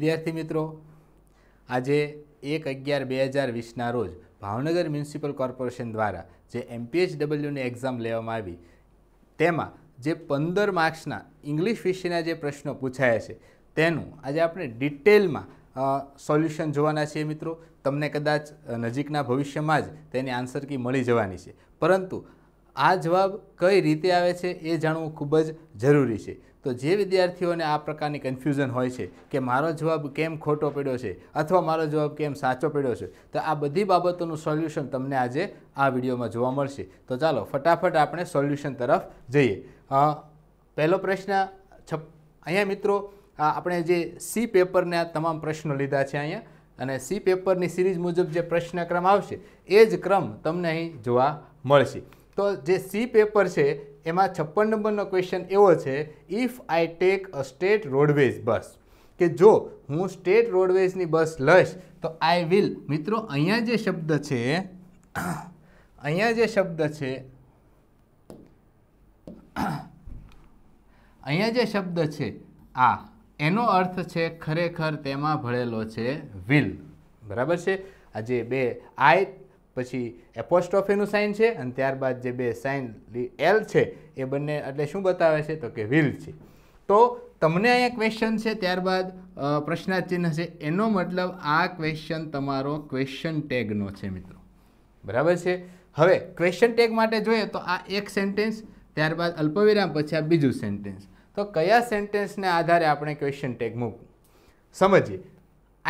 વિદ્યાર્થી મિત્રો આજે એક અગિયાર બે હજાર વીસના રોજ ભાવનગર મ્યુનિસિપલ કોર્પોરેશન દ્વારા જે એમપીએચ ડબલ્યુની એક્ઝામ લેવામાં આવી તેમાં જે પંદર માર્ક્સના ઇંગ્લિશ વિષયના જે પ્રશ્નો પૂછાયા છે તેનું આજે આપણે ડિટેલમાં સોલ્યુશન જોવાના છીએ મિત્રો તમને કદાચ નજીકના ભવિષ્યમાં જ તેની આન્સર કી મળી જવાની છે પરંતુ આ જવાબ કઈ રીતે આવે છે એ જાણવું ખૂબ જ જરૂરી છે તો જે વિદ્યાર્થીઓને આ પ્રકારની કન્ફ્યુઝન હોય છે કે મારો જવાબ કેમ ખોટો પડ્યો છે અથવા મારો જવાબ કેમ સાચો પડ્યો છે તો આ બધી બાબતોનું સોલ્યુશન તમને આજે આ વિડીયોમાં જોવા મળશે તો ચાલો ફટાફટ આપણે સોલ્યુશન તરફ જઈએ પહેલો પ્રશ્ન છપ અહીંયા મિત્રો આપણે જે સી પેપરના તમામ પ્રશ્નો લીધા છે અહીંયા અને સી પેપરની સિરીઝ મુજબ જે પ્રશ્ન આવશે એ જ ક્રમ તમને અહીં જોવા મળશે તો જે સી પેપર છે એમાં છપ્પન નંબરનો ક્વેશ્ચન એવો છે if I take a state roadways bus કે જો હું સ્ટેટ રોડવેઝની બસ લઈશ તો આઈ વિલ મિત્રો અહીંયા જે શબ્દ છે અહીંયા જે શબ્દ છે અહીંયા જે શબ્દ છે આ એનો અર્થ છે ખરેખર તેમાં ભળેલો છે વિલ બરાબર છે આજે બે આઈ પછી એપોસ્ટ્રોફીનું સાઇન છે અને ત્યારબાદ જે બે સાઇન એલ છે એ બંને એટલે શું બતાવે છે તો કે વ્હીલ છે તો તમને અહીંયા ક્વેશ્ચન છે ત્યારબાદ પ્રશ્નાચિહ્ન છે એનો મતલબ આ ક્વેશ્ચન તમારો ક્વેશ્ચન ટેગનો છે મિત્રો બરાબર છે હવે ક્વેશ્ચન ટેગ માટે જોઈએ તો આ એક સેન્ટેન્સ ત્યારબાદ અલ્પવિરામ પછી આ બીજું સેન્ટેન્સ તો કયા સેન્ટેન્સને આધારે આપણે ક્વેશ્ચન ટેગ મૂકવું સમજીએ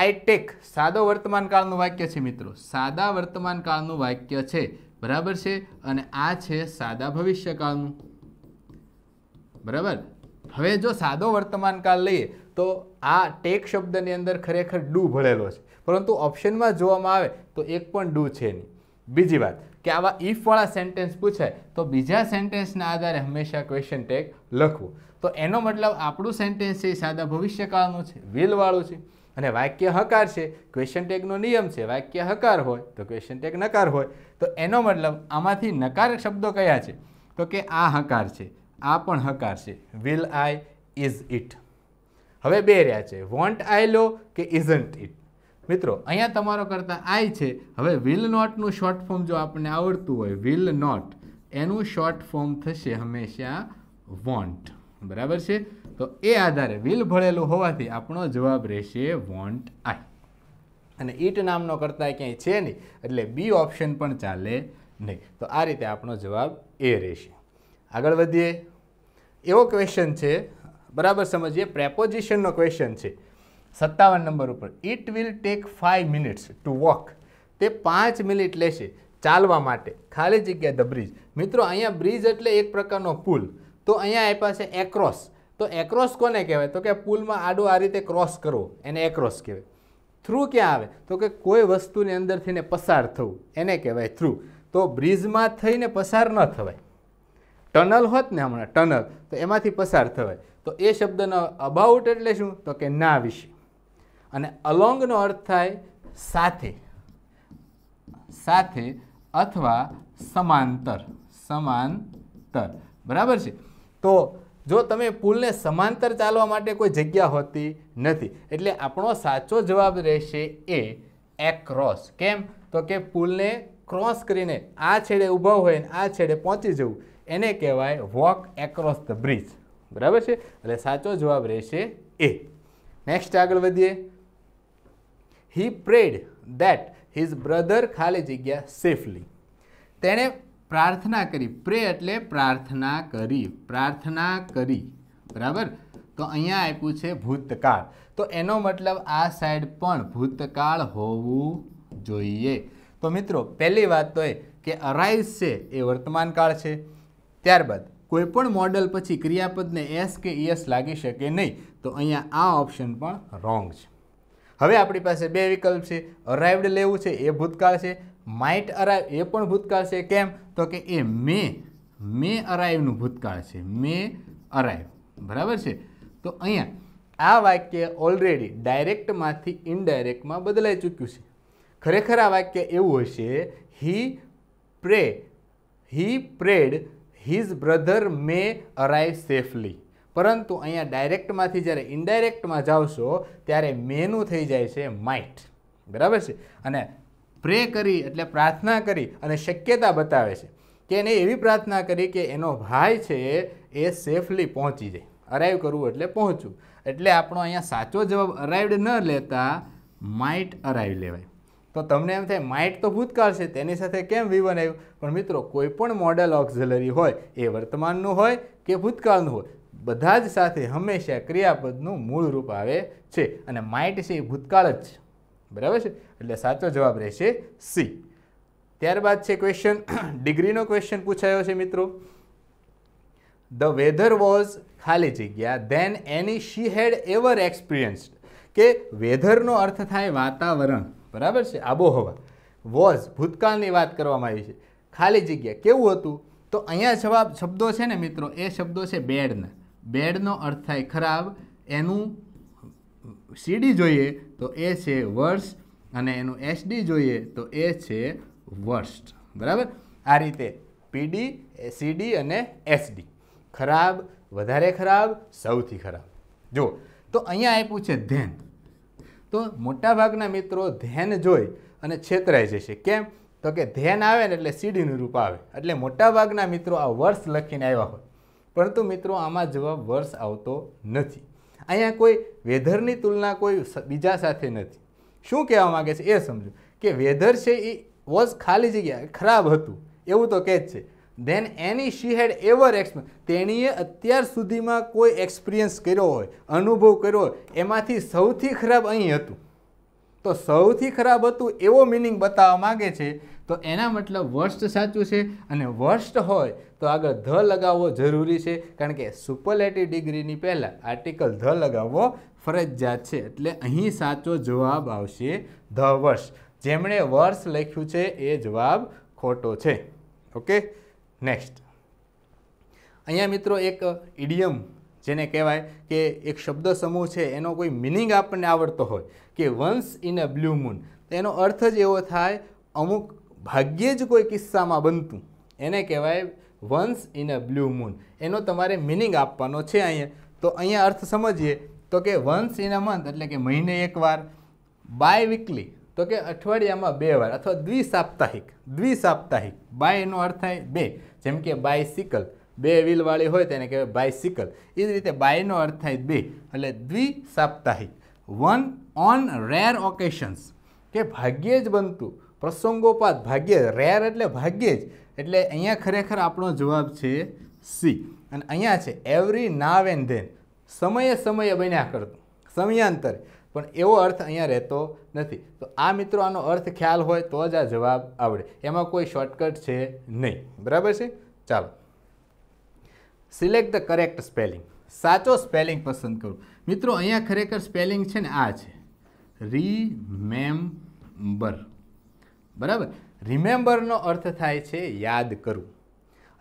આઈ ટેક સાદો વર્તમાનકાળનું વાક્ય છે મિત્રો સાદા વર્તમાનકાળનું વાક્ય છે બરાબર છે અને આ છે સાદા ભવિષ્યકાળનું બરાબર હવે જો સાદો વર્તમાનકાળ લઈએ તો આ ટેક શબ્દની અંદર ખરેખર ડૂ ભળેલો છે પરંતુ ઓપ્શનમાં જોવામાં આવે તો એક પણ ડૂ છે નહીં બીજી વાત કે આવા ઇફવાળા સેન્ટેન્સ પૂછાય તો બીજા સેન્ટેન્સના આધારે હંમેશા ક્વેશ્ચન ટેક લખવું તો એનો મતલબ આપણું સેન્ટેન્સ છે એ સાદા ભવિષ્યકાળનું છે વિલવાળું છે અને વાક્ય હકાર છે ક્વેશ્ચન ટેગનો નિયમ છે વાક્ય હકાર હોય તો ક્વેશ્ચન ટેગ નકાર હોય તો એનો મતલબ આમાંથી નકાર શબ્દો કયા છે તો કે આ હકાર છે આ પણ હકાર છે વિલ આઈ ઇઝ ઇટ હવે બે રહ્યા છે વોન્ટ આઈ લો કે ઇઝન્ટ ઇટ મિત્રો અહીંયા તમારો કરતાં આઈ છે હવે વિલ નોટનું શોર્ટ ફોર્મ જો આપણને આવડતું હોય વિલ નોટ એનું શોર્ટ ફોર્મ થશે હંમેશા વોન્ટ બરાબર છે તો એ આધારે વિલ ભળેલું હોવાથી આપણો જવાબ રહેશે વોન્ટ આઈ અને ઈટ નામનો કરતા ક્યાંય છે નહીં એટલે બી ઓપ્શન પણ ચાલે નહીં તો આ રીતે આપણો જવાબ એ રહેશે આગળ વધીએ એવો ક્વેશ્ચન છે બરાબર સમજીએ પ્રેપોઝિશનનો ક્વેશ્ચન છે સત્તાવન નંબર ઉપર it will take five minutes to walk તે પાંચ મિનિટ લેશે ચાલવા માટે ખાલી જગ્યા ધ બ્રિજ મિત્રો અહીંયા બ્રિજ એટલે એક પ્રકારનો પુલ તો અહીંયા આપ્યા છે એક્રોસ તો એક્રોસ કોને કહેવાય તો કે પુલમાં આડો આ રીતે ક્રોસ કરવો એને એક્રોસ કહેવાય થ્રુ ક્યાં આવે તો કે કોઈ વસ્તુની અંદરથી ને પસાર થવું એને કહેવાય થ્રુ તો બ્રિજમાં થઈને પસાર ન થવાય ટનલ હોત ને હમણાં ટનલ તો એમાંથી પસાર થવાય તો એ શબ્દનો અબાઉટ એટલે શું તો કે ના વિશે અને અલોંગનો અર્થ થાય સાથે સાથે અથવા સમાંતર સમાંતર બરાબર છે તો જો તમે પુલને સમાંતર ચાલવા માટે કોઈ જગ્યા હોતી નથી એટલે આપણો સાચો જવાબ રહેશે એ એક્રોસ કેમ તો કે પુલને ક્રોસ કરીને આ છેડે ઊભા હોય ને આ છેડે પહોંચી જવું એને કહેવાય વોક એક્રોસ ધ બ્રિજ બરાબર છે એટલે સાચો જવાબ રહેશે એ નેક્સ્ટ આગળ વધીએ he prayed that his brother ખાલી જગ્યા સેફલી તેણે પ્રાર્થના કરી પ્રે એટલે પ્રાર્થના કરી પ્રાર્થના કરી બરાબર તો અહીંયા આપ્યું છે ભૂતકાળ તો એનો મતલબ આ સાઈડ પણ ભૂતકાળ હોવું જોઈએ તો મિત્રો પહેલી વાત તો એ કે અરાઇઝ છે એ વર્તમાનકાળ છે ત્યારબાદ કોઈપણ મોડલ પછી ક્રિયાપદને એસ કે યસ લાગી શકે નહીં તો અહીંયા આ ઓપ્શન પણ રોંગ છે હવે આપણી પાસે બે વિકલ્પ છે અરાઇવડ લેવું છે એ ભૂતકાળ છે માઇટ અરાઈવ એ પણ ભૂતકાળ છે કેમ તો કે એ મે મે અરાઈવનું ભૂતકાળ છે મે અરાઈવ બરાબર છે તો અહીંયા આ વાક્ય ઓલરેડી ડાયરેક્ટમાંથી ઇનડાયરેક્ટમાં બદલાઈ ચૂક્યું છે ખરેખર આ વાક્ય એવું હશે he pray he prayed his brother may arrive safely પરંતુ અહીંયા ડાયરેક્ટમાંથી જ્યારે ઇનડાયરેક્ટમાં જાવશો ત્યારે મેનું થઈ જાય છે માઇટ બરાબર છે અને પ્રે કરી એટલે પ્રાર્થના કરી અને શક્યતા બતાવે છે કે એને એવી પ્રાર્થના કરી કે એનો ભાઈ છે એ સેફલી પહોંચી જાય અરાઈવ કરવું એટલે પહોંચવું એટલે આપણો અહીંયા સાચો જવાબ અરાઈવડ ન લેતા માઇટ અરાઈવ લેવાય તો તમને એમ થાય માઇટ તો ભૂતકાળ છે તેની સાથે કેમ વી વન આવ્યું પણ મિત્રો કોઈ પણ મોડલ ઓક્ઝલરી હોય એ વર્તમાનનું હોય કે ભૂતકાળનું હોય બધા જ સાથે હંમેશા ક્રિયાપદનું મૂળ રૂપ આવે છે અને માઇટ છે એ ભૂતકાળ જ છે બરાબર છે એટલે સાચો જવાબ રહેશે સી ત્યારબાદ છે ક્વેશ્ચન ડિગ્રીનો ક્વેશ્ચન પૂછાયો છે મિત્રો ધ વેધર વોઝ ખાલી જગ્યા then any she had ever experienced કે વેધરનો અર્થ થાય વાતાવરણ બરાબર છે આબોહવા વોઝ ભૂતકાળની વાત કરવામાં આવી છે ખાલી જગ્યા કેવું હતું તો અહીંયા જવાબ શબ્દો છે ને મિત્રો એ શબ્દો છે બેડના બેડનો અર્થ થાય ખરાબ એનું સીડી જોઈએ તો એ છે વર્ષ અને એનું એસડી જોઈએ તો એ છે વર્સ્ટ બરાબર આ રીતે પીડી સીડી અને એસડી ખરાબ વધારે ખરાબ સૌથી ખરાબ જો તો અહીંયા આપ્યું છે ધ્યાન તો મોટાભાગના મિત્રો ધ્યાન જોઈ અને છેતરાઈ જશે કેમ તો કે ધ્યાન આવે ને એટલે સીડીનું રૂપ આવે એટલે મોટાભાગના મિત્રો આ વર્ષ લખીને આવ્યા હોય પરંતુ મિત્રો આમાં જવાબ વર્ષ આવતો નથી અહીંયા કોઈ વેધરની તુલના કોઈ બીજા સાથે નથી શું કહેવા માગે છે એ સમજો કે વેધર છે એ વોઝ ખાલી જગ્યા ખરાબ હતું એવું તો કહે જ છે then any she had ever experience તેણીએ અત્યાર સુધીમાં કોઈ એક્સપિરિયન્સ કર્યો હોય અનુભવ કર્યો હોય એમાંથી સૌથી ખરાબ અહીં હતું તો સૌથી ખરાબ હતું એવો મિનિંગ બતાવવા માગે છે તો એના મતલબ વર્સ્ટ સાચું છે અને વર્સ્ટ હોય તો આગળ ધ લગાવવો જરૂરી છે કારણ કે સુપરલેટિવ ડિગ્રીની પહેલાં આર્ટિકલ ધ લગાવવો ફરજિયાત છે એટલે અહીં સાચો જવાબ આવશે ધ વર્ષ જેમણે વર્ષ લખ્યું છે એ જવાબ ખોટો છે ઓકે નેક્સ્ટ અહીંયા મિત્રો એક ઇડિયમ જેને કહેવાય કે એક શબ્દ સમૂહ છે એનો કોઈ મિનિંગ આપણને આવડતો હોય કે વંશ ઇન અ બ્લુ મૂન તો એનો અર્થ જ એવો થાય અમુક ભાગ્યે જ કોઈ કિસ્સામાં બનતું એને કહેવાય વંશ ઇન અ બ્લુ મૂન એનો તમારે મિનિંગ આપવાનો છે અહીંયા તો અહીંયા અર્થ સમજીએ તો કે વન્સ ઇન અ મંથ એટલે કે મહિને એકવાર બાય વીકલી તો કે અઠવાડિયામાં બે વાર અથવા દ્વિસાપ્તાહિક દ્વિસાપ્તાહિક બાયનો અર્થ થાય બે જેમ કે બાયસિકલ બે વ્હીલવાળી હોય તેને કહેવાય બાયસિકલ એ જ રીતે બાયનો અર્થ થાય બે એટલે દ્વિસાપ્તાહિક વન ઓન રેર ઓકેશન્સ કે ભાગ્યે જ બનતું પ્રસંગોપાત ભાગ્યે રેર એટલે ભાગ્યે જ એટલે અહીંયા ખરેખર આપણો જવાબ છે સી અને અહીંયા છે એવરી નાવ એન્ડ ધેન સમયે સમયે બન્યા કરતું સમયાંતરે પણ એવો અર્થ અહીંયા રહેતો નથી તો આ મિત્રો આનો અર્થ ખ્યાલ હોય તો જ આ જવાબ આવડે એમાં કોઈ શોર્ટકટ છે નહીં બરાબર છે ચાલો સિલેક્ટ ધ કરેક્ટ સ્પેલિંગ સાચો સ્પેલિંગ પસંદ કરું મિત્રો અહીંયા ખરેખર સ્પેલિંગ છે ને આ છે રીમેમ્બર બરાબર રિમેમ્બરનો અર્થ થાય છે યાદ કરવું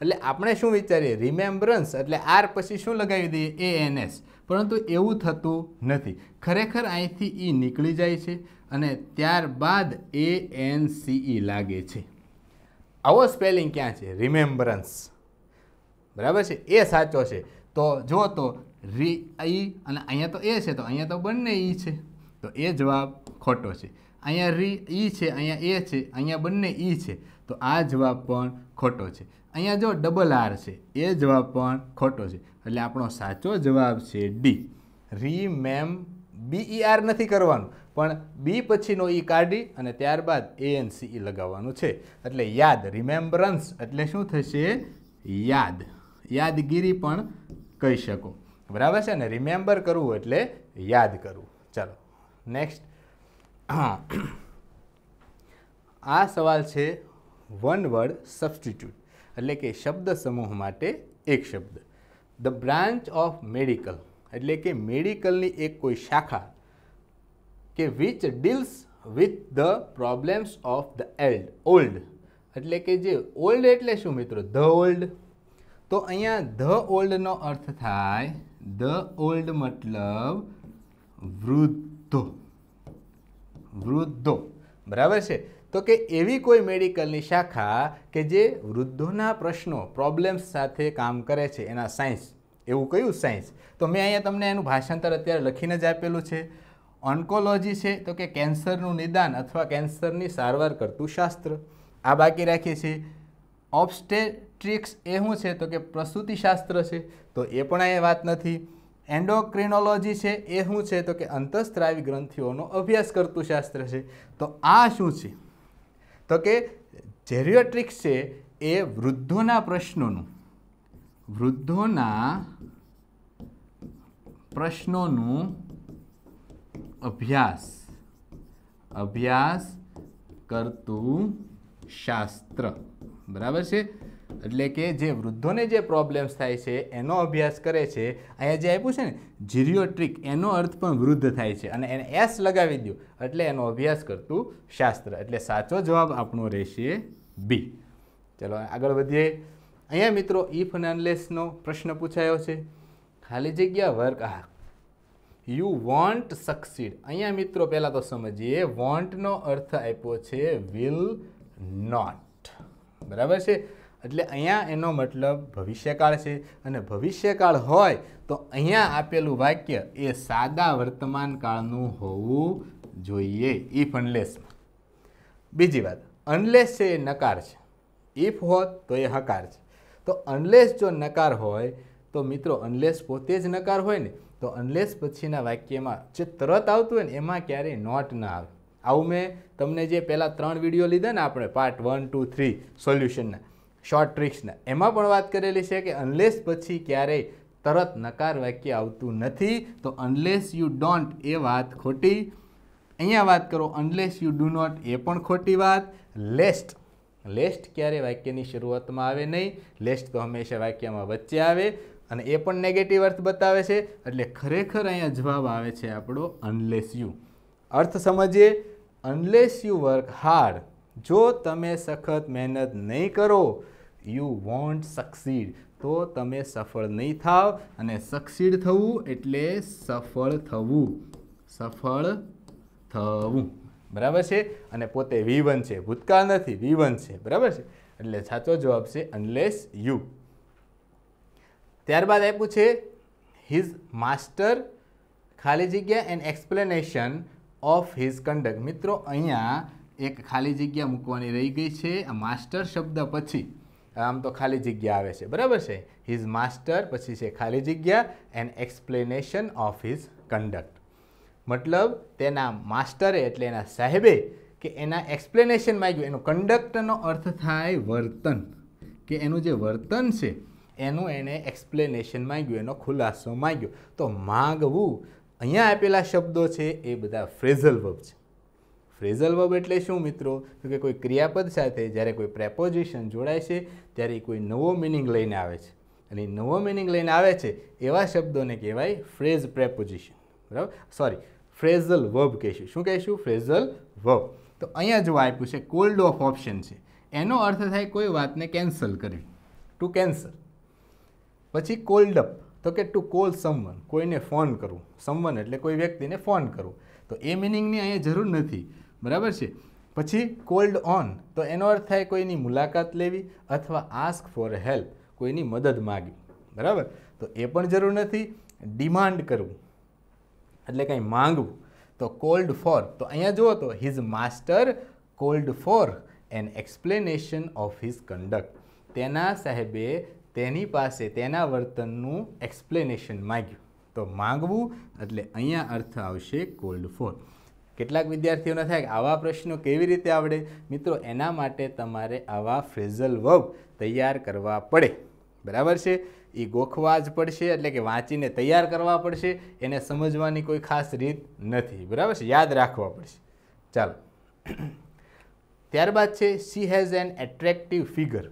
એટલે આપણે શું વિચારીએ રિમેમ્બરન્સ એટલે આર પછી શું લગાવી દઈએ એ એન એસ પરંતુ એવું થતું નથી ખરેખર અહીંથી ઈ e નીકળી જાય છે અને ત્યારબાદ એ એન સીઈ લાગે છે આવો સ્પેલિંગ ક્યાં છે રિમેમ્બરન્સ બરાબર છે એ સાચો છે તો જો તો રી ઈ અને અહીંયા તો એ છે તો અહીંયા તો બંને ઈ e છે તો એ જવાબ ખોટો છે અહીંયા રી ઈ છે અહીંયા એ છે અહીંયા બંને ઈ e છે તો આ જવાબ પણ ખોટો છે અહીંયા જો ડબલ આર છે એ જવાબ પણ ખોટો છે એટલે આપણો સાચો જવાબ છે ડી રીમેમ બીઈ આર નથી કરવાનું પણ બી પછીનો ઈ e કાઢી અને ત્યારબાદ એ એન સી લગાવવાનું છે એટલે યાદ રિમેમ્બરન્સ એટલે શું થશે યાદ યાદગીરી પણ કહી શકો બરાબર છે ને રિમેમ્બર કરવું એટલે યાદ કરવું ચાલો નેક્સ્ટ હા આ સવાલ છે વન વર્ડ સબસ્ટિટ્યૂટ એટલે કે શબ્દ સમૂહ માટે એક શબ્દ ધ બ્રાન્ચ ઓફ મેડિકલ એટલે કે મેડિકલની એક કોઈ શાખા કે which deals with the problems of the eld old એટલે કે જે ઓલ્ડ એટલે શું મિત્રો ધ ઓલ્ડ તો અહીંયા ધ ઓલ્ડનો અર્થ થાય ધ ઓલ્ડ મતલબ વૃદ્ધો વૃદ્ધો બરાબર છે તો કે એવી કોઈ મેડિકલની શાખા કે જે વૃદ્ધોના પ્રશ્નો પ્રોબ્લેમ્સ સાથે કામ કરે છે એના સાયન્સ એવું કયું સાયન્સ તો મેં અહીંયા તમને એનું ભાષાંતર અત્યારે લખીને જ આપેલું છે ઓન્કોલોજી છે તો કે કેન્સરનું નિદાન અથવા કેન્સરની સારવાર કરતું શાસ્ત્ર આ બાકી રાખીએ છીએ ઓબ્સ્ટેટ્રિક્સ એ શું છે તો કે પ્રસૂતિશાસ્ત્ર છે તો એ પણ અહીંયા વાત નથી એન્ડોક્રિનોલોજી છે એ શું છે તો કે અંતઃસ્ત્રાવી ગ્રંથિઓનો અભ્યાસ કરતું શાસ્ત્ર છે તો આ શું છે તો કે જેરિયોટ્રિક્સ છે એ વૃદ્ધોના પ્રશ્નોનું વૃદ્ધોના પ્રશ્નોનું અભ્યાસ અભ્યાસ કરતું શાસ્ત્ર બરાબર છે એટલે કે જે વૃદ્ધોને જે પ્રોબ્લેમ્સ થાય છે એનો અભ્યાસ કરે છે અહીંયા જે આપ્યું છે ને જીરિયોટ્રિક એનો અર્થ પણ વૃદ્ધ થાય છે અને એને એસ લગાવી દો એટલે એનો અભ્યાસ કરતું શાસ્ત્ર એટલે સાચો જવાબ આપણો રહેશે બી ચલો આગળ વધીએ અહીંયા મિત્રો ઇફ અને પ્રશ્ન પૂછાયો છે ખાલી જગ્યા વર્ક આ યુ વોન્ટ સક્સીડ અહીંયા મિત્રો પહેલાં તો સમજીએ વોન્ટનો અર્થ આપ્યો છે વિલ નોટ બરાબર છે એટલે અહીંયા એનો મતલબ ભવિષ્યકાળ છે અને ભવિષ્યકાળ હોય તો અહીંયા આપેલું વાક્ય એ સાદા વર્તમાન કાળનું હોવું જોઈએ ઇફ અનલેસમાં બીજી વાત અનલેસ છે એ નકાર છે ઇફ હોત તો એ હકાર છે તો અનલેસ જો નકાર હોય તો મિત્રો અનલેસ પોતે જ નકાર હોય ને તો અનલેસ પછીના વાક્યમાં જે તરત આવતું હોય ને એમાં ક્યારેય નોટ ના આવે આવું મેં તમને જે પહેલાં ત્રણ વિડીયો લીધા ને આપણે પાર્ટ વન ટુ થ્રી સોલ્યુશનના શોર્ટ ટ્રિક્સના એમાં પણ વાત કરેલી છે કે અનલેસ પછી ક્યારેય તરત નકાર વાક્ય આવતું નથી તો અનલેસ યુ ડોન્ટ એ વાત ખોટી અહીંયા વાત કરો અનલેસ યુ ડુ નોટ એ પણ ખોટી વાત લેસ્ટ લેસ્ટ ક્યારે વાક્યની શરૂઆતમાં આવે નહીં લેસ્ટ તો હંમેશા વાક્યમાં વચ્ચે આવે અને એ પણ નેગેટિવ અર્થ બતાવે છે એટલે ખરેખર અહીંયા જવાબ આવે છે આપણો અનલેસ યુ અર્થ સમજીએ અનલેસ યુ વર્ક હાર્ડ જો તમે સખત મહેનત નહીં કરો યુ વોન્ટ સક્સીડ તો તમે સફળ નહીં થાવ અને સક્સીડ થવું એટલે સફળ થવું સફળ થવું બરાબર છે અને પોતે વી છે ભૂતકાળ નથી વી છે બરાબર છે એટલે સાચો જવાબ છે અનલેસ યુ ત્યારબાદ આપ્યું છે હિઝ માસ્ટર ખાલી જગ્યા and explanation of his conduct મિત્રો અહીંયા એક ખાલી જગ્યા મૂકવાની રહી ગઈ છે આ માસ્ટર શબ્દ પછી આમ તો ખાલી જગ્યા આવે છે બરાબર છે હિઝ માસ્ટર પછી છે ખાલી જગ્યા and explanation of his conduct મતલબ તેના માસ્ટરે એટલે એના સાહેબે કે એના એક્સપ્લેનેશન માગ્યું એનો કન્ડક્ટનો અર્થ થાય વર્તન કે એનું જે વર્તન છે એનું એને એક્સપ્લેનેશન માગ્યું એનો ખુલાસો માગ્યો તો માગવું અહીંયા આપેલા શબ્દો છે એ બધા ફ્રેઝલ વર્બ છે ફ્રેઝલ વર્બ એટલે શું મિત્રો તો કે કોઈ ક્રિયાપદ સાથે જ્યારે કોઈ પ્રેપોઝિશન જોડાય છે ત્યારે કોઈ નવો મિનિંગ લઈને આવે છે અને નવો મિનિંગ લઈને આવે છે એવા શબ્દોને કહેવાય ફ્રેઝ પ્રેપોઝિશન બરાબર સોરી ફ્રેઝલ વર્બ કહેશું શું કહીશું ફ્રેઝલ વર્બ તો અહીંયા જો આપ્યું છે કોલ્ડ ઓફ ઓપ્શન છે એનો અર્થ થાય કોઈ વાતને કેન્સલ કરવી ટુ કેન્સલ પછી કોલ્ડ અપ તો કે ટુ કોલ સમવન કોઈને ફોન કરવું સમવન એટલે કોઈ વ્યક્તિને ફોન કરવું તો એ મિનિંગની અહીંયા જરૂર નથી બરાબર છે પછી કોલ્ડ ઓન તો એનો અર્થ થાય કોઈની મુલાકાત લેવી અથવા આસ્ક ફોર હેલ્પ કોઈની મદદ માગવી બરાબર તો એ પણ જરૂર નથી ડિમાન્ડ કરવું એટલે કંઈ માંગવું તો કોલ્ડ ફોર તો અહીંયા જુઓ તો his master called for an explanation of his conduct તેના સાહેબે તેની પાસે તેના વર્તનનું એક્સપ્લેનેશન માગ્યું તો માંગવું એટલે અહીંયા અર્થ આવશે કોલ્ડ ફોર કેટલાક વિદ્યાર્થીઓને થાય કે આવા પ્રશ્નો કેવી રીતે આવડે મિત્રો એના માટે તમારે આવા ફ્રેઝલ વર્બ તૈયાર કરવા પડે બરાબર છે એ ગોખવા જ પડશે એટલે કે વાંચીને તૈયાર કરવા પડશે એને સમજવાની કોઈ ખાસ રીત નથી બરાબર છે યાદ રાખવા પડશે ચાલો ત્યારબાદ છે she has an attractive figure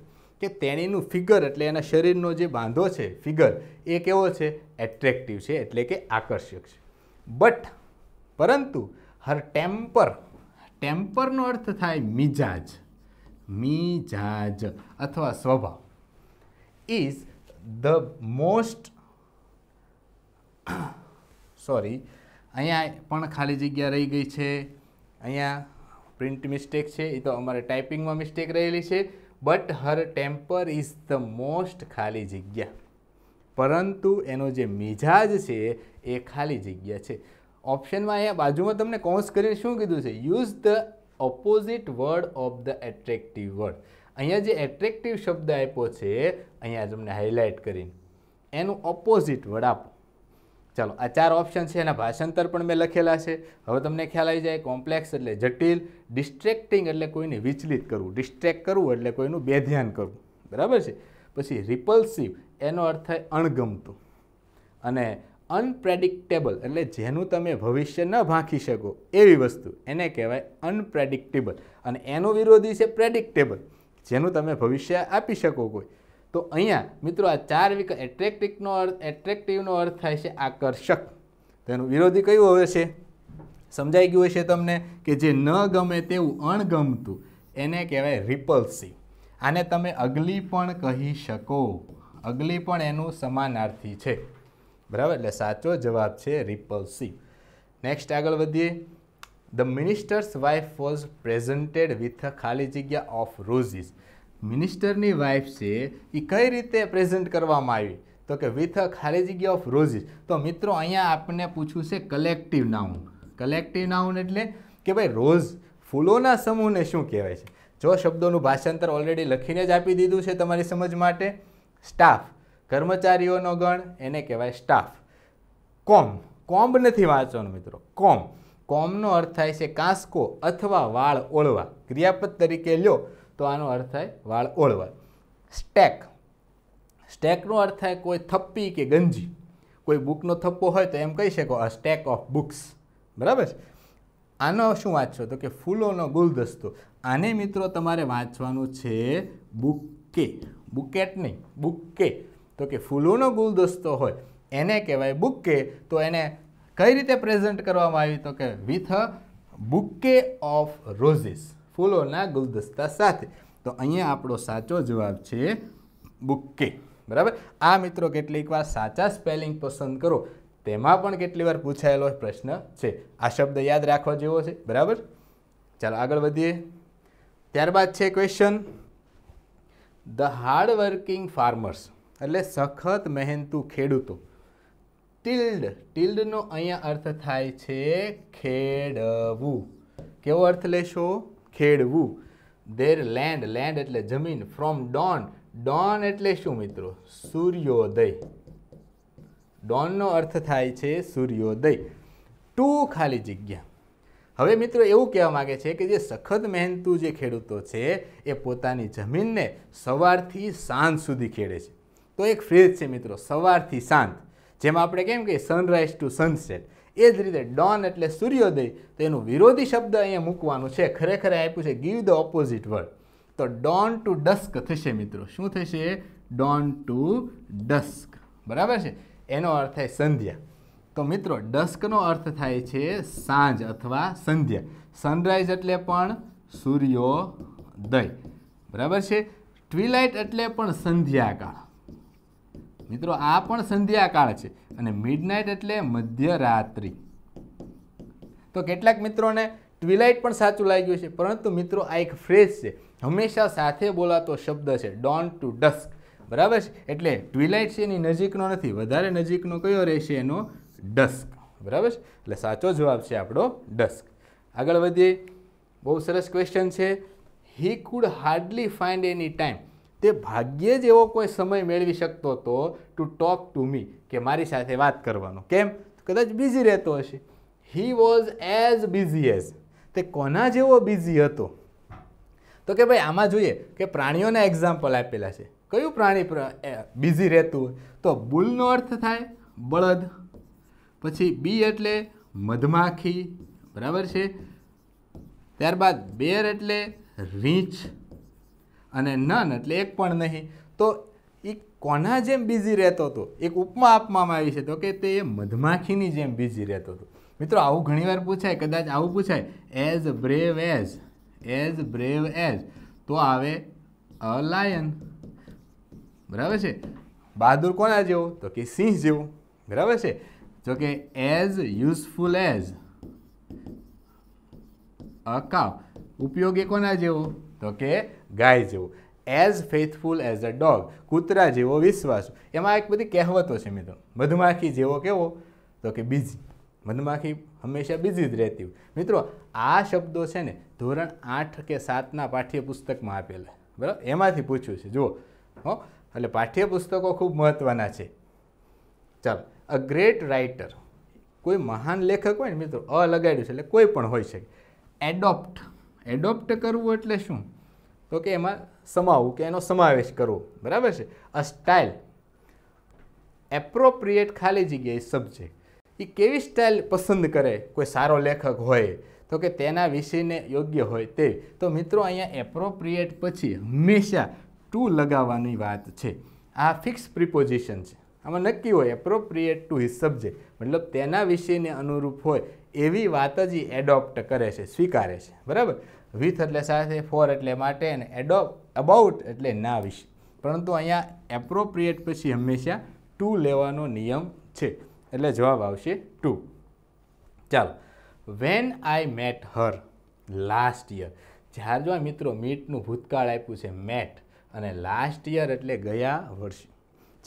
કે તેણીનું ફિગર એટલે એના શરીરનો જે બાંધો છે ફિગર એ કેવો છે એટ્રેક્ટિવ છે એટલે કે આકર્ષક છે બટ પરંતુ હર ટેમ્પર ટેમ્પરનો અર્થ થાય મિજાજ મિજાજ અથવા સ્વભાવ ઇઝ ધ મોસ્ટ સોરી અહીંયા પણ ખાલી જગ્યા રહી ગઈ છે અહીંયા પ્રિન્ટ મિસ્ટેક છે એ તો અમારે ટાઈપિંગમાં મિસ્ટેક રહેલી છે but her temper is the most ખાલી જગ્યા પરંતુ એનો જે મિજાજ છે એ ખાલી જગ્યા છે ઓપ્શનમાં અહીંયા બાજુમાં તમને કોન્સ કરીને શું કીધું છે use the opposite word of the attractive word અહીંયા જે એટ્રેક્ટિવ શબ્દ આપ્યો છે અહીંયા તમને હાઇલાઇટ કરીને એનું ઓપોઝિટ વર્ડ આપો ચાલો આ ચાર ઓપ્શન છે એના ભાષાંતર પણ મેં લખેલા છે હવે તમને ખ્યાલ આવી જાય કોમ્પ્લેક્સ એટલે જટિલ ડિસ્ટ્રેક્ટિંગ એટલે કોઈને વિચલિત કરવું ડિસ્ટ્રેક્ટ કરવું એટલે કોઈનું બેધ્યાન કરવું બરાબર છે પછી રિપલ્સિવ એનો અર્થ થાય અણગમતું અને અનપ્રેડિક્ટેબલ એટલે જેનું તમે ભવિષ્ય ન ભાંખી શકો એવી વસ્તુ એને કહેવાય અનપ્રેડિક્ટેબલ અને એનો વિરોધી છે પ્રેડિક્ટેબલ જેનું તમે ભવિષ્ય આપી શકો કોઈ તો અહીંયા મિત્રો આ ચાર વિકલ્પ એટ્રેક્ટિવનો અર્થ એટ્રેક્ટિવનો અર્થ થાય છે આકર્ષક તેનું વિરોધી કયું હવે છે સમજાઈ ગયું હશે તમને કે જે ન ગમે તેવું અણગમતું એને કહેવાય રિપલ્સી આને તમે અગલી પણ કહી શકો અગલી પણ એનું સમાનાર્થી છે બરાબર એટલે સાચો જવાબ છે રિપલ્સિવ નેક્સ્ટ આગળ વધીએ the minister's wife was presented with a ખાલી જગ્યા ઓફ રોઝિસ મિનિસ્ટરની વાઇફ છે એ કઈ રીતે પ્રેઝન્ટ કરવામાં આવી તો કે વિથ અ ખાલી જગ્યા ઓફ રોઝિસ તો મિત્રો અહીંયા આપણને પૂછ્યું છે કલેક્ટિવ નાઉન કલેક્ટિવ નાઉન એટલે કે ભાઈ રોઝ ફૂલોના સમૂહને શું કહેવાય છે જો શબ્દોનું ભાષાંતર ઓલરેડી લખીને જ આપી દીધું છે તમારી સમજ માટે સ્ટાફ કર્મચારીઓનો ગણ એને કહેવાય સ્ટાફ કોમ કોમ્બ નથી વાંચવાનું મિત્રો કોમ કોમનો અર્થ થાય છે કાંસકો અથવા વાળ ઓળવા ક્રિયાપદ તરીકે લ્યો તો આનો અર્થ થાય વાળ ઓળવા સ્ટેક સ્ટેકનો અર્થ થાય કોઈ થપ્પી કે ગંજી કોઈ બુકનો થપ્પો હોય તો એમ કહી શકો અ સ્ટેક ઓફ બુક્સ બરાબર છે આનો શું વાંચશો તો કે ફૂલોનો ગુલદસ્તો આને મિત્રો તમારે વાંચવાનું છે બુકે બુકેટ નહીં બુકે તો કે ફૂલોનો ગુલદસ્તો હોય એને કહેવાય બુકે તો એને કઈ રીતે પ્રેઝન્ટ કરવામાં આવી તો કે with a bouquet of roses ફૂલોના ગુલદસ્તા સાથે તો અહીંયા આપણો સાચો જવાબ છે બુકે બરાબર આ મિત્રો કેટલીક વાર સાચા સ્પેલિંગ પસંદ કરો તેમાં પણ કેટલી વાર પૂછાયેલો પ્રશ્ન છે આ શબ્દ યાદ રાખવા જેવો છે બરાબર ચાલો આગળ વધીએ ત્યારબાદ છે question the hard working farmers એટલે સખત મહેનતુ ખેડૂતો ટિલ્ડ ટિલ્ડનો અહીંયા અર્થ થાય છે ખેડવું કેવો અર્થ લેશો ખેડવું ધેર લેન્ડ લેન્ડ એટલે જમીન ફ્રોમ ડોન ડોન એટલે શું મિત્રો સૂર્યોદય ડોનનો અર્થ થાય છે સૂર્યોદય ટુ ખાલી જગ્યા હવે મિત્રો એવું કહેવા માગે છે કે જે સખત મહેનતુ જે ખેડૂતો છે એ પોતાની જમીનને સવારથી સાંજ સુધી ખેડે છે તો એક ફેઝ છે મિત્રો સવારથી સાંજ જેમાં આપણે કેમ કહીએ સનરાઈઝ ટુ સનસેટ એ જ રીતે ડોન એટલે સૂર્યોદય તો એનું વિરોધી શબ્દ અહીંયા મૂકવાનું છે ખરેખર આપ્યું છે ગીવ ધ ઓપોઝિટ વર્ડ તો ડોન ટુ ડસ્ક થશે મિત્રો શું થશે ડોન ટુ ડસ્ક બરાબર છે એનો અર્થ થાય સંધ્યા તો મિત્રો ડસ્કનો અર્થ થાય છે સાંજ અથવા સંધ્યા સનરાઈઝ એટલે પણ સૂર્યોદય બરાબર છે ટ્વિલાઇટ એટલે પણ સંધ્યાકાળ મિત્રો આ પણ સંધ્યાકાળ છે અને મિડનાઇટ એટલે મધ્યરાત્રિ તો કેટલાક મિત્રોને ટ્વિલાઇટ પણ સાચું લાગ્યું છે પરંતુ મિત્રો આ એક ફ્રેશ છે હંમેશા સાથે બોલાતો શબ્દ છે ડોન ટુ ડસ્ક બરાબર છે એટલે ટ્વિલાઇટ છે એની નજીકનો નથી વધારે નજીકનો કયો રહેશે એનો ડસ્ક બરાબર છે એટલે સાચો જવાબ છે આપણો ડસ્ક આગળ વધીએ બહુ સરસ ક્વેશ્ચન છે he could hardly find any time તે ભાગ્યે જ એવો કોઈ સમય મેળવી શકતો હતો ટુ ટોક ટુ મી કે મારી સાથે વાત કરવાનો કેમ કદાચ બિઝી રહેતો હશે he was as busy as તે કોના જેવો બિઝી હતો તો કે ભાઈ આમાં જોઈએ કે પ્રાણીઓના એક્ઝામ્પલ આપેલા છે કયું પ્રાણી બિઝી રહેતું હોય તો બુલનો અર્થ થાય બળદ પછી બી એટલે મધમાખી બરાબર છે ત્યારબાદ બેર એટલે રીંછ અને નન એટલે એક પણ નહીં તો એ કોના જેમ બિઝી રહેતો હતો એક ઉપમા આપવામાં આવી છે તો કે તે મધમાખીની જેમ બિઝી રહેતો હતો મિત્રો આવું ઘણીવાર પૂછાય કદાચ આવું પૂછાય as brave as as brave as તો આવે અ લાયન બરાબર છે બહાદુર કોના જેવો તો કે સિંહ જેવો બરાબર છે જો કે એઝ યુઝફુલ એઝ અ કાવ ઉપયોગ એ કોના જેવો તો કે ગાય જેવું as faithful as a dog કૂતરા જેવો વિશ્વાસ એમાં એક બધી કહેવતો છે મિત્રો મધમાખી જેવો કેવો તો કે બીજી મધમાખી હંમેશા બીજી જ રહેતી હોય મિત્રો આ શબ્દો છે ને ધોરણ આઠ કે સાતના પાઠ્યપુસ્તકમાં આપેલા બરાબર એમાંથી પૂછ્યું છે જુઓ હો એટલે પાઠ્યપુસ્તકો ખૂબ મહત્ત્વના છે ચાલો અ ગ્રેટ રાઇટર કોઈ મહાન લેખક હોય ને મિત્રો અ લગાડ્યું છે એટલે કોઈ પણ હોય છે એડોપ્ટ એડોપ્ટ કરવું એટલે શું તો કે એમાં સમાવવું કે એનો સમાવેશ કરવો બરાબર છે અ સ્ટાઇલ એપ્રોપ્રિએટ ખાલી જગ્યાએ સબ્જેક્ટ એ કેવી સ્ટાઇલ પસંદ કરે કોઈ સારો લેખક હોય તો કે તેના વિષયને યોગ્ય હોય તે તો મિત્રો અહીંયા એપ્રોપ્રિએટ પછી હંમેશા ટુ લગાવવાની વાત છે આ ફિક્સ પ્રિપોઝિશન છે આમાં નક્કી હોય એપ્રોપ્રિએટ ટુ હિઝ સબ્જેક્ટ મતલબ તેના વિષયને અનુરૂપ હોય એવી વાત જ એ એડોપ્ટ કરે છે સ્વીકારે છે બરાબર વિથ એટલે સાથે ફોર એટલે માટે અને એડો અબાઉટ એટલે ના વિશે પરંતુ અહીંયા એપ્રોપ્રિએટ પછી હંમેશા ટુ લેવાનો નિયમ છે એટલે જવાબ આવશે ટુ ચાલો when I met her last year જ્યારે જો મિત્રો મીટનું ભૂતકાળ આપ્યું છે મેટ અને લાસ્ટ યર એટલે ગયા વર્ષે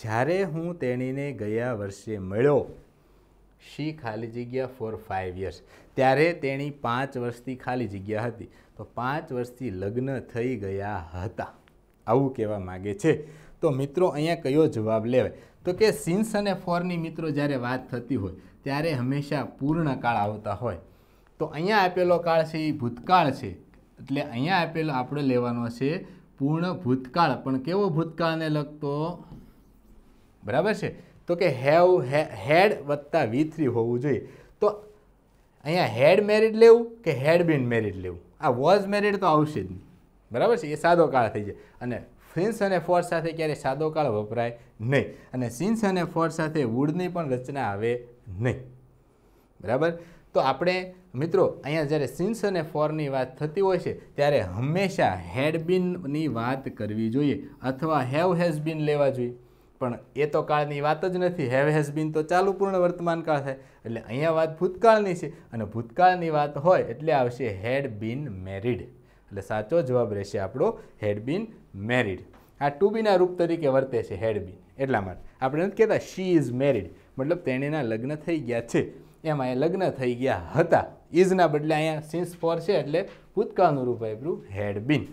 જ્યારે હું તેણીને ગયા વર્ષે મળ્યો શી ખાલી જગ્યા ફોર ફાઇવ યર્સ ત્યારે તેણી પાંચ વર્ષથી ખાલી જગ્યા હતી તો પાંચ વર્ષથી લગ્ન થઈ ગયા હતા આવું કહેવા માગે છે તો મિત્રો અહીંયા કયો જવાબ લેવાય તો કે સિન્સ અને ફોરની મિત્રો જ્યારે વાત થતી હોય ત્યારે હંમેશા પૂર્ણ કાળ આવતા હોય તો અહીંયા આપેલો કાળ છે એ ભૂતકાળ છે એટલે અહીંયા આપેલો આપણે લેવાનો છે પૂર્ણ ભૂતકાળ પણ કેવો ભૂતકાળને લગતો બરાબર છે તો કે હેવ હેડ વત્તા વી થ્રી હોવું જોઈએ તો અહીંયા હેડ મેરિડ લેવું કે હેડ બીન મેરિડ લેવું આ વોઝ મેરિડ તો આવશે જ નહીં બરાબર છે એ સાદો કાળ થઈ જાય અને ફિન્સ અને ફોર સાથે ક્યારેય સાદો કાળ વપરાય નહીં અને સિન્સ અને ફોર સાથે વૂડની પણ રચના આવે નહીં બરાબર તો આપણે મિત્રો અહીંયા જ્યારે સિન્સ અને ફોરની વાત થતી હોય છે ત્યારે હંમેશા હેડ બીનની વાત કરવી જોઈએ અથવા હેવ હેઝ બીન લેવા જોઈએ પણ એ તો કાળની વાત જ નથી હેવ હેઝ બીન તો ચાલુ પૂર્ણ વર્તમાન કાળ થાય એટલે અહીંયા વાત ભૂતકાળની છે અને ભૂતકાળની વાત હોય એટલે આવશે હેડ બીન મેરીડ એટલે સાચો જવાબ રહેશે આપણો હેડ બીન મેરીડ આ ટુ બીના રૂપ તરીકે વર્તે છે હેડ બીન એટલા માટે આપણે નથી કહેતા શી ઇઝ મેરીડ મતલબ તેણીના લગ્ન થઈ ગયા છે એમાં અહીંયા લગ્ન થઈ ગયા હતા ઇઝના બદલે અહીંયા સિન્સ ફોર છે એટલે ભૂતકાળનું રૂપ આપ્યું હેડ બીન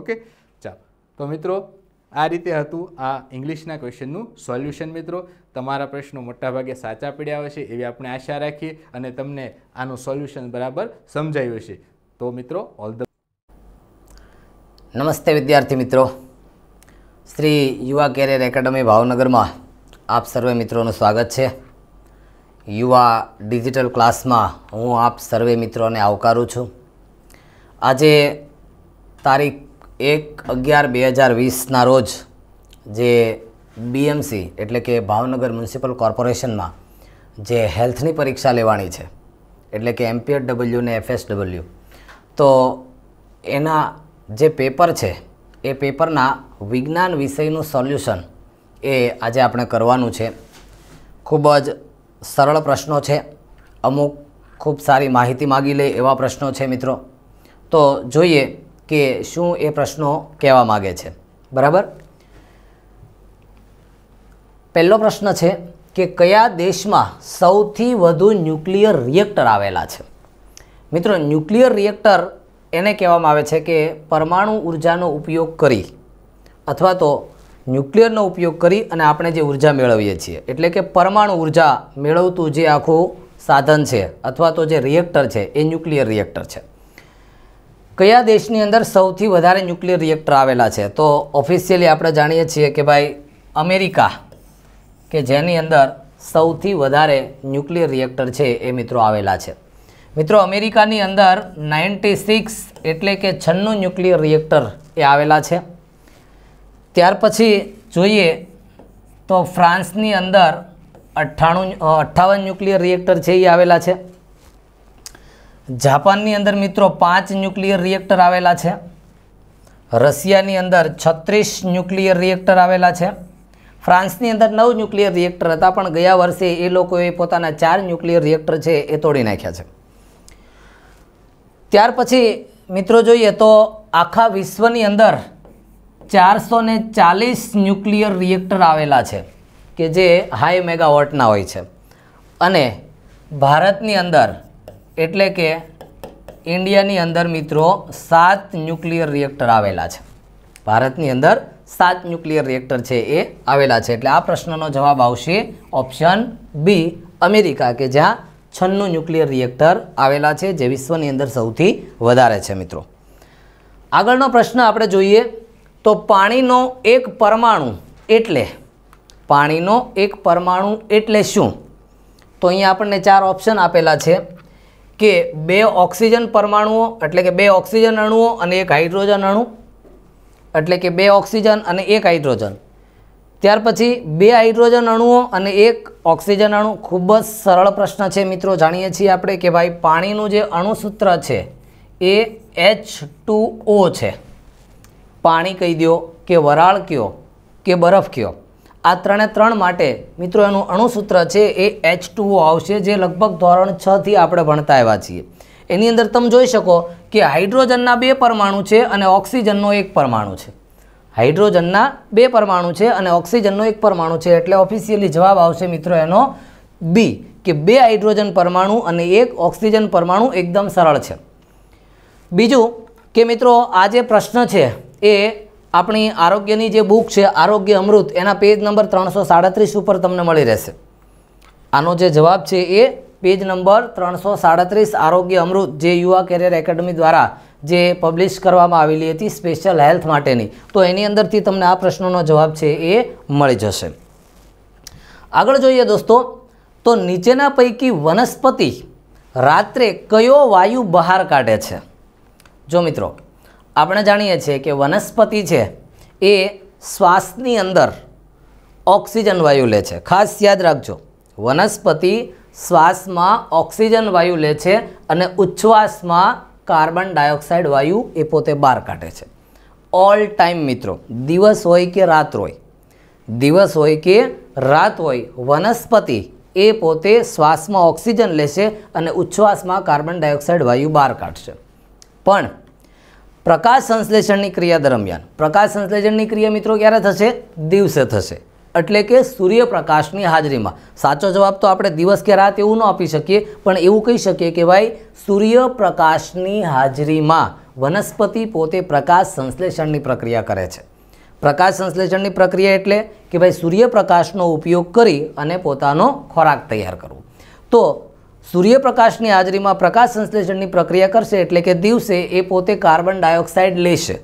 ઓકે ચાલો તો મિત્રો આ રીતે હતું આ ઇંગ્લિશના ક્વેશ્ચનનું સોલ્યુશન મિત્રો તમારા પ્રશ્નો મોટાભાગે સાચા પડ્યા હશે એવી આપણે આશા રાખીએ અને તમને આનું સોલ્યુશન બરાબર સમજાયું હશે તો મિત્રો ઓલ ધ નમસ્તે વિદ્યાર્થી મિત્રો શ્રી યુવા કેરિયર એકેડમી ભાવનગરમાં આપ સર્વે મિત્રોનું સ્વાગત છે યુવા ડિજિટલ ક્લાસમાં હું આપ સર્વે મિત્રોને આવકારું છું આજે તારીખ એક અગિયાર બે હજાર વીસના રોજ જે બીએમસી એટલે કે ભાવનગર મ્યુનિસિપલ કોર્પોરેશનમાં જે હેલ્થની પરીક્ષા લેવાની છે એટલે કે એમપીએચ ડબલ્યુ ને એફએસ ડબલ્યુ તો એના જે પેપર છે એ પેપરના વિજ્ઞાન વિષયનું સોલ્યુશન એ આજે આપણે કરવાનું છે ખૂબ જ સરળ પ્રશ્નો છે અમુક ખૂબ સારી માહિતી માગી લે એવા પ્રશ્નો છે મિત્રો તો જોઈએ કે શું એ પ્રશ્નો કહેવા માગે છે બરાબર પહેલો પ્રશ્ન છે કે કયા દેશમાં સૌથી વધુ ન્યુક્લિયર રિએક્ટર આવેલા છે મિત્રો ન્યુક્લિયર રિએક્ટર એને કહેવામાં આવે છે કે પરમાણુ ઉર્જાનો ઉપયોગ કરી અથવા તો ન્યુક્લિયરનો ઉપયોગ કરી અને આપણે જે ઉર્જા મેળવીએ છીએ એટલે કે પરમાણુ ઉર્જા મેળવતું જે આખું સાધન છે અથવા તો જે રિએક્ટર છે એ ન્યુક્લિયર રિએક્ટર છે કયા દેશની અંદર સૌથી વધારે ન્યુક્લિયર રિએક્ટર આવેલા છે તો ઓફિશિયલી આપણે જાણીએ છીએ કે ભાઈ અમેરિકા કે જેની અંદર સૌથી વધારે ન્યુક્લિયર રિએક્ટર છે એ મિત્રો આવેલા છે મિત્રો અમેરિકાની અંદર નાઇન્ટી સિક્સ એટલે કે છન્નું ન્યુક્લિયર રિએક્ટર એ આવેલા છે ત્યાર પછી જોઈએ તો ફ્રાન્સની અંદર અઠ્ઠાણું અઠ્ઠાવન ન્યુક્લિયર રિએક્ટર છે એ આવેલા છે જાપાનની અંદર મિત્રો પાંચ ન્યુક્લિયર રિએક્ટર આવેલા છે રશિયાની અંદર છત્રીસ ન્યુક્લિયર રિએક્ટર આવેલા છે ફ્રાન્સની અંદર નવ ન્યુક્લિયર રિએક્ટર હતા પણ ગયા વર્ષે એ લોકોએ પોતાના ચાર ન્યુક્લિયર રિએક્ટર છે એ તોડી નાખ્યા છે ત્યાર પછી મિત્રો જોઈએ તો આખા વિશ્વની અંદર ચારસો ને ચાલીસ ન્યુક્લિયર રિએક્ટર આવેલા છે કે જે હાઈ મેગાવોટના હોય છે અને ભારતની અંદર એટલે કે ઇન્ડિયાની અંદર મિત્રો સાત ન્યુક્લિયર રિએક્ટર આવેલા છે ભારતની અંદર સાત ન્યુક્લિયર રિએક્ટર છે એ આવેલા છે એટલે આ પ્રશ્નનો જવાબ આવશે ઓપ્શન બી અમેરિકા કે જ્યાં છન્નું ન્યુક્લિયર રિએક્ટર આવેલા છે જે વિશ્વની અંદર સૌથી વધારે છે મિત્રો આગળનો પ્રશ્ન આપણે જોઈએ તો પાણીનો એક પરમાણુ એટલે પાણીનો એક પરમાણુ એટલે શું તો અહીંયા આપણને ચાર ઓપ્શન આપેલા છે કે બે ઓક્સિજન પરમાણુઓ એટલે કે બે ઓક્સિજન અણુઓ અને એક હાઇડ્રોજન અણુ એટલે કે બે ઓક્સિજન અને એક હાઇડ્રોજન ત્યાર પછી બે હાઇડ્રોજન અણુઓ અને એક ઓક્સિજન અણુ ખૂબ જ સરળ પ્રશ્ન છે મિત્રો જાણીએ છીએ આપણે કે ભાઈ પાણીનું જે અણુસૂત્ર છે એ એચ છે પાણી કહી દો કે વરાળ કયો કે બરફ કયો આ ત્રણે ત્રણ માટે મિત્રો એનું અણુસૂત્ર છે એ એચ આવશે જે લગભગ ધોરણ છથી આપણે ભણતા આવ્યા છીએ એની અંદર તમે જોઈ શકો કે હાઇડ્રોજનના બે પરમાણુ છે અને ઓક્સિજનનો એક પરમાણુ છે હાઇડ્રોજનના બે પરમાણુ છે અને ઓક્સિજનનો એક પરમાણુ છે એટલે ઓફિશિયલી જવાબ આવશે મિત્રો એનો બી કે બે હાઇડ્રોજન પરમાણુ અને એક ઓક્સિજન પરમાણુ એકદમ સરળ છે બીજું કે મિત્રો આ જે પ્રશ્ન છે એ આપણી આરોગ્યની જે બુક છે આરોગ્ય અમૃત એના પેજ નંબર ત્રણસો સાડત્રીસ ઉપર તમને મળી રહેશે આનો જે જવાબ છે એ પેજ નંબર ત્રણસો સાડત્રીસ આરોગ્ય અમૃત જે યુવા કેરિયર એકેડમી દ્વારા જે પબ્લિશ કરવામાં આવેલી હતી સ્પેશિયલ હેલ્થ માટેની તો એની અંદરથી તમને આ પ્રશ્નોનો જવાબ છે એ મળી જશે આગળ જોઈએ દોસ્તો તો નીચેના પૈકી વનસ્પતિ રાત્રે કયો વાયુ બહાર કાઢે છે જો મિત્રો આપણે જાણીએ છીએ કે વનસ્પતિ છે એ શ્વાસની અંદર ઓક્સિજન વાયુ લે છે ખાસ યાદ રાખજો વનસ્પતિ શ્વાસમાં ઓક્સિજન વાયુ લે છે અને ઉચ્છ્વાસમાં કાર્બન ડાયોક્સાઇડ વાયુ એ પોતે બહાર કાઢે છે ઓલ ટાઈમ મિત્રો દિવસ હોય કે રાત હોય દિવસ હોય કે રાત હોય વનસ્પતિ એ પોતે શ્વાસમાં ઓક્સિજન લેશે અને ઉચ્છ્વાસમાં કાર્બન ડાયોક્સાઇડ વાયુ બહાર કાઢશે પણ પ્રકાશ સંશ્લેષણની ક્રિયા દરમિયાન પ્રકાશ સંશ્લેષણની ક્રિયા મિત્રો ક્યારે થશે દિવસે થશે એટલે કે સૂર્યપ્રકાશની હાજરીમાં સાચો જવાબ તો આપણે દિવસ કે રાત એવું ન આપી શકીએ પણ એવું કહી શકીએ કે ભાઈ સૂર્યપ્રકાશની હાજરીમાં વનસ્પતિ પોતે પ્રકાશ સંશ્લેષણની પ્રક્રિયા કરે છે પ્રકાશ સંશ્લેષણની પ્રક્રિયા એટલે કે ભાઈ સૂર્યપ્રકાશનો ઉપયોગ કરી અને પોતાનો ખોરાક તૈયાર કરવો તો સૂર્યપ્રકાશની હાજરીમાં પ્રકાશ સંશ્લેષણની પ્રક્રિયા કરશે એટલે કે દિવસે એ પોતે કાર્બન ડાયોક્સાઇડ લેશે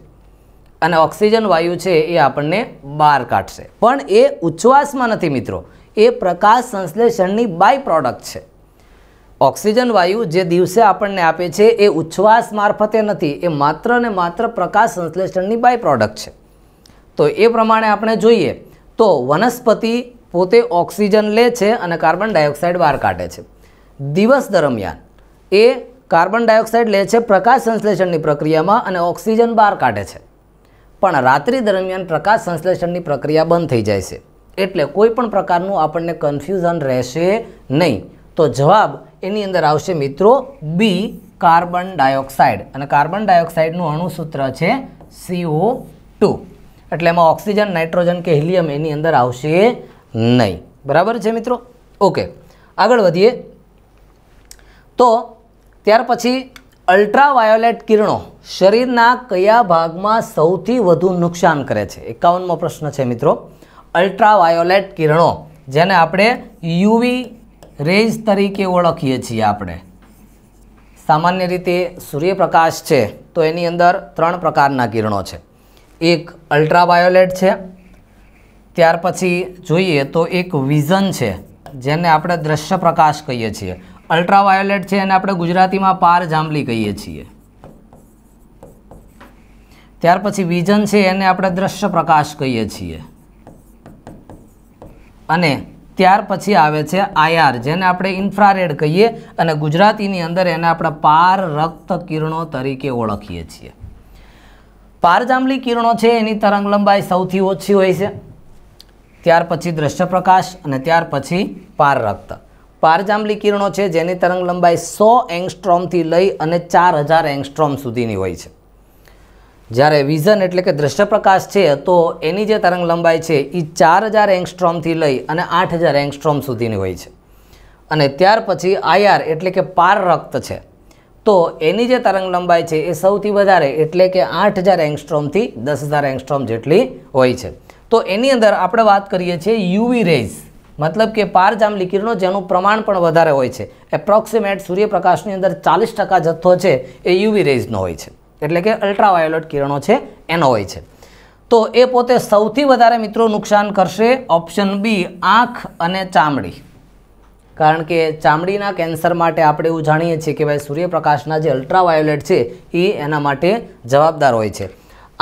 અને ઓક્સિજન વાયુ છે એ આપણને બહાર કાઢશે પણ એ ઉચ્છવાસમાં નથી મિત્રો એ પ્રકાશ સંશ્લેષણની બાય પ્રોડક્ટ છે ઓક્સિજન વાયુ જે દિવસે આપણને આપે છે એ ઉચ્છવાસ મારફતે નથી એ માત્ર ને માત્ર પ્રકાશ સંશ્લેષણની બાય પ્રોડક્ટ છે તો એ પ્રમાણે આપણે જોઈએ તો વનસ્પતિ પોતે ઓક્સિજન લે છે અને કાર્બન ડાયોક્સાઇડ બહાર કાઢે છે દિવસ દરમિયાન એ કાર્બન ડાયોક્સાઇડ લે છે પ્રકાશ સંશ્લેષણની પ્રક્રિયામાં અને ઓક્સિજન બહાર કાઢે છે પણ રાત્રિ દરમિયાન પ્રકાશ સંશ્લેષણની પ્રક્રિયા બંધ થઈ જાય છે એટલે કોઈ પણ પ્રકારનું આપણને કન્ફ્યુઝન રહેશે નહીં તો જવાબ એની અંદર આવશે મિત્રો બી કાર્બન ડાયોક્સાઇડ અને કાર્બન ડાયોક્સાઇડનું અણુસૂત્ર છે સીઓ ટુ એટલે એમાં ઓક્સિજન નાઇટ્રોજન કે હિલિયમ એની અંદર આવશે નહીં બરાબર છે મિત્રો ઓકે આગળ વધીએ તો ત્યાર પછી અલ્ટ્રાવાયોલેટ કિરણો શરીરના કયા ભાગમાં સૌથી વધુ નુકસાન કરે છે એકાવનમો પ્રશ્ન છે મિત્રો અલ્ટ્રાવાયોલેટ કિરણો જેને આપણે યુવી રેઝ તરીકે ઓળખીએ છીએ આપણે સામાન્ય રીતે સૂર્યપ્રકાશ છે તો એની અંદર ત્રણ પ્રકારના કિરણો છે એક અલ્ટ્રાવાયોલેટ છે ત્યાર પછી જોઈએ તો એક વિઝન છે જેને આપણે દ્રશ્ય પ્રકાશ કહીએ છીએ અલ્ટ્રાવાયોલેટ છે એને આપણે ગુજરાતીમાં પાર જાંબલી કહીએ છીએ ત્યાર પછી વિઝન છે એને આપણે દ્રશ્ય પ્રકાશ કહીએ છીએ અને ત્યાર પછી આવે છે આયાર જેને આપણે ઇન્ફ્રારેડ કહીએ અને ગુજરાતીની અંદર એને આપણે પાર રક્ત કિરણો તરીકે ઓળખીએ છીએ પારજાંબલી કિરણો છે એની તરંગલંબાઈ સૌથી ઓછી હોય છે ત્યાર પછી દ્રશ્ય પ્રકાશ અને ત્યાર પછી પાર રક્ત પારજાંબલી કિરણો છે જેની તરંગ લંબાઈ સો એંગસ્ટ્રોમથી લઈ અને ચાર હજાર એંગસ્ટ્રોમ સુધીની હોય છે જ્યારે વિઝન એટલે કે દ્રશ્યપ્રકાશ છે તો એની જે તરંગ લંબાઈ છે એ ચાર હજાર એંગસ્ટ્રોમથી લઈ અને આઠ હજાર એંગસ્ટ્રોમ સુધીની હોય છે અને ત્યાર પછી આયાર એટલે કે પાર રક્ત છે તો એની જે તરંગ લંબાઈ છે એ સૌથી વધારે એટલે કે આઠ હજાર એંગસ્ટ્રોમથી દસ હજાર એંગસ્ટ્રોમ જેટલી હોય છે તો એની અંદર આપણે વાત કરીએ છીએ યુવી રેઝ મતલબ કે પારજાંબલી કિરણો જેનું પ્રમાણ પણ વધારે હોય છે એપ્રોક્સિમેટ સૂર્યપ્રકાશની અંદર ચાલીસ ટકા જથ્થો છે એ યુવી રેઝનો હોય છે એટલે કે અલ્ટ્રાવાયોલેટ કિરણો છે એનો હોય છે તો એ પોતે સૌથી વધારે મિત્રો નુકસાન કરશે ઓપ્શન બી આંખ અને ચામડી કારણ કે ચામડીના કેન્સર માટે આપણે એવું જાણીએ છીએ કે ભાઈ સૂર્યપ્રકાશના જે અલ્ટ્રાવાયોલેટ છે એ એના માટે જવાબદાર હોય છે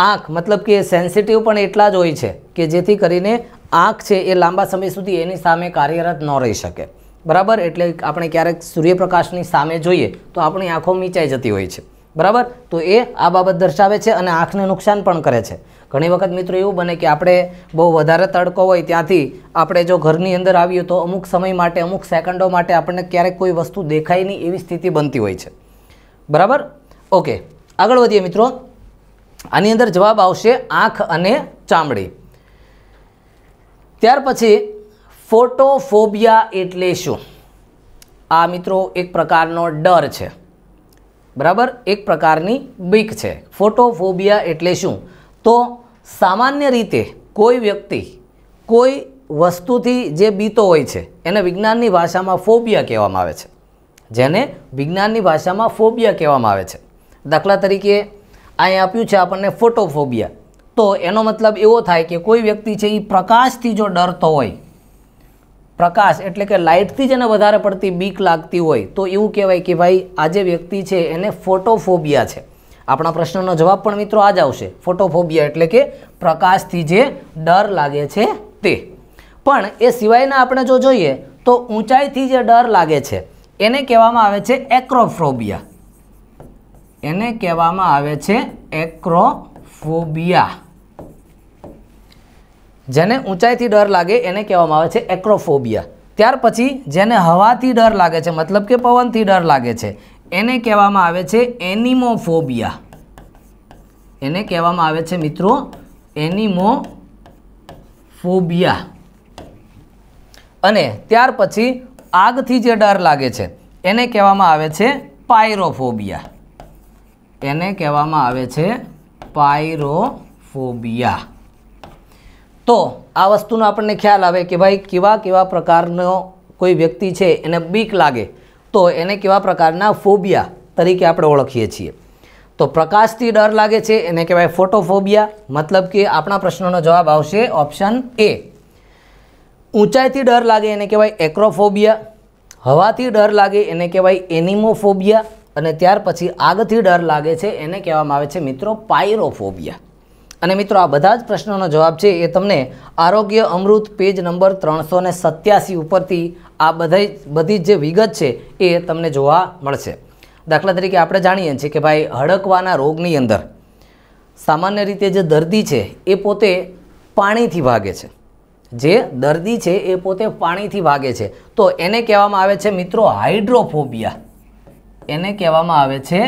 આંખ મતલબ કે સેન્સિટિવ પણ એટલા જ હોય છે કે જેથી કરીને આંખ છે એ લાંબા સમય સુધી એની સામે કાર્યરત ન રહી શકે બરાબર એટલે આપણે ક્યારેક સૂર્યપ્રકાશની સામે જોઈએ તો આપણી આંખો મીંચાઈ જતી હોય છે બરાબર તો એ આ બાબત દર્શાવે છે અને આંખને નુકસાન પણ કરે છે ઘણી વખત મિત્રો એવું બને કે આપણે બહુ વધારે તડકો હોય ત્યાંથી આપણે જો ઘરની અંદર આવીએ તો અમુક સમય માટે અમુક સેકન્ડો માટે આપણને ક્યારેક કોઈ વસ્તુ દેખાય નહીં એવી સ્થિતિ બનતી હોય છે બરાબર ઓકે આગળ વધીએ મિત્રો આની અંદર જવાબ આવશે આંખ અને ચામડી ત્યાર પછી ફોટોફોબિયા એટલે શું આ મિત્રો એક પ્રકારનો ડર છે બરાબર એક પ્રકારની બીક છે ફોટોફોબિયા એટલે શું તો સામાન્ય રીતે કોઈ વ્યક્તિ કોઈ વસ્તુથી જે બીતો હોય છે એને વિજ્ઞાનની ભાષામાં ફોબિયા કહેવામાં આવે છે જેને વિજ્ઞાનની ભાષામાં ફોબિયા કહેવામાં આવે છે દાખલા તરીકે અહીં આપ્યું છે આપણને ફોટોફોબિયા તો એનો મતલબ એવો થાય કે કોઈ વ્યક્તિ છે એ પ્રકાશથી જો ડરતો હોય પ્રકાશ એટલે કે લાઇટથી જ એને વધારે પડતી બીક લાગતી હોય તો એવું કહેવાય કે ભાઈ આ જે વ્યક્તિ છે એને ફોટોફોબિયા છે આપણા પ્રશ્નનો જવાબ પણ મિત્રો આ જ આવશે ફોટોફોબિયા એટલે કે પ્રકાશથી જે ડર લાગે છે તે પણ એ સિવાયના આપણે જો જોઈએ તો ઊંચાઈથી જે ડર લાગે છે એને કહેવામાં આવે છે એક્રોફોબિયા એને કહેવામાં આવે છે એક્રોફોબિયા જેને ઊંચાઈથી ડર લાગે એને કહેવામાં આવે છે એક્રોફોબિયા ત્યાર પછી જેને હવાથી ડર લાગે છે મતલબ કે પવનથી ડર લાગે છે એને કહેવામાં આવે છે એનિમોફોબિયા એને કહેવામાં આવે છે મિત્રો એનિમોફોબિયા અને ત્યાર પછી આગથી જે ડર લાગે છે એને કહેવામાં આવે છે પાયરોફોબિયા એને કહેવામાં આવે છે પાયરોફોબિયા તો આ વસ્તુનો આપણને ખ્યાલ આવે કે ભાઈ કેવા કેવા પ્રકારનો કોઈ વ્યક્તિ છે એને બીક લાગે તો એને કેવા પ્રકારના ફોબિયા તરીકે આપણે ઓળખીએ છીએ તો પ્રકાશથી ડર લાગે છે એને કહેવાય ફોટોફોબિયા મતલબ કે આપણા પ્રશ્નોનો જવાબ આવશે ઓપ્શન એ ઊંચાઈથી ડર લાગે એને કહેવાય એક્રોફોબિયા હવાથી ડર લાગે એને કહેવાય એનિમોફોબિયા અને ત્યાર પછી આગથી ડર લાગે છે એને કહેવામાં આવે છે મિત્રો પાયરોફોબિયા અને મિત્રો આ બધા જ પ્રશ્નોનો જવાબ છે એ તમને આરોગ્ય અમૃત પેજ નંબર ત્રણસો ને સત્યાસી ઉપરથી આ બધી બધી જે વિગત છે એ તમને જોવા મળશે દાખલા તરીકે આપણે જાણીએ છીએ કે ભાઈ હડકવાના રોગની અંદર સામાન્ય રીતે જે દર્દી છે એ પોતે પાણીથી ભાગે છે જે દર્દી છે એ પોતે પાણીથી ભાગે છે તો એને કહેવામાં આવે છે મિત્રો હાઇડ્રોફોબિયા એને કહેવામાં આવે છે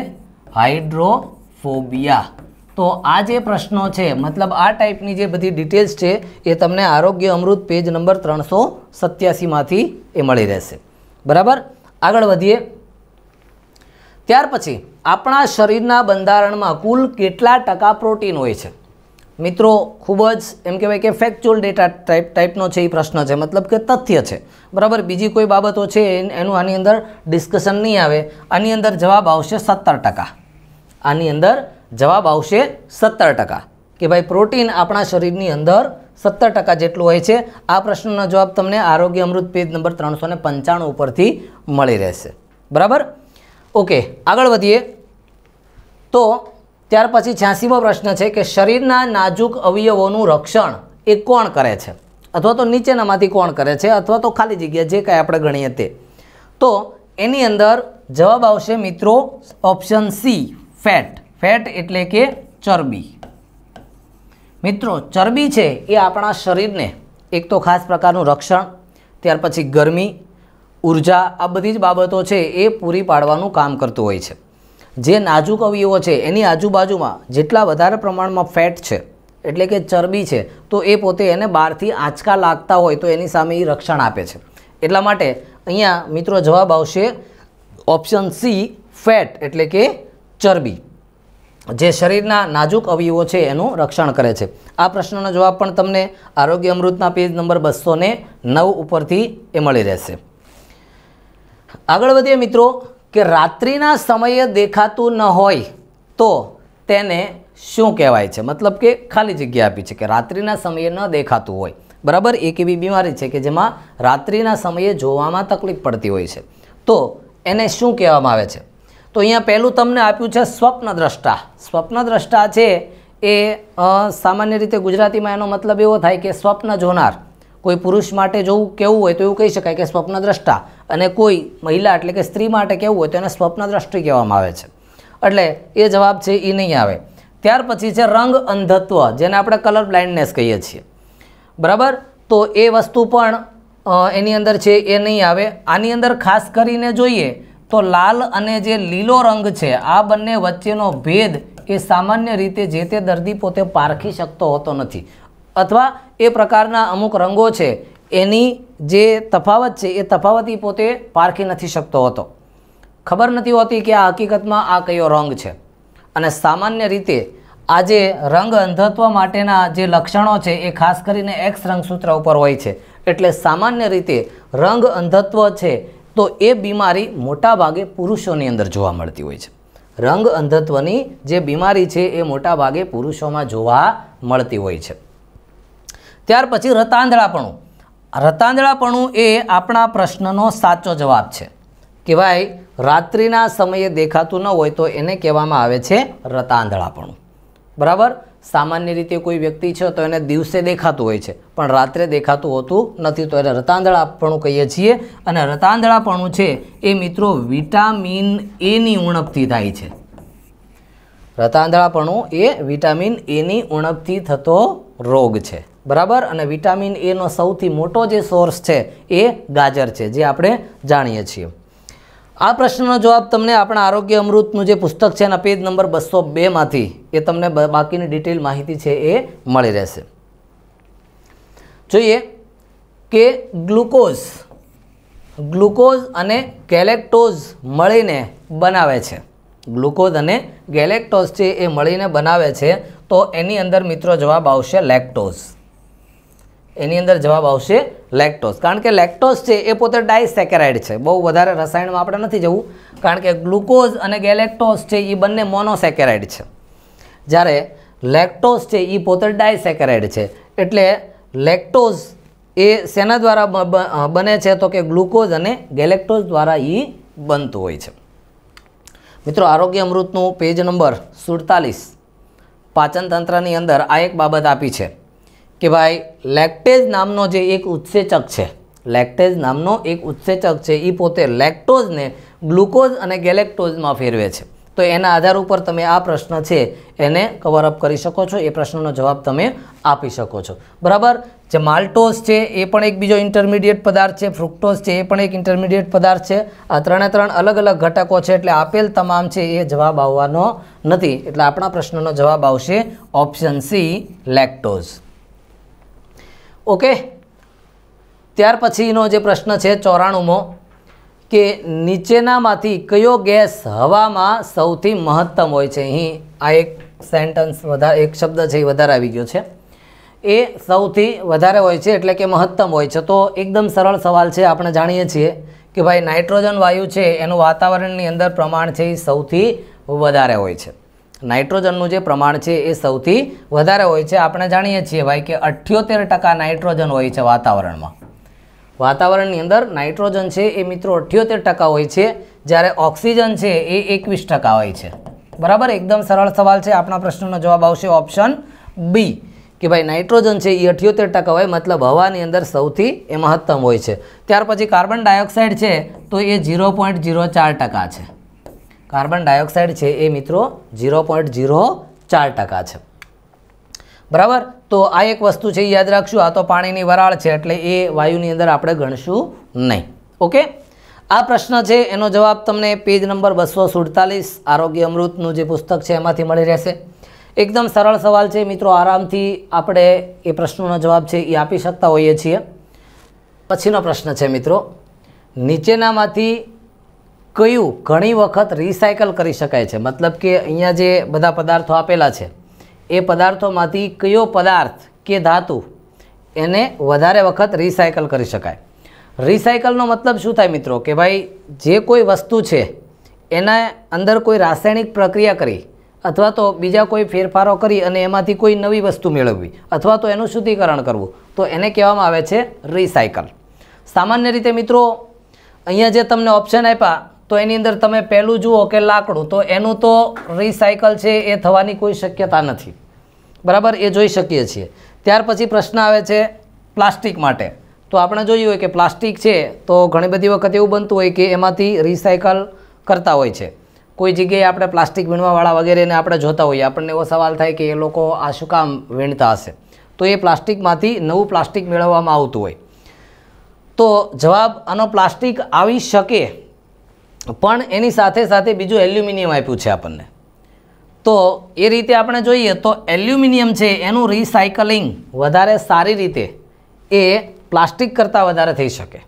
હાઇડ્રોફોબિયા તો આ જે પ્રશ્નો છે મતલબ આ ટાઈપની જે બધી ડિટેલ્સ છે એ તમને આરોગ્ય અમૃત પેજ નંબર ત્રણસો સત્યાસીમાંથી એ મળી રહેશે બરાબર આગળ વધીએ ત્યાર પછી આપણા શરીરના બંધારણમાં કુલ કેટલા ટકા પ્રોટીન હોય છે મિત્રો ખૂબ જ એમ કહેવાય કે ફેક્ચ્યુઅલ ડેટા ટાઈપ ટાઈપનો છે એ પ્રશ્ન છે મતલબ કે તથ્ય છે બરાબર બીજી કોઈ બાબતો છે એનું આની અંદર ડિસ્કશન નહીં આવે આની અંદર જવાબ આવશે સત્તર ટકા આની અંદર જવાબ આવશે સત્તર ટકા કે ભાઈ પ્રોટીન આપણા શરીરની અંદર સત્તર ટકા જેટલું હોય છે આ પ્રશ્નનો જવાબ તમને આરોગ્ય અમૃત પેજ નંબર ત્રણસો પંચાણું ઉપરથી મળી રહેશે બરાબર ઓકે આગળ વધીએ તો ત્યાર પછી છ્યાસીમો પ્રશ્ન છે કે શરીરના નાજુક અવયવોનું રક્ષણ એ કોણ કરે છે અથવા તો નીચેનામાંથી કોણ કરે છે અથવા તો ખાલી જગ્યા જે કાંઈ આપણે ગણીએ તે તો એની અંદર જવાબ આવશે મિત્રો ઓપ્શન સી ફેટ ફેટ એટલે કે ચરબી મિત્રો ચરબી છે એ આપણા શરીરને એક તો ખાસ પ્રકારનું રક્ષણ ત્યાર પછી ગરમી ઉર્જા આ બધી જ બાબતો છે એ પૂરી પાડવાનું કામ કરતું હોય છે જે નાજુક અવયવો છે એની આજુબાજુમાં જેટલા વધારે પ્રમાણમાં ફેટ છે એટલે કે ચરબી છે તો એ પોતે એને બહારથી આંચકા લાગતા હોય તો એની સામે એ રક્ષણ આપે છે એટલા માટે અહીંયા મિત્રો જવાબ આવશે ઓપ્શન સી ફેટ એટલે કે ચરબી જે શરીરના નાજુક અવયવો છે એનું રક્ષણ કરે છે આ પ્રશ્નનો જવાબ પણ તમને આરોગ્ય અમૃતના પેજ નંબર બસો નવ ઉપરથી એ મળી રહેશે આગળ વધીએ મિત્રો કે રાત્રિના સમયે દેખાતું ન હોય તો તેને શું કહેવાય છે મતલબ કે ખાલી જગ્યા આપી છે કે રાત્રિના સમયે ન દેખાતું હોય બરાબર એક એવી બીમારી છે કે જેમાં રાત્રિના સમયે જોવામાં તકલીફ પડતી હોય છે તો એને શું કહેવામાં આવે છે તો અહીંયા પહેલું તમને આપ્યું છે સ્વપ્નદ્રષ્ટા સ્વપ્નદ્રષ્ટા છે એ સામાન્ય રીતે ગુજરાતીમાં એનો મતલબ એવો થાય કે સ્વપ્ન જોનાર કોઈ પુરુષ માટે જોવું કેવું હોય તો એવું કહી શકાય કે સ્વપ્નદ્રષ્ટા અને કોઈ મહિલા એટલે કે સ્ત્રી માટે કેવું હોય તો એને સ્વપ્નદ્રષ્ટિ કહેવામાં આવે છે એટલે એ જવાબ છે એ નહીં આવે ત્યાર પછી છે રંગ અંધત્વ જેને આપણે કલર બ્લાઇન્ડનેસ કહીએ છીએ બરાબર તો એ વસ્તુ પણ એની અંદર છે એ નહીં આવે આની અંદર ખાસ કરીને જોઈએ તો લાલ અને જે લીલો રંગ છે આ બંને વચ્ચેનો ભેદ એ સામાન્ય રીતે જે તે દર્દી પોતે પારખી શકતો હોતો નથી અથવા એ પ્રકારના અમુક રંગો છે એની જે તફાવત છે એ તફાવત પોતે પારખી નથી શકતો હોતો ખબર નથી હોતી કે આ હકીકતમાં આ કયો રંગ છે અને સામાન્ય રીતે આજે રંગ અંધત્વ માટેના જે લક્ષણો છે એ ખાસ કરીને એક્સ રંગસૂત્ર ઉપર હોય છે એટલે સામાન્ય રીતે રંગ અંધત્વ છે તો એ બીમારી મોટાભાગે પુરુષોની અંદર જોવા મળતી હોય છે રંગ અંધત્વની જે બીમારી છે એ મોટાભાગે પુરુષોમાં જોવા મળતી હોય છે ત્યાર પછી રતાંધળાપણું રતાંધળાપણું એ આપણા પ્રશ્નનો સાચો જવાબ છે કહેવાય રાત્રિના સમયે દેખાતું ન હોય તો એને કહેવામાં આવે છે રતાંધળાપણું બરાબર સામાન્ય રીતે કોઈ વ્યક્તિ છે તો એને દિવસે દેખાતું હોય છે પણ રાત્રે દેખાતું હોતું નથી તો એને રતાંદળાપણું કહીએ છીએ અને રતાંદળાપણું છે એ મિત્રો વિટામિન એની ઉણપથી થાય છે રતાંદળાપણું એ વિટામિન એની ઉણપથી થતો રોગ છે બરાબર અને વિટામિન એનો સૌથી મોટો જે સોર્સ છે એ ગાજર છે જે આપણે જાણીએ છીએ આ પ્રશ્નનો જવાબ તમને આપણા આરોગ્ય અમૃતનું જે પુસ્તક છે એના પેજ નંબર બસો બેમાંથી એ તમને બાકીની ડિટેલ માહિતી છે એ મળી રહેશે જોઈએ કે ગ્લુકોઝ ગ્લુકોઝ અને ગેલેક્ટોઝ મળીને બનાવે છે ગ્લુકોઝ અને ગેલેક્ટોઝ છે એ મળીને બનાવે છે તો એની અંદર મિત્રો જવાબ આવશે લેક્ટોઝ એની અંદર જવાબ આવશે લેક્ટોસ કારણ કે લેક્ટોસ છે એ પોતે ડાયસેકેરાઇડ છે બહુ વધારે રસાયણમાં આપણે નથી જવું કારણ કે ગ્લુકોઝ અને ગેલેક્ટોસ છે એ બંને મોનોસેકેરાઇડ છે જ્યારે લેક્ટોસ છે એ પોતે ડાયસેકેરાઇડ છે એટલે લેક્ટોઝ એ શેના દ્વારા બને છે તો કે ગ્લુકોઝ અને ગેલેક્ટોઝ દ્વારા એ બનતું હોય છે મિત્રો આરોગ્ય અમૃતનું પેજ નંબર સુડતાલીસ પાચનતંત્રની અંદર આ એક બાબત આપી છે કે ભાઈ લેક્ટેજ નામનો જે એક ઉત્સેચક છે લેક્ટેજ નામનો એક ઉત્સેચક છે એ પોતે લેક્ટોઝને ગ્લુકોઝ અને ગેલેક્ટોઝમાં ફેરવે છે તો એના આધાર ઉપર તમે આ પ્રશ્ન છે એને કવરઅપ કરી શકો છો એ પ્રશ્નનો જવાબ તમે આપી શકો છો બરાબર જે માલ્ટોઝ છે એ પણ એક બીજો ઇન્ટરમીડિયેટ પદાર્થ છે ફ્રુક્ટોઝ છે એ પણ એક ઇન્ટરમીડિયેટ પદાર્થ છે આ ત્રણે ત્રણ અલગ અલગ ઘટકો છે એટલે આપેલ તમામ છે એ જવાબ આવવાનો નથી એટલે આપણા પ્રશ્નનો જવાબ આવશે ઓપ્શન સી લેક્ટોઝ ઓકે ત્યાર પછીનો જે પ્રશ્ન છે ચોરાણુંમો કે નીચેનામાંથી કયો ગેસ હવામાં સૌથી મહત્તમ હોય છે અહીં આ એક સેન્ટન્સ વધારે એક શબ્દ છે એ વધારે આવી ગયો છે એ સૌથી વધારે હોય છે એટલે કે મહત્તમ હોય છે તો એકદમ સરળ સવાલ છે આપણે જાણીએ છીએ કે ભાઈ નાઇટ્રોજન વાયુ છે એનું વાતાવરણની અંદર પ્રમાણ છે એ સૌથી વધારે હોય છે નાઇટ્રોજનનું જે પ્રમાણ છે એ સૌથી વધારે હોય છે આપણે જાણીએ છીએ ભાઈ કે અઠ્યોતેર ટકા નાઇટ્રોજન હોય છે વાતાવરણમાં વાતાવરણની અંદર નાઇટ્રોજન છે એ મિત્રો અઠ્યોતેર ટકા હોય છે જ્યારે ઓક્સિજન છે એ એકવીસ ટકા હોય છે બરાબર એકદમ સરળ સવાલ છે આપણા પ્રશ્નનો જવાબ આવશે ઓપ્શન બી કે ભાઈ નાઇટ્રોજન છે એ અઠ્યોતેર ટકા હોય મતલબ હવાની અંદર સૌથી એ મહત્તમ હોય છે ત્યાર પછી કાર્બન ડાયોક્સાઇડ છે તો એ ઝીરો પોઈન્ટ ઝીરો ચાર ટકા છે કાર્બન ડાયોક્સાઇડ છે એ મિત્રો ઝીરો પોઈન્ટ ઝીરો ચાર ટકા છે બરાબર તો આ એક વસ્તુ છે યાદ રાખશું આ તો પાણીની વરાળ છે એટલે એ વાયુની અંદર આપણે ગણશું નહીં ઓકે આ પ્રશ્ન છે એનો જવાબ તમને પેજ નંબર બસો સુડતાલીસ આરોગ્ય અમૃતનું જે પુસ્તક છે એમાંથી મળી રહેશે એકદમ સરળ સવાલ છે મિત્રો આરામથી આપણે એ પ્રશ્નોનો જવાબ છે એ આપી શકતા હોઈએ છીએ પછીનો પ્રશ્ન છે મિત્રો નીચેનામાંથી કયું ઘણી વખત રિસાયકલ કરી શકાય છે મતલબ કે અહીંયા જે બધા પદાર્થો આપેલા છે એ પદાર્થોમાંથી કયો પદાર્થ કે ધાતુ એને વધારે વખત રિસાયકલ કરી શકાય રિસાયકલનો મતલબ શું થાય મિત્રો કે ભાઈ જે કોઈ વસ્તુ છે એના અંદર કોઈ રાસાયણિક પ્રક્રિયા કરી અથવા તો બીજા કોઈ ફેરફારો કરી અને એમાંથી કોઈ નવી વસ્તુ મેળવવી અથવા તો એનું શુદ્ધિકરણ કરવું તો એને કહેવામાં આવે છે રિસાયકલ સામાન્ય રીતે મિત્રો અહીંયા જે તમને ઓપ્શન આપ્યા તો એની અંદર તમે પહેલું જુઓ કે લાકડું તો એનું તો રિસાયકલ છે એ થવાની કોઈ શક્યતા નથી બરાબર એ જોઈ શકીએ છીએ ત્યાર પછી પ્રશ્ન આવે છે પ્લાસ્ટિક માટે તો આપણે જોયું હોય કે પ્લાસ્ટિક છે તો ઘણી બધી વખત એવું બનતું હોય કે એમાંથી રિસાયકલ કરતા હોય છે કોઈ જગ્યાએ આપણે પ્લાસ્ટિક વીણવાવાળા વગેરેને આપણે જોતા હોઈએ આપણને એવો સવાલ થાય કે એ લોકો આ શું કામ વીણતા હશે તો એ પ્લાસ્ટિકમાંથી નવું પ્લાસ્ટિક મેળવવામાં આવતું હોય તો જવાબ આનો પ્લાસ્ટિક આવી શકે પણ એની સાથે સાથે બીજું એલ્યુમિનિયમ આપ્યું છે આપણને તો એ રીતે આપણે જોઈએ તો એલ્યુમિનિયમ છે એનું રિસાયકલિંગ વધારે સારી રીતે એ પ્લાસ્ટિક કરતાં વધારે થઈ શકે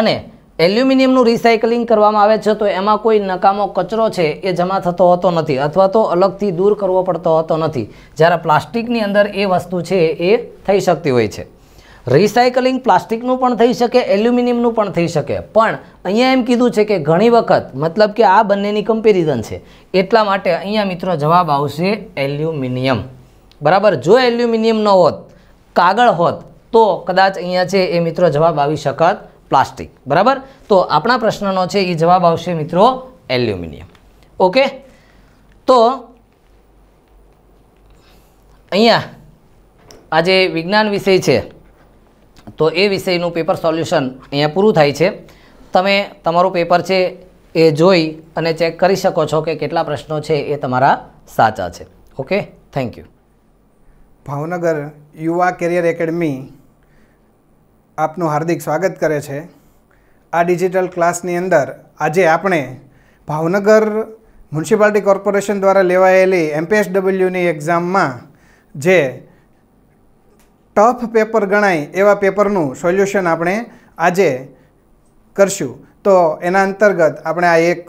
અને એલ્યુમિનિયમનું રિસાયકલિંગ કરવામાં આવે છે તો એમાં કોઈ નકામો કચરો છે એ જમા થતો હોતો નથી અથવા તો અલગથી દૂર કરવો પડતો હોતો નથી જ્યારે પ્લાસ્ટિકની અંદર એ વસ્તુ છે એ થઈ શકતી હોય છે રિસાયકલિંગ પ્લાસ્ટિકનું પણ થઈ શકે એલ્યુમિનિયમનું પણ થઈ શકે પણ અહીંયા એમ કીધું છે કે ઘણી વખત મતલબ કે આ બંનેની કમ્પેરિઝન છે એટલા માટે અહીંયા મિત્રો જવાબ આવશે એલ્યુમિનિયમ બરાબર જો એલ્યુમિનિયમ ન હોત કાગળ હોત તો કદાચ અહીંયા છે એ મિત્રો જવાબ આવી શકત પ્લાસ્ટિક બરાબર તો આપણા પ્રશ્નનો છે એ જવાબ આવશે મિત્રો એલ્યુમિનિયમ ઓકે તો અહીંયા આ જે વિજ્ઞાન વિષય છે તો એ વિષયનું પેપર સોલ્યુશન અહીંયા પૂરું થાય છે તમે તમારું પેપર છે એ જોઈ અને ચેક કરી શકો છો કે કેટલા પ્રશ્નો છે એ તમારા સાચા છે ઓકે થેન્ક યુ ભાવનગર યુવા કેરિયર એકેડમી આપનું હાર્દિક સ્વાગત કરે છે આ ડિજિટલ ક્લાસની અંદર આજે આપણે ભાવનગર મ્યુનિસિપાલિટી કોર્પોરેશન દ્વારા લેવાયેલી એમપીએસડબલ્યુની એક્ઝામમાં જે ટફ પેપર ગણાય એવા પેપરનું સોલ્યુશન આપણે આજે કરશું તો એના અંતર્ગત આપણે આ એક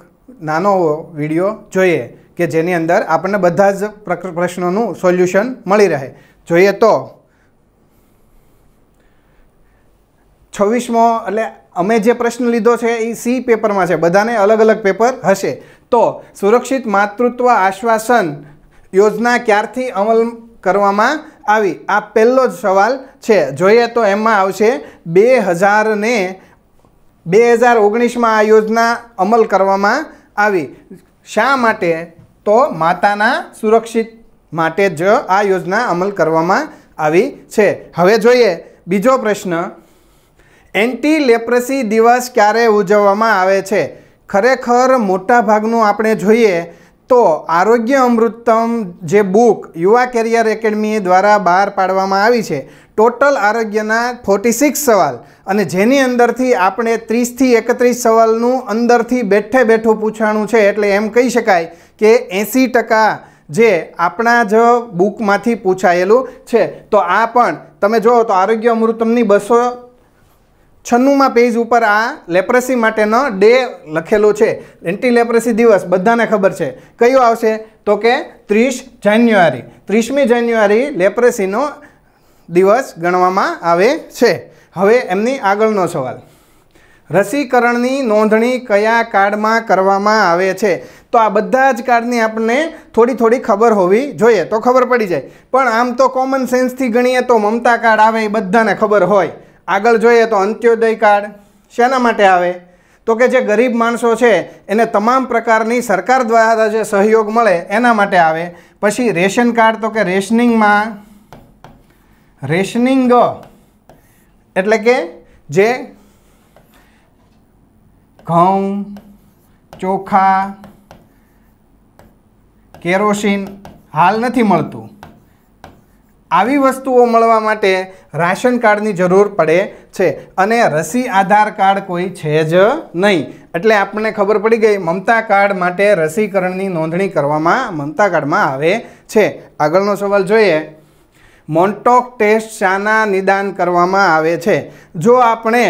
નાનો વિડીયો જોઈએ કે જેની અંદર આપણને બધા જ પ્રશ્નોનું સોલ્યુશન મળી રહે જોઈએ તો છવ્વીસમો એટલે અમે જે પ્રશ્ન લીધો છે એ સી પેપરમાં છે બધાને અલગ અલગ પેપર હશે તો સુરક્ષિત માતૃત્વ આશ્વાસન યોજના ક્યારથી અમલ કરવામાં આવી આ પહેલો જ સવાલ છે જોઈએ તો એમાં આવશે બે હજારને બે હજાર ઓગણીસમાં આ યોજના અમલ કરવામાં આવી શા માટે તો માતાના સુરક્ષિત માટે જ આ યોજના અમલ કરવામાં આવી છે હવે જોઈએ બીજો પ્રશ્ન એન્ટી લેપ્રસી દિવસ ક્યારે ઉજવવામાં આવે છે ખરેખર મોટાભાગનું આપણે જોઈએ તો આરોગ્ય અમૃતમ જે બુક યુવા કેરિયર એકેડમી દ્વારા બહાર પાડવામાં આવી છે ટોટલ આરોગ્યના ફોર્ટી સિક્સ સવાલ અને જેની અંદરથી આપણે ત્રીસથી એકત્રીસ સવાલનું અંદરથી બેઠે બેઠું પૂછાણું છે એટલે એમ કહી શકાય કે એંસી ટકા જે આપણા જ બુકમાંથી પૂછાયેલું છે તો આ પણ તમે જુઓ તો આરોગ્ય અમૃતમની બસો છન્નુંમાં પેજ ઉપર આ લેપ્રસી માટેનો ડે લખેલો છે એન્ટી લેપ્રસી દિવસ બધાને ખબર છે કયો આવશે તો કે ત્રીસ જાન્યુઆરી ત્રીસમી જાન્યુઆરી લેપ્રસીનો દિવસ ગણવામાં આવે છે હવે એમની આગળનો સવાલ રસીકરણની નોંધણી કયા કાર્ડમાં કરવામાં આવે છે તો આ બધા જ કાર્ડની આપણને થોડી થોડી ખબર હોવી જોઈએ તો ખબર પડી જાય પણ આમ તો કોમન સેન્સથી ગણીએ તો મમતા કાર્ડ આવે એ બધાને ખબર હોય આગળ જોઈએ તો અંત્યોદય કાર્ડ શેના માટે આવે તો કે જે ગરીબ માણસો છે એને તમામ પ્રકારની સરકાર દ્વારા જે સહયોગ મળે એના માટે આવે પછી રેશન કાર્ડ તો કે રેશનિંગમાં રેશનિંગ એટલે કે જે ઘઉં ચોખા કેરોસીન હાલ નથી મળતું આવી વસ્તુઓ મળવા માટે રાશન કાર્ડની જરૂર પડે છે અને રસી આધાર કાર્ડ કોઈ છે જ નહીં એટલે આપણને ખબર પડી ગઈ મમતા કાર્ડ માટે રસીકરણની નોંધણી કરવામાં મમતા કાર્ડમાં આવે છે આગળનો સવાલ જોઈએ મોન્ટોક ટેસ્ટ શાના નિદાન કરવામાં આવે છે જો આપણે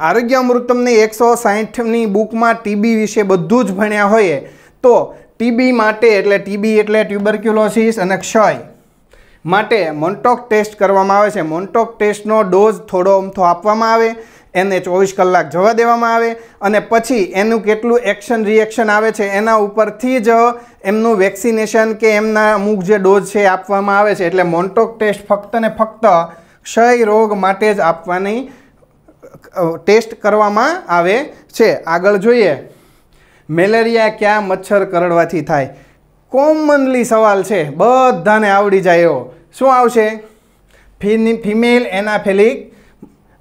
આરોગ્ય અમૃતમની એકસો સાહીઠની બુકમાં ટીબી વિશે બધું જ ભણ્યા હોઈએ તો ટીબી માટે એટલે ટીબી એટલે ટ્યુબરક્યુલોસિસ અને ક્ષય માટે મોન્ટોક ટેસ્ટ કરવામાં આવે છે મોન્ટોક ટેસ્ટનો ડોઝ થોડો અમથો આપવામાં આવે એને ચોવીસ કલાક જવા દેવામાં આવે અને પછી એનું કેટલું એક્શન રિએક્શન આવે છે એના ઉપરથી જ એમનું વેક્સિનેશન કે એમના અમુક જે ડોઝ છે આપવામાં આવે છે એટલે મોન્ટોક ટેસ્ટ ફક્ત ને ફક્ત ક્ષય રોગ માટે જ આપવાની ટેસ્ટ કરવામાં આવે છે આગળ જોઈએ મેલેરિયા ક્યાં મચ્છર કરડવાથી થાય કોમનલી સવાલ છે બધાને આવડી જાય એવો શું આવશે ફિમેલ એનાફેલિક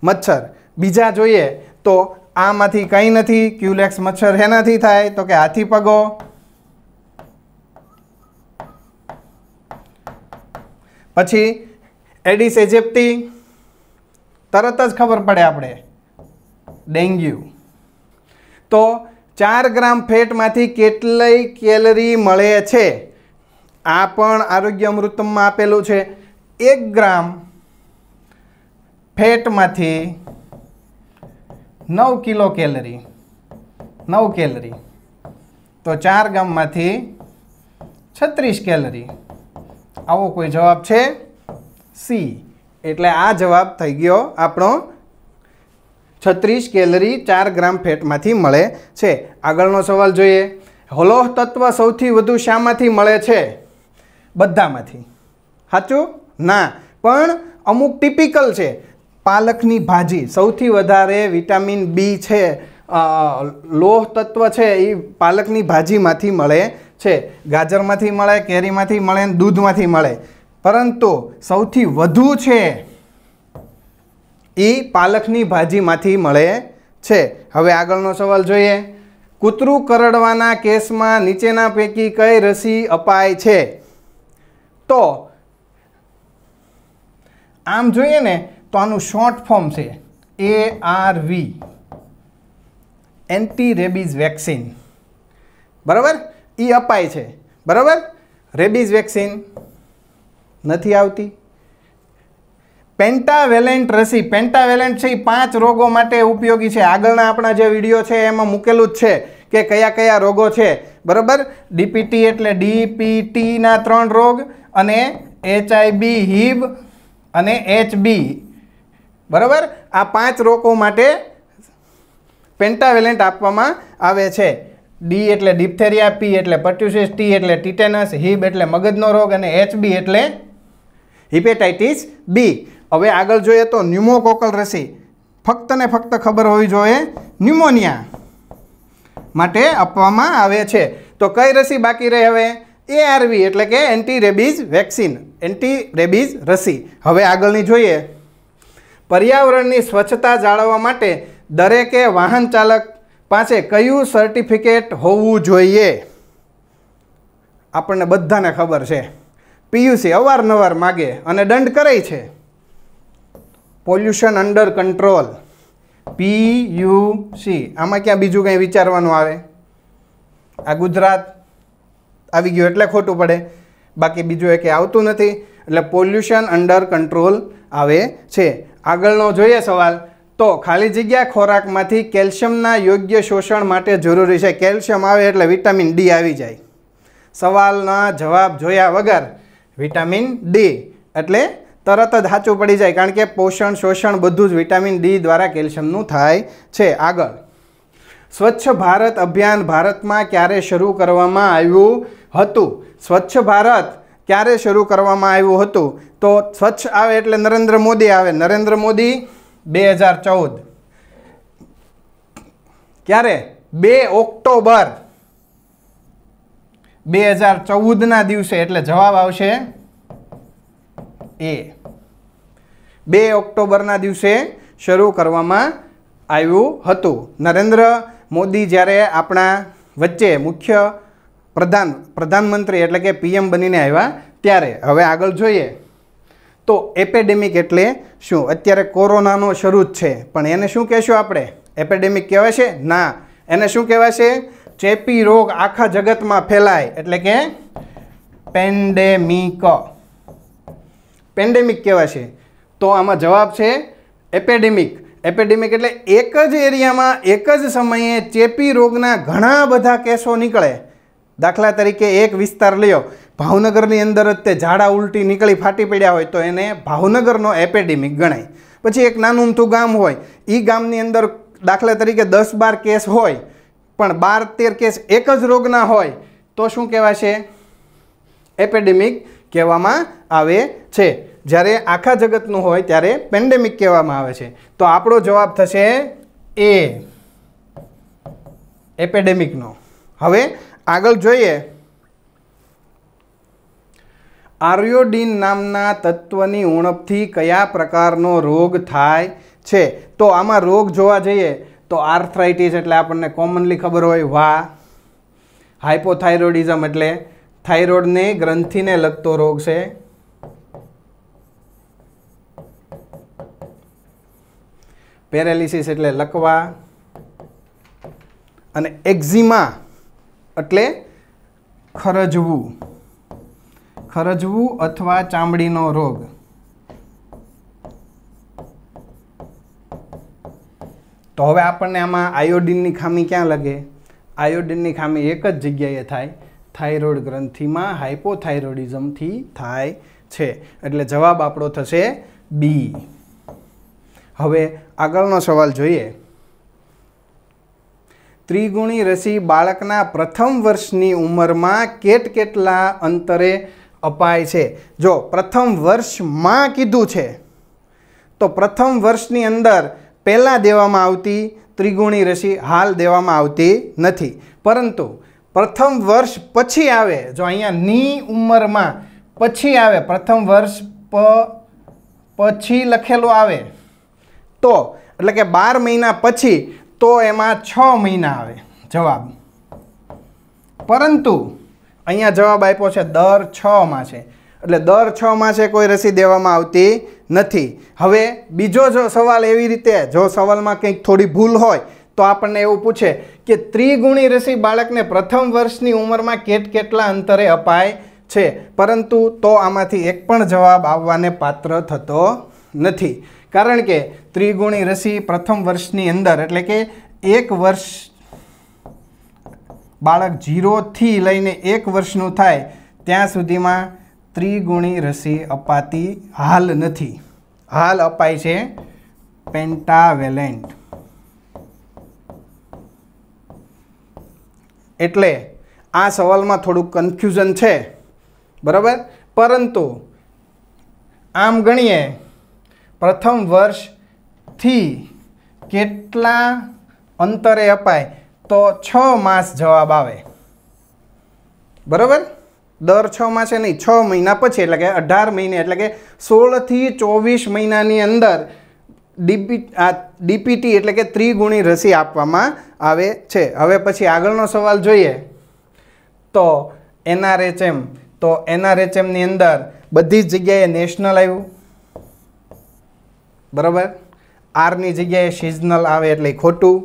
મચ્છર બીજા જોઈએ તો આમાંથી કંઈ નથી ક્યુલેક્સ મચ્છર હેનાથી થાય તો કે હાથી પગો પછી એડિસ એજેપ્ટી તરત જ ખબર પડે આપણે ડેન્ગ્યુ તો ચાર ગ્રામ ફેટમાંથી કેટલી કેલરી મળે છે આ પણ આરોગ્ય અમૃતમમાં આપેલું છે એક ગ્રામ ફેટમાંથી નવ કિલો કેલરી નવ કેલરી તો ચાર ગ્રામમાંથી છત્રીસ કેલરી આવો કોઈ જવાબ છે સી એટલે આ જવાબ થઈ ગયો આપણો છત્રીસ કેલરી ચાર ગ્રામ ફેટમાંથી મળે છે આગળનો સવાલ જોઈએ હલોહ તત્વ સૌથી વધુ શામાંથી મળે છે બધામાંથી સાચું ના પણ અમુક ટિપિકલ છે પાલકની ભાજી સૌથી વધારે વિટામિન બી છે લોહ તત્વ છે એ પાલકની ભાજીમાંથી મળે છે ગાજરમાંથી મળે કેરીમાંથી મળે દૂધમાંથી મળે પરંતુ સૌથી વધુ છે એ પાલકની ભાજીમાંથી મળે છે હવે આગળનો સવાલ જોઈએ કૂતરું કરડવાના કેસમાં નીચેના પૈકી કઈ રસી અપાય છે તો આમ જોઈએ ને તો આનું શોર્ટ ફોર્મ છે A R V anti rabies vaccine બરાબર એ અપાય છે બરાબર રેબીઝ વેક્સિન નથી આવતી પેન્ટાવેલેન્ટ રસી પેન્ટાવેલેન્ટ છે એ પાંચ રોગો માટે ઉપયોગી છે આગળના આપણા જે વિડીયો છે એમાં મૂકેલું જ છે કે કયા કયા રોગો છે બરાબર ડીપીટી એટલે ડીપીટીના ત્રણ રોગ અને એચઆઈબી હિબ અને એચબી બરાબર આ પાંચ રોગો માટે પેન્ટાવેલેન્ટ આપવામાં આવે છે ડી એટલે ડિપ્થેરિયા પી એટલે પર્ટ્યુસિસ ટી એટલે ટીટેનસ હિબ એટલે મગજનો રોગ અને એચબી એટલે હિપેટાઇટિસ બી હવે આગળ જોઈએ તો ન્યુમોકોકલ રસી ફક્ત ને ફક્ત ખબર હોવી જોઈએ ન્યુમોનિયા માટે આપવામાં આવે છે તો કઈ રસી બાકી રહે હવે એ આરવી એટલે કે anti rabies vaccine anti rabies રસી હવે આગળની જોઈએ પર્યાવરણની સ્વચ્છતા જાળવવા માટે દરેકે વાહન ચાલક પાસે કયું સર્ટિફિકેટ હોવું જોઈએ આપણને બધાને ખબર છે પીયુસી અવારનવાર માગે અને દંડ કરે છે pollution under control P U C આમાં ક્યાં બીજું કંઈ વિચારવાનું આવે આ ગુજરાત આવી ગયું એટલે ખોટું પડે બાકી બીજું એ કે આવતું નથી એટલે પોલ્યુશન અંડર કંટ્રોલ આવે છે આગળનો જોઈએ સવાલ તો ખાલી જગ્યા ખોરાકમાંથી કેલ્શિયમના યોગ્ય શોષણ માટે જરૂરી છે કેલ્શિયમ આવે એટલે વિટામિન ડી આવી જાય સવાલના જવાબ જોયા વગર વિટામિન ડી એટલે તરત જ સાચું પડી જાય કારણ કે પોષણ શોષણ બધું જ વિટામિન ડી દ્વારા કેલ્શિયમનું થાય છે આગળ સ્વચ્છ ભારત અભિયાન ભારતમાં ક્યારે શરૂ કરવામાં આવ્યું હતું સ્વચ્છ ભારત ક્યારે શરૂ કરવામાં આવ્યું હતું તો સ્વચ્છ આવે એટલે નરેન્દ્ર મોદી આવે નરેન્દ્ર મોદી બે હજાર ચૌદ ક્યારે બે ઓક્ટોબર બે હજાર ચૌદના દિવસે એટલે જવાબ આવશે એ બે ઓક્ટોબરના દિવસે શરૂ કરવામાં આવ્યું હતું નરેન્દ્ર મોદી જ્યારે આપણા વચ્ચે મુખ્ય પ્રધાન પ્રધાનમંત્રી એટલે કે પીએમ બનીને આવ્યા ત્યારે હવે આગળ જોઈએ તો એપેડેમિક એટલે શું અત્યારે કોરોનાનો શરૂ જ છે પણ એને શું કહેશું આપણે એપેડેમિક કહેવાય છે ના એને શું કહેવાય છે ચેપી રોગ આખા જગતમાં ફેલાય એટલે કે પેન્ડેમિક પેન્ડેમિક કહેવાય છે તો આમાં જવાબ છે એપેડેમિક એપેડેમિક એટલે એક જ એરિયામાં એક જ સમયે ચેપી રોગના ઘણા બધા કેસો નીકળે દાખલા તરીકે એક વિસ્તાર લ્યો ભાવનગરની અંદર જ તે ઝાડા ઉલટી નીકળી ફાટી પડ્યા હોય તો એને ભાવનગરનો એપેડેમિક ગણાય પછી એક નાનું ઊમથું ગામ હોય એ ગામની અંદર દાખલા તરીકે દસ બાર કેસ હોય પણ બાર તેર કેસ એક જ રોગના હોય તો શું કહેવાશે એપેડેમિક કહેવામાં આવે છે જ્યારે આખા જગતનું હોય ત્યારે પેન્ડેમિક કહેવામાં આવે છે તો આપણો જવાબ થશે એ એપેડેમિકનો હવે આગળ જોઈએ આર્યોડીન નામના તત્વની ઉણપથી કયા પ્રકારનો રોગ થાય છે તો આમાં રોગ જોવા જઈએ તો આર્થરાઇટિસ એટલે આપણને કોમનલી ખબર હોય વા હાઇપોથાઇરોડિઝમ એટલે થાઇરોઇડને ગ્રંથિને લગતો રોગ છે પેરેલિસિસ એટલે લકવા અને એક્ઝિમા એટલે ખરજવું ખરજવું અથવા ચામડીનો રોગ તો હવે આપણને આમાં આયોડિનની ખામી ક્યાં લગે આયોડિનની ખામી એક જ જગ્યાએ થાય થાઇરોઇડ ગ્રંથિમાં હાઇપોથાઇરોઇડિઝમથી થાય છે એટલે જવાબ આપણો થશે બી હવે આગળનો સવાલ જોઈએ ત્રિગુણી રસી બાળકના પ્રથમ વર્ષની ઉંમરમાં કેટ કેટલા અંતરે અપાય છે જો પ્રથમ વર્ષમાં કીધું છે તો પ્રથમ વર્ષની અંદર પહેલાં દેવામાં આવતી ત્રિગુણી રસી હાલ દેવામાં આવતી નથી પરંતુ પ્રથમ વર્ષ પછી આવે જો અહીંયા ની ઉંમરમાં પછી આવે પ્રથમ વર્ષ પછી લખેલું આવે તો એટલે કે બાર મહિના પછી તો એમાં છ મહિના આવે જવાબ પરંતુ અહીંયા જવાબ આપ્યો છે દર છમાં છે એટલે દર છ છે કોઈ રસી દેવામાં આવતી નથી હવે બીજો જો સવાલ એવી રીતે જો સવાલમાં કંઈક થોડી ભૂલ હોય તો આપણને એવું પૂછે કે ત્રિગુણી રસી બાળકને પ્રથમ વર્ષની ઉંમરમાં કેટ કેટલા અંતરે અપાય છે પરંતુ તો આમાંથી એક પણ જવાબ આવવાને પાત્ર થતો નથી કારણ કે ત્રિગુણી રસી પ્રથમ વર્ષની અંદર એટલે કે એક વર્ષ બાળક જીરોથી લઈને એક વર્ષનું થાય ત્યાં સુધીમાં ત્રિગુણી રસી અપાતી હાલ નથી હાલ અપાય છે પેન્ટાવેલેન્ટ એટલે આ સવાલમાં થોડુંક કન્ફ્યુઝન છે બરાબર પરંતુ આમ ગણીએ પ્રથમ વર્ષથી કેટલા અંતરે અપાય તો છ માસ જવાબ આવે બરાબર દર છ માસે નહીં છ મહિના પછી એટલે કે અઢાર મહિને એટલે કે સોળથી ચોવીસ મહિનાની અંદર ડીપી આ ડીપીટી એટલે કે ત્રિગુણી રસી આપવામાં આવે છે હવે પછી આગળનો સવાલ જોઈએ તો એનઆરએચએમ તો એનઆરએચએમની અંદર બધી જ જગ્યાએ નેશનલ આવ્યું બરાબર આરની જગ્યાએ સિઝનલ આવે એટલે ખોટું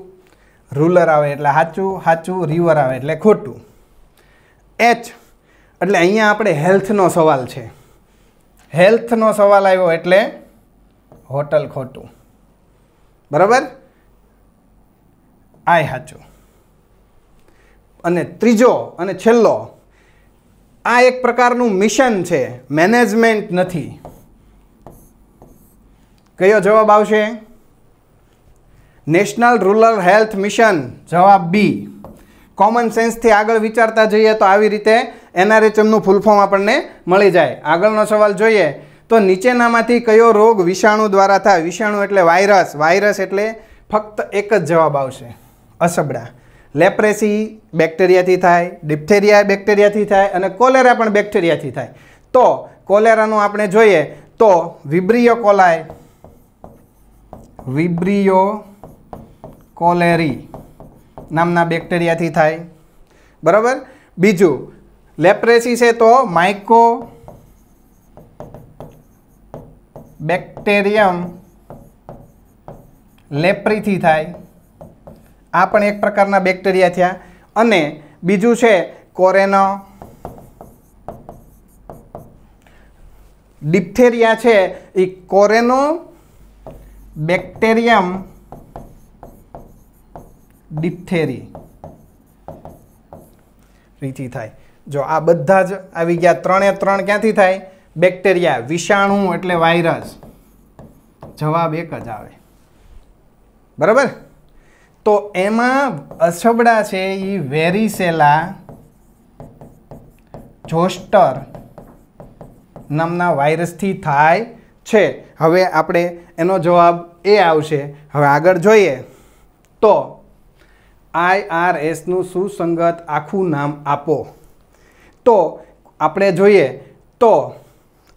રૂલર આવે એટલે સાચું સાચું રિવર આવે એટલે ખોટું એચ એટલે અહીંયા આપણે હેલ્થનો સવાલ છે હેલ્થનો સવાલ આવ્યો એટલે હોટલ ખોટું બરાબર આય સાચું અને ત્રીજો અને છેલ્લો આ એક પ્રકારનું મિશન છે મેનેજમેન્ટ નથી કયો જવાબ આવશે નેશનલ રૂરલ હેલ્થ મિશન જવાબ બી કોમન સેન્સથી આગળ વિચારતા જઈએ તો આવી રીતે એનઆરએચએમનું ફૂલ ફોર્મ આપણને મળી જાય આગળનો સવાલ જોઈએ તો નીચેનામાંથી કયો રોગ વિષાણુ દ્વારા થાય વિષાણુ એટલે વાયરસ વાયરસ એટલે ફક્ત એક જ જવાબ આવશે અસબડા લેપ્રેસી બેક્ટેરિયાથી થાય ડિપ્થેરિયા બેક્ટેરિયાથી થાય અને કોલેરા પણ બેક્ટેરિયાથી થાય તો કોલેરાનું આપણે જોઈએ તો વિબ્રિયો કોલાય વિબ્રિયો કોલેરી નામના બેક્ટેરિયાથી થાય બરાબર બીજું લેપ્રેસી છે તો માઇકો બેક્ટેરિયમ લેપ્રીથી થાય આ પણ એક પ્રકારના બેક્ટેરિયા થયા અને બીજું છે કોરેનો ડિપ્થેરિયા છે એ કોરેનો બેક્ટેરિયમ ડિપ્થેરી રીથી થાય જો આ બધા જ આવી ગયા ત્રણે ત્રણ ક્યાંથી થાય બેક્ટેરિયા વિષાણુ એટલે વાયરસ જવાબ એક જ આવે બરાબર તો એમાં અછબડા છે એ વેરીસેલા જોસ્ટર નામના વાયરસથી થાય છે હવે આપણે એનો જવાબ એ આવશે હવે આગળ જોઈએ તો આઈઆરએસનું સુસંગત આખું નામ આપો તો આપણે જોઈએ તો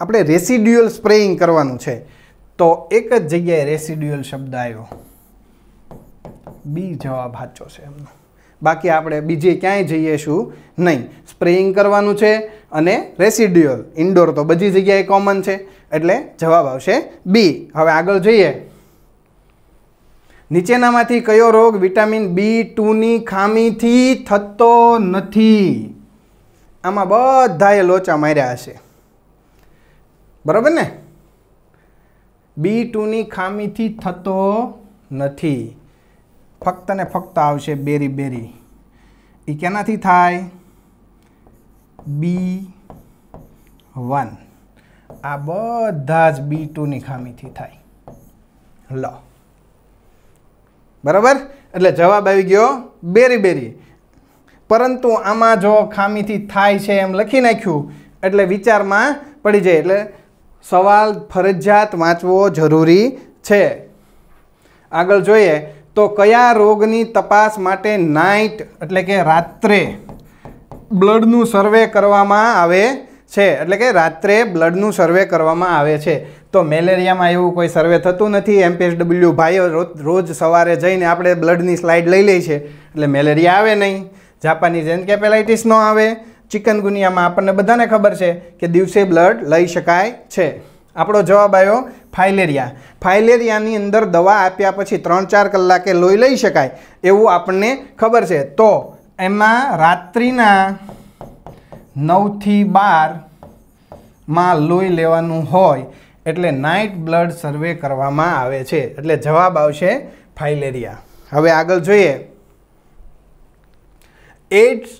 આપણે રેસિડ્યુઅલ સ્પ્રેઇંગ કરવાનું છે તો એક જ જગ્યાએ રેસિડ્યુઅલ શબ્દ આવ્યો બી જવાબ સાચો છે એમનો બાકી આપણે બીજે ક્યાંય જઈએ શું નહીં સ્પ્રેઇંગ કરવાનું છે અને રેસિડ્યુઅલ ઇન્ડોર તો બધી જગ્યાએ કોમન છે એટલે જવાબ આવશે બી હવે આગળ જઈએ નીચેનામાંથી કયો રોગ વિટામિન બી ટુની ખામીથી થતો નથી આમાં બધાએ લોચા માર્યા હશે બરાબર ને બી ટુની ખામીથી થતો નથી ફક્ત ને ફક્ત આવશે બેરી બેરી એ કેનાથી થાય બી વન આ બધા જ બી ટુની ખામીથી થાય લો બરાબર એટલે જવાબ આવી ગયો બેરી બેરી પરંતુ આમાં જો ખામીથી થાય છે એમ લખી નાખ્યું એટલે વિચારમાં પડી જાય એટલે સવાલ ફરજિયાત વાંચવો જરૂરી છે આગળ જોઈએ તો કયા રોગની તપાસ માટે નાઇટ એટલે કે રાત્રે બ્લડનું સર્વે કરવામાં આવે છે એટલે કે રાત્રે બ્લડનું સર્વે કરવામાં આવે છે તો મેલેરિયામાં એવું કોઈ સર્વે થતું નથી એમપીએસડબલ્યુ ભાઈઓ રોજ સવારે જઈને આપણે બ્લડની સ્લાઇડ લઈ લઈએ છીએ એટલે મેલેરિયા આવે નહીં જાપાનીઝ એન્કેપેલાઇટિસ ન આવે ચિકનગુનિયામાં આપણને બધાને ખબર છે કે દિવસે બ્લડ લઈ શકાય છે આપણો જવાબ આવ્યો ફાઇલેરિયા ફાઇલેરિયાની અંદર દવા આપ્યા પછી ત્રણ ચાર કલાકે લોહી લઈ શકાય એવું આપણને ખબર છે તો એમાં રાત્રિના નવથી બારમાં લોહી લેવાનું હોય એટલે નાઇટ બ્લડ સર્વે કરવામાં આવે છે એટલે જવાબ આવશે ફાઇલેરિયા હવે આગળ જોઈએ એડ્સ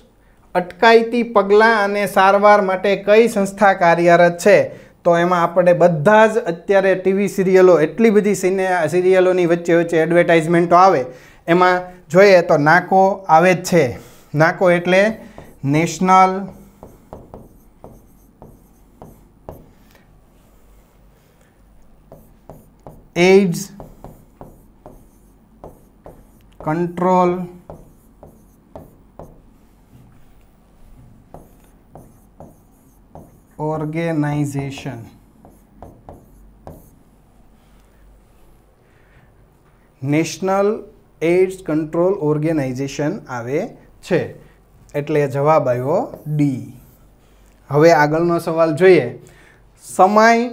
અટકાયતી પગલાં અને સારવાર માટે કઈ સંસ્થા કાર્યરત છે તો એમાં આપણે બધા જ અત્યારે ટીવી સિરિયલો એટલી બધી સિને સિરિયલોની વચ્ચે વચ્ચે એડવર્ટાઇઝમેન્ટો આવે એમાં જોઈએ તો નાકો આવે જ છે નાકો એટલે National AIDS Control Organisation National AIDS Control Organisation આવે છે એટલે જવાબ આવ્યો ડી હવે આગળનો સવાલ જોઈએ સમય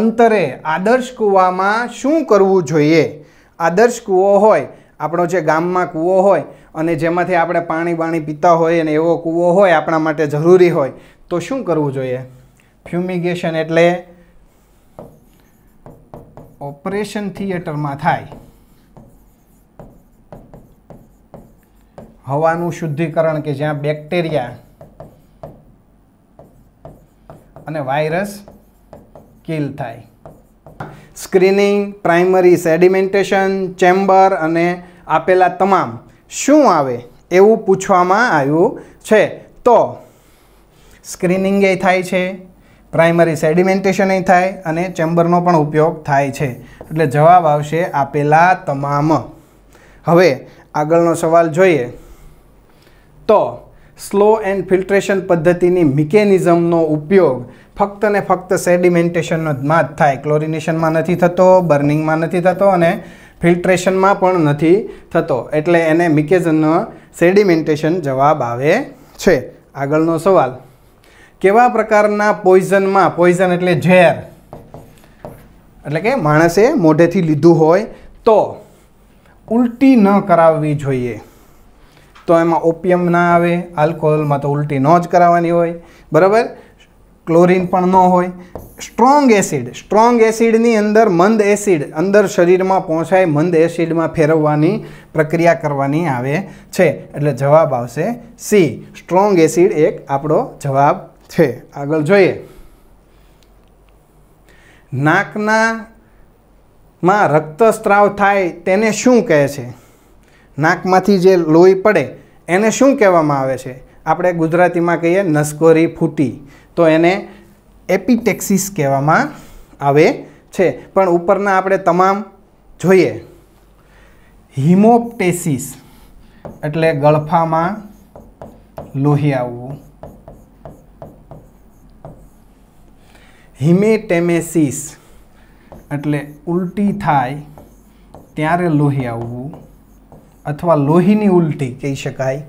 અંતરે આદર્શ કૂવામાં શું કરવું જોઈએ આદર્શ કૂવો હોય આપણો જે ગામમાં કૂવો હોય અને જેમાંથી આપણે પાણી બાણી પીતા હોય અને એવો કૂવો હોય આપણા માટે જરૂરી હોય તો શું કરવું જોઈએ ફ્યુમિગેશન એટલે ઓપરેશન થિયેટરમાં થાય હવાનું શુદ્ધિકરણ કે જ્યાં બેક્ટેરિયા અને વાયરસ કિલ થાય સ્ક્રીનિંગ પ્રાઇમરી સેડિમેન્ટેશન ચેમ્બર અને આપેલા તમામ શું આવે એવું પૂછવામાં આવ્યું છે તો સ્ક્રીનિંગ એ થાય છે પ્રાઇમરી સેડિમેન્ટેશન એ થાય અને ચેમ્બરનો પણ ઉપયોગ થાય છે એટલે જવાબ આવશે આપેલા તમામ હવે આગળનો સવાલ જોઈએ તો સ્લો એન્ડ ફિલ્ટ્રેશન પદ્ધતિની મિકેનિઝમનો ઉપયોગ ફક્ત ને ફક્ત સેડિમેન્ટેશનમાં જ થાય ક્લોરિનેશનમાં નથી થતો બર્નિંગમાં નથી થતો અને ફિલ્ટ્રેશનમાં પણ નથી થતો એટલે એને મિકેઝનનો સેડિમેન્ટેશન જવાબ આવે છે આગળનો સવાલ કેવા પ્રકારના પોઈઝનમાં પોઈઝન એટલે ઝેર એટલે કે માણસે મોઢેથી લીધું હોય તો ઉલટી ન કરાવવી જોઈએ તો એમાં ઓપિયમ ના આવે આલ્કોહોલમાં તો ઉલટી ન જ કરાવવાની હોય બરાબર ક્લોરિન પણ ન હોય સ્ટ્રોંગ એસિડ સ્ટ્રોંગ એસિડની અંદર મંદ એસિડ અંદર શરીરમાં પહોંચાય મંદ એસિડમાં ફેરવવાની પ્રક્રિયા કરવાની આવે છે એટલે જવાબ આવશે સી સ્ટ્રોંગ એસિડ એક આપણો જવાબ છે આગળ જોઈએ નાકના માં રક્તસ્રાવ થાય તેને શું કહે છે નાકમાંથી જે લોહી પડે એને શું કહેવામાં આવે છે આપણે ગુજરાતીમાં કહીએ નસકોરી ફૂટી તો એને એપિટેક્સિસ કહેવામાં આવે છે પણ ઉપરના આપણે તમામ જોઈએ હિમોપ્ટેસિસ એટલે ગળફામાં લોહી આવવું હિમેટેમેસિસ એટલે ઉલટી થાય ત્યારે લોહી આવવું અથવા લોહીની ઉલટી કહી શકાય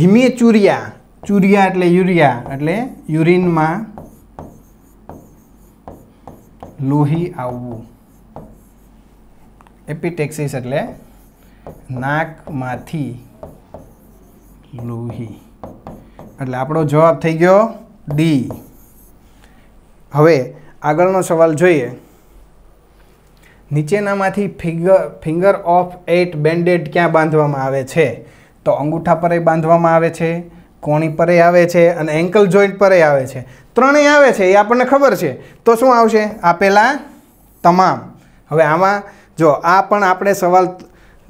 હિમેચુરિયા ચુરિયા એટલે યુરિયા એટલે યુરિનમાં લોહી આવવું એપિટેક્સિસ એટલે નાકમાંથી લોહી એટલે આપણો જવાબ થઈ ગયો ડી હવે આગળનો સવાલ જોઈએ નીચેનામાંથી finger finger of at banded ક્યાં બાંધવામાં આવે છે તો અંગૂઠા પર બાંધવામાં આવે છે કોણી પર આવે છે અને એન્કલ જોઈન્ટ પર આવે છે ત્રણેય આવે છે એ આપણને ખબર છે તો શું આવશે આપેલા તમામ હવે આમાં જો આ પણ આપણે સવાલ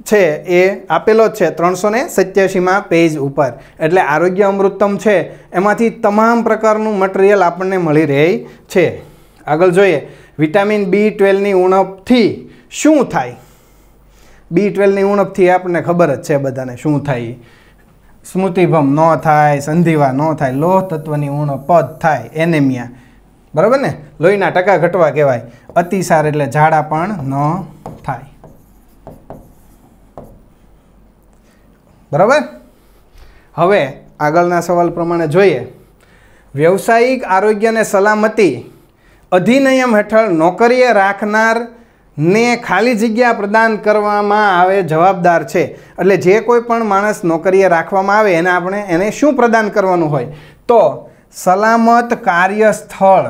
છે એ આપેલો છે ત્રણસો ને સત્યાસીમાં પેજ ઉપર એટલે આરોગ્ય અમૃતમ છે એમાંથી તમામ પ્રકારનું મટીરિયલ આપણને મળી રહે છે આગળ જોઈએ વિટામિન બી ટ્વેલ્વની ઉણપથી શું થાય બી ટ્વેલ્વની ઉણપથી આપણને ખબર જ છે બધાને શું થાય સ્મૃતિભમ ન થાય સંધિવા ન થાય લોહ તત્વની ઉણપ પદ થાય એનેમિયા બરાબર ને લોહીના ટકા ઘટવા કહેવાય અતિસાર એટલે ઝાડા પણ ન થાય બરાબર હવે આગળના સવાલ પ્રમાણે જોઈએ વ્યવસાયિક આરોગ્ય અને સલામતી અધિનિયમ હેઠળ નોકરીએ રાખનાર ને ખાલી જગ્યા પ્રદાન કરવામાં આવે જવાબદાર છે એટલે જે કોઈ પણ માણસ નોકરીએ રાખવામાં આવે એને આપણે એને શું પ્રદાન કરવાનું હોય તો સલામત કાર્યસ્થળ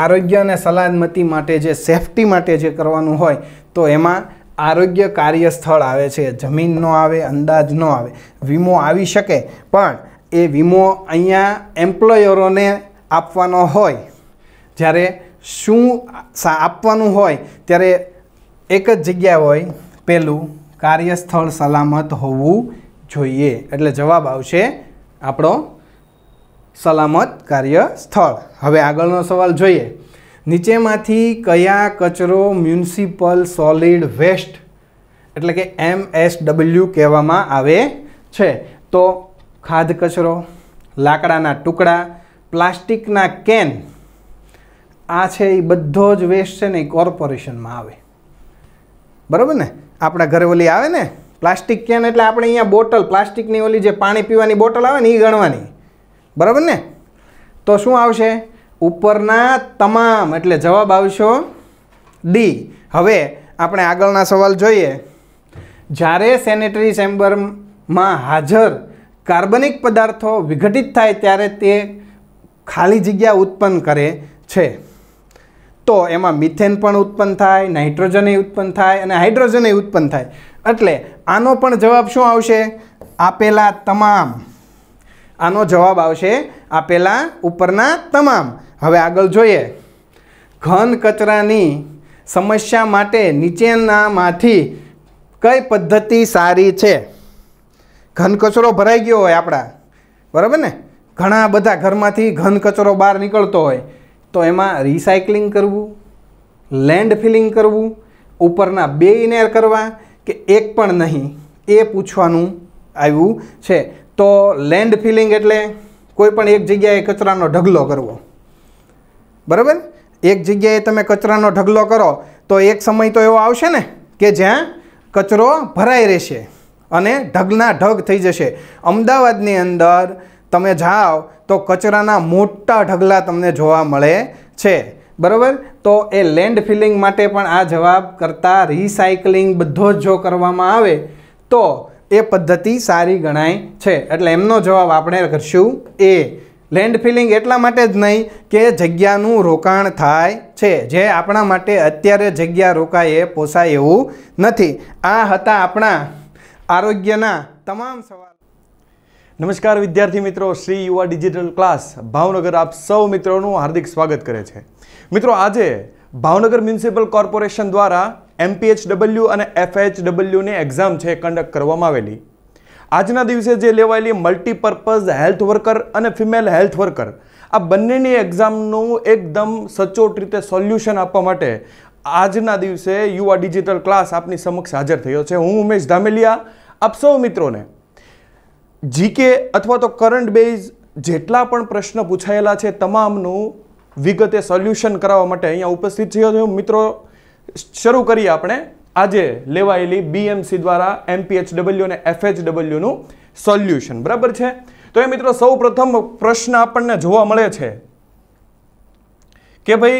આરોગ્ય અને સલામતી માટે જે સેફટી માટે જે કરવાનું હોય તો એમાં આરોગ્ય કાર્યસ્થળ આવે છે જમીન જમીનનો આવે અંદાજ અંદાજનો આવે વીમો આવી શકે પણ એ વીમો અહીંયા એમ્પ્લોયરોને આપવાનો હોય જ્યારે શું આપવાનું હોય ત્યારે એક જ જગ્યા હોય પહેલું કાર્યસ્થળ સલામત હોવું જોઈએ એટલે જવાબ આવશે આપણો સલામત કાર્યસ્થળ હવે આગળનો સવાલ જોઈએ નીચેમાંથી કયા કચરો મ્યુનિસિપલ સોલિડ વેસ્ટ એટલે કે એમ એસ ડબલ્યુ કહેવામાં આવે છે તો ખાદ કચરો લાકડાના ટુકડા પ્લાસ્ટિકના કેન આ છે એ બધો જ વેસ્ટ છે ને એ કોર્પોરેશનમાં આવે બરાબર ને આપણા ઘરે ઓલી આવે ને પ્લાસ્ટિક કેન એટલે આપણે અહીંયા બોટલ પ્લાસ્ટિકની ઓલી જે પાણી પીવાની બોટલ આવે ને એ ગણવાની બરાબર ને તો શું આવશે ઉપરના તમામ એટલે જવાબ આવશો ડી હવે આપણે આગળના સવાલ જોઈએ જ્યારે સેનેટરી ચેમ્બરમાં હાજર કાર્બનિક પદાર્થો વિઘટિત થાય ત્યારે તે ખાલી જગ્યા ઉત્પન્ન કરે છે તો એમાં મિથેન પણ ઉત્પન્ન થાય નાઇટ્રોજન ઉત્પન્ન થાય અને હાઇડ્રોજન ઉત્પન્ન થાય એટલે આનો પણ જવાબ શું આવશે આપેલા તમામ આનો જવાબ આવશે આપેલા ઉપરના તમામ હવે આગળ જોઈએ ઘન કચરાની સમસ્યા માટે નીચેનામાંથી કઈ પદ્ધતિ સારી છે ઘન કચરો ભરાઈ ગયો હોય આપણા બરાબર ને ઘણા બધા ઘરમાંથી ઘન કચરો બહાર નીકળતો હોય તો એમાં રિસાયકલિંગ કરવું લેન્ડ ફિલિંગ કરવું ઉપરના બે ઇનેર કરવા કે એક પણ નહીં એ પૂછવાનું આવ્યું છે તો લેન્ડ ફિલિંગ એટલે કોઈ પણ એક જગ્યાએ કચરાનો ઢગલો કરવો બરાબર એક જગ્યાએ તમે કચરાનો ઢગલો કરો તો એક સમય તો એવો આવશે ને કે જ્યાં કચરો ભરાઈ રહેશે અને ઢગના ઢગ થઈ જશે અમદાવાદની અંદર તમે જાઓ તો કચરાના મોટા ઢગલા તમને જોવા મળે છે બરાબર તો એ લેન્ડ ફિલિંગ માટે પણ આ જવાબ કરતાં રિસાયકલિંગ બધો જ જો કરવામાં આવે તો એ પદ્ધતિ સારી ગણાય છે એટલે એમનો જવાબ આપણે કરશું એ લેન્ડ ફિલિંગ એટલા માટે જ નહીં કે જગ્યાનું રોકાણ થાય છે જે આપણા માટે અત્યારે જગ્યા રોકાય એ પોસાય એવું નથી આ હતા આપણા આરોગ્યના તમામ સવાલ નમસ્કાર વિદ્યાર્થી મિત્રો શ્રી યુવા ડિજિટલ ક્લાસ ભાવનગર આપ સૌ મિત્રોનું હાર્દિક સ્વાગત કરે છે મિત્રો આજે ભાવનગર મ્યુનિસિપલ કોર્પોરેશન દ્વારા એમપીએચડબલ્યુ અને એફએચડબલ્યુની એક્ઝામ છે કન્ડક્ટ કરવામાં આવેલી આજના દિવસે જે લેવાયેલી મલ્ટીપર્પઝ હેલ્થ વર્કર અને ફિમેલ હેલ્થ વર્કર આ બંનેની એક્ઝામનું એકદમ સચોટ રીતે સોલ્યુશન આપવા માટે આજના દિવસે યુવા ડિજિટલ ક્લાસ આપની સમક્ષ હાજર થયો છે હું ઉમેશ ધામેલિયા આપ સૌ મિત્રોને જીકે અથવા તો કરંટ બેઝ જેટલા પણ પ્રશ્ન પૂછાયેલા છે તમામનું વિગતે સોલ્યુશન કરાવવા માટે અહીંયા ઉપસ્થિત થયો છું મિત્રો શરૂ કરીએ આપણે આજે લેવાયેલી બીએમસી દ્વારા એમપીએચડબલ્યુ અને એફએચડબલ્યુનું સોલ્યુશન બરાબર છે તો એ મિત્રો સૌ પ્રશ્ન આપણને જોવા મળે છે કે ભાઈ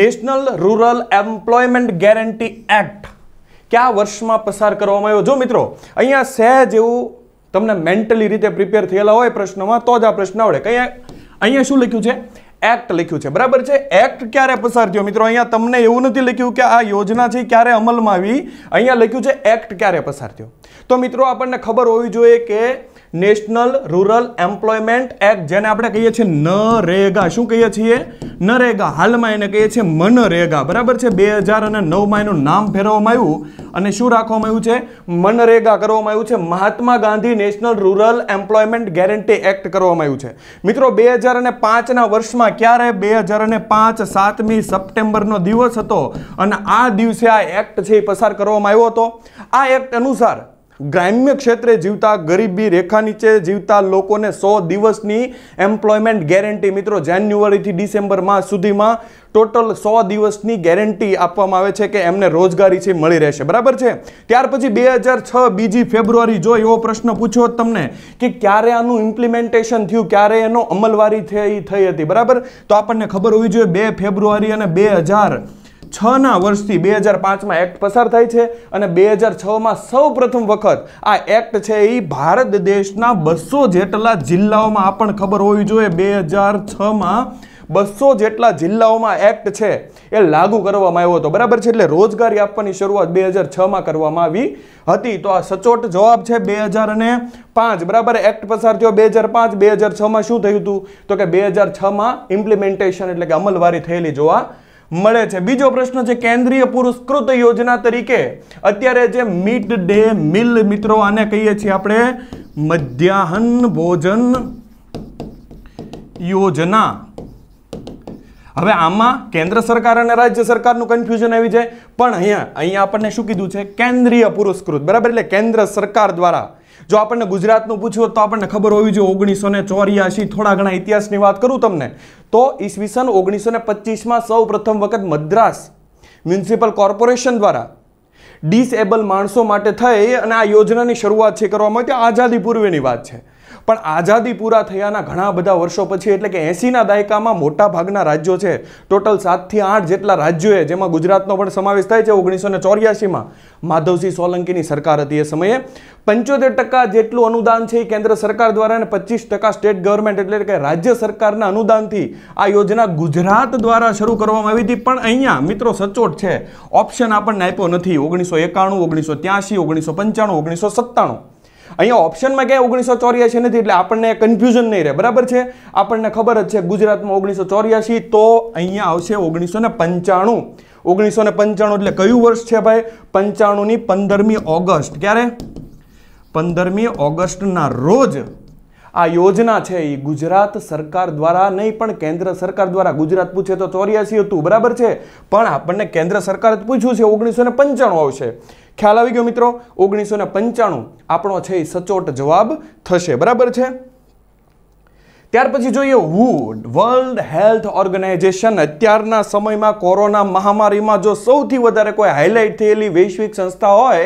national rural employment guarantee act કયા વર્ષમાં પસાર કરવામાં આવ્યો જો મિત્રો અહીંયા સહેજ એવું તમને મેન્ટલી રીતે પ્રિપેર થયેલા હોય પ્રશ્નમાં તો જ આ પ્રશ્ન આવડે કયા અહીંયા શું લખ્યું છે એક્ટ લખ્યું છે બરાબર છે એક્ટ ક્યારે પસાર થયો મિત્રો અહીંયા તમને એવું નથી લખ્યું કે આ યોજના છે ક્યારે અમલમાં આવી અહીંયા લખ્યું છે એક્ટ ક્યારે પસાર થયો તો મિત્રો આપણને ખબર હોવી જોઈએ કે નેશનલ રૂરલ એમ્પ્લોયમેન્ટ એક્ટ જેને આપણે કહીએ છીએ નરેગા શું કહીએ છીએ નરેગા હાલમાં એને કહીએ છીએ મનરેગા બરાબર છે બે હજાર અને નવમાં એનું નામ ફેરવવામાં આવ્યું અને શું રાખવામાં આવ્યું છે મનરેગા કરવામાં આવ્યું છે Mahatma Gandhi national rural employment guarantee act કરવામાં આવ્યું છે મિત્રો બે હજાર અને પાંચના વર્ષમાં ક્યારે બે હજાર અને પાંચ સાતમી સપ્ટેમ્બરનો દિવસ હતો અને આ દિવસે આ એક્ટ છે એ પસાર કરવામાં આવ્યો હતો આ એક્ટ અનુસાર ગ્રામ્ય ક્ષેત્રે જીવતા ગરીબી રેખા નીચે જીવતા લોકોને સો દિવસની એમ્પ્લોયમેન્ટ ગેરંટી મિત્રો જાન્યુઆરીથી ડિસેમ્બરમાં સુધીમાં ટોટલ સો દિવસની ગેરંટી આપવામાં આવે છે કે એમને રોજગારી છે મળી રહેશે બરાબર છે ત્યાર પછી બે હજાર છ બીજી ફેબ્રુઆરી જો એવો પ્રશ્ન પૂછ્યો તમને કે ક્યારે આનું ઇમ્પ્લિમેન્ટેશન થયું ક્યારે એનો અમલવારી થઈ થઈ હતી બરાબર તો આપણને ખબર હોવી જોઈએ બે ફેબ્રુઆરી અને બે હજાર છના વર્ષથી બે હજાર પાંચમાં એક્ટ પસાર થાય છે અને બે હજાર છમાં સૌ પ્રથમ વખત આ એક્ટ છે એ ભારત દેશના બસો જેટલા જિલ્લાઓમાં પણ ખબર હોવી જોઈએ બે હજાર છમાં બસો જેટલા જિલ્લાઓમાં એક્ટ છે એ લાગુ કરવામાં આવ્યો હતો બરાબર છે એટલે રોજગારી આપવાની શરૂઆત બે હજાર છમાં કરવામાં આવી હતી તો આ સચોટ જવાબ છે બે હજાર અને પાંચ બરાબર એક્ટ પસાર થયો બે હજાર પાંચ બે હજાર છમાં શું થયું હતું તો કે બે હજાર છમાં ઇમ્પ્લિમેન્ટેશન એટલે કે અમલવારી થયેલી જોવા મળે છે બીજો પ્રશ્ન છે કેન્દ્રીય પુરસ્કૃત યોજના તરીકે અત્યારે જે મિડ ડે મિલ મિત્રો આને કહીએ છીએ આપણે મધ્યાહન ભોજન યોજના હવે આમાં કેન્દ્ર સરકાર અને રાજ્ય સરકારનું કન્ફ્યુઝન આવી જાય પણ અહીંયા અહીંયા આપણને શું કીધું છે કેન્દ્રીય પુરસ્કૃત બરાબર એટલે કેન્દ્ર સરકાર દ્વારા જો આપણને ગુજરાતનું પૂછ્યું તો આપણને ખબર હોવી જોઈએ ઓગણીસો ને ચોર્યાસી થોડા ઘણા ઇતિહાસની વાત કરું તમને તો ઈસવીસન ઓગણીસો ને પચીસમાં સૌ પ્રથમ વખત મદ્રાસ મ્યુનિસિપલ કોર્પોરેશન દ્વારા ડિસએબલ માણસો માટે થઈ અને આ યોજનાની શરૂઆત છે કરવામાં આવી આઝાદી પૂર્વેની વાત છે પણ આઝાદી પૂરા થયાના ઘણા બધા વર્ષો પછી એટલે કે એંસીના દાયકામાં મોટા ભાગના રાજ્યો છે ટોટલ સાતથી આઠ જેટલા રાજ્યોએ જેમાં ગુજરાતનો પણ સમાવેશ થાય છે ઓગણીસો ને ચોર્યાસીમાં માધવસિંહ સોલંકીની સરકાર હતી એ સમયે પંચોતેર ટકા જેટલું અનુદાન છે એ કેન્દ્ર સરકાર દ્વારા અને પચીસ ટકા સ્ટેટ ગવર્મેન્ટ એટલે કે રાજ્ય સરકારના અનુદાનથી આ યોજના ગુજરાત દ્વારા શરૂ કરવામાં આવી હતી પણ અહીંયા મિત્રો સચોટ છે ઓપ્શન આપણને આપ્યો નથી ઓગણીસો એકાણું ઓગણીસો ત્યાંશી ઓગણીસો પંચાણું ઓગણીસો સત્તાણું અહીંયા ઓપ્શનમાં ક્યાંય ઓગણીસો ચોર્યાસી નથી એટલે આપણને કન્ફ્યુઝન નહીં રહે બરાબર છે આપણને ખબર જ છે ગુજરાતમાં ઓગણીસો ચોર્યાસી તો અહીંયા આવશે ઓગણીસો ને પંચાણું ઓગણીસો ને પંચાણું એટલે કયું વર્ષ છે ભાઈ પંચાણુંની પંદરમી ઓગસ્ટ ક્યારે પંદરમી ઓગસ્ટના રોજ આ યોજના છે એ ગુજરાત સરકાર દ્વારા નહીં પણ કેન્દ્ર સરકાર દ્વારા ગુજરાત પૂછે તો ચોર્યાસી હતું બરાબર છે પણ આપણને કેન્દ્ર સરકાર જ પૂછ્યું છે ઓગણીસો પંચાણું આવશે ખ્યાલ આવી ગયો મિત્રો ઓગણીસો પંચાણું આપણો છે એ સચોટ જવાબ થશે બરાબર છે ત્યાર પછી જોઈએ વુડ વર્લ્ડ હેલ્થ ઓર્ગેનાઇઝેશન અત્યારના સમયમાં કોરોના મહામારીમાં જો સૌથી વધારે કોઈ હાઇલાઇટ થયેલી વૈશ્વિક સંસ્થા હોય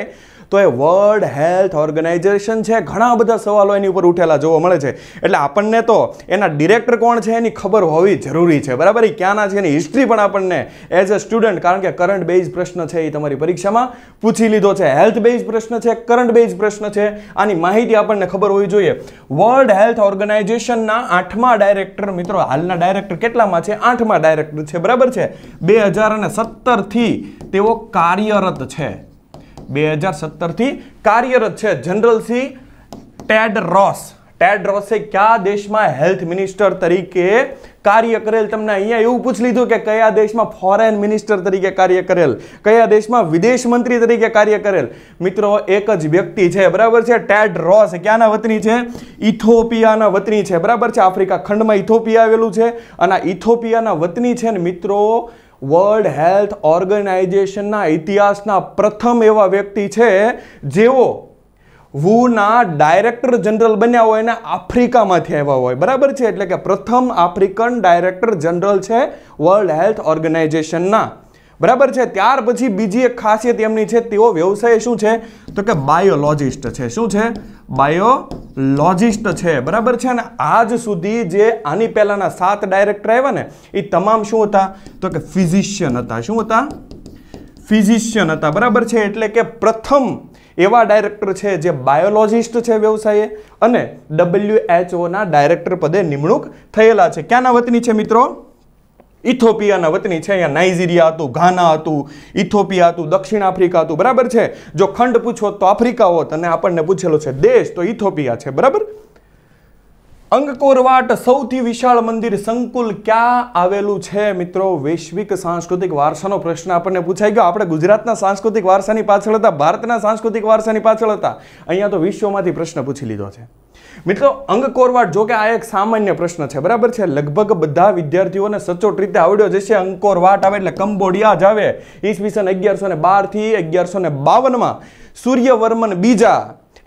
તો એ વર્લ્ડ હેલ્થ ઓર્ગેનાઇઝેશન છે ઘણા બધા સવાલો એની ઉપર ઉઠેલા જોવા મળે છે એટલે આપણને તો એના ડિરેક્ટર કોણ છે એની ખબર હોવી જરૂરી છે બરાબર એ ક્યાંના છે એની હિસ્ટ્રી પણ આપણને એઝ અ સ્ટુડન્ટ કારણ કે કરંટ બેઝ પ્રશ્ન છે એ તમારી પરીક્ષામાં પૂછી લીધો છે હેલ્થ બેઝ પ્રશ્ન છે કરંટ બેઝ પ્રશ્ન છે આની માહિતી આપણને ખબર હોવી જોઈએ વર્લ્ડ હેલ્થ ઓર્ગેનાઇઝેશનના આઠમા ડાયરેક્ટર મિત્રો હાલના ડાયરેક્ટર કેટલામાં છે આઠમા ડાયરેક્ટર છે બરાબર છે બે હજાર અને સત્તરથી તેઓ કાર્યરત છે બે હજાર સત્તરથી કાર્યરત છે જનરલ સી ટેડ રોસ ટેડ રોસે કયા દેશમાં હેલ્થ મિનિસ્ટર તરીકે કાર્ય કરેલ તમને અહીંયા એવું પૂછ લીધું કે કયા દેશમાં ફોરેન મિનિસ્ટર તરીકે કાર્ય કરેલ કયા દેશમાં વિદેશ મંત્રી તરીકે કાર્ય કરેલ મિત્રો એક જ વ્યક્તિ છે બરાબર છે ટેડ રોસ ક્યાંના વતની છે ઇથોપિયાના વતની છે બરાબર છે આફ્રિકા ખંડમાં ઇથોપિયા આવેલું છે અને ઇથોપિયાના વતની છે ને મિત્રો વર્લ્ડ હેલ્થ ઓર્ગેનાઇઝેશનના ઇતિહાસના પ્રથમ એવા વ્યક્તિ છે જેઓ વુના ડાયરેક્ટર જનરલ બન્યા હોય અને આફ્રિકામાંથી આવ્યા હોય બરાબર છે એટલે કે પ્રથમ આફ્રિકન ડાયરેક્ટર જનરલ છે વર્લ્ડ હેલ્થ ઓર્ગેનાઇઝેશનના બરાબર છે ત્યાર પછી બીજી એક ખાસિયત એમની છે તેઓ વ્યવસાય શું છે તો કે બાયોલોજિસ્ટ છે શું છે બાયોલોજિસ્ટ છે બરાબર છે અને આજ સુધી જે આની પહેલાંના સાત ડાયરેક્ટર આવ્યા ને એ તમામ શું હતા તો કે ફિઝિશિયન હતા શું હતા ફિઝિશિયન હતા બરાબર છે એટલે કે પ્રથમ એવા ડાયરેક્ટર છે જે બાયોલોજિસ્ટ છે વ્યવસાયે અને ડબલ્યુ ડબલ્યુએચઓના ડાયરેક્ટર પદે નિમણૂક થયેલા છે ક્યાંના વતની છે મિત્રો ઇથોપિયાના વતની છે અહીંયા નાઇજીરિયા હતું ઘાના હતું ઇથોપિયા હતું દક્ષિણ આફ્રિકા હતું બરાબર છે જો ખંડ પૂછો તો આફ્રિકા હોત અને આપણને પૂછેલો છે દેશ તો ઇથોપિયા છે બરાબર અંગકોરવાટ સૌથી વિશાળ મંદિર સંકુલ ક્યાં આવેલું છે મિત્રો વૈશ્વિક સાંસ્કૃતિક વારસાનો પ્રશ્ન આપણને પૂછાઈ ગયો આપણે ગુજરાતના સાંસ્કૃતિક વારસાની પાછળ હતા ભારતના સાંસ્કૃતિક વારસાની પાછળ હતા અહીંયા તો વિશ્વમાંથી પ્રશ્ન પૂછી લીધો છે મિત્રો અંગ કોરવાટ જો કે આ એક સામાન્ય પ્રશ્ન છે બરાબર છે લગભગ બધા વિદ્યાર્થીઓને સચોટ રીતે આવડ્યો જશે અંગ કોરવાટ આવે એટલે કંબોડિયા જ આવે ઈસવીસન અગિયારસો ને બારથી અગિયારસો ને બાવનમાં સૂર્યવર્મન બીજા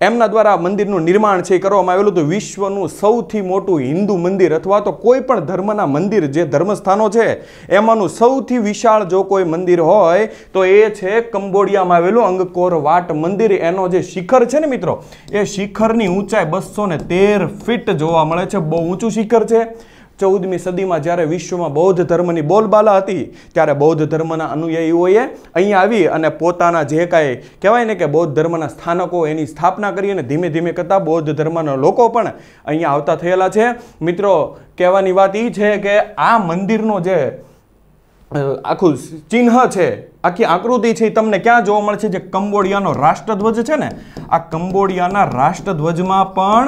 એમના દ્વારા મંદિરનું નિર્માણ છે કરવામાં આવેલું તો વિશ્વનું સૌથી મોટું હિન્દુ મંદિર અથવા તો કોઈ પણ ધર્મના મંદિર જે ધર્મસ્થાનો છે એમાંનું સૌથી વિશાળ જો કોઈ મંદિર હોય તો એ છે કંબોડિયામાં આવેલું અંગકોર વાટ મંદિર એનો જે શિખર છે ને મિત્રો એ શિખરની ઊંચાઈ બસો ફીટ જોવા મળે છે બહુ ઊંચું શિખર છે ચૌદમી સદીમાં જ્યારે વિશ્વમાં બૌદ્ધ ધર્મની બોલબાલા હતી ત્યારે બૌદ્ધ ધર્મના અનુયાયીઓએ અહીંયા આવી અને પોતાના જે કાંઈ કહેવાય ને કે બૌદ્ધ ધર્મના સ્થાનકો એની સ્થાપના કરી અને ધીમે ધીમે કરતાં બૌદ્ધ ધર્મના લોકો પણ અહીંયા આવતા થયેલા છે મિત્રો કહેવાની વાત એ છે કે આ મંદિરનો જે આખું ચિહ્ન છે આખી આકૃતિ છે તમને ક્યાં જોવા મળશે જે કંબોડિયાનો રાષ્ટ્રધ્વજ છે ને આ કંબોડિયાના રાષ્ટ્રધ્વજમાં પણ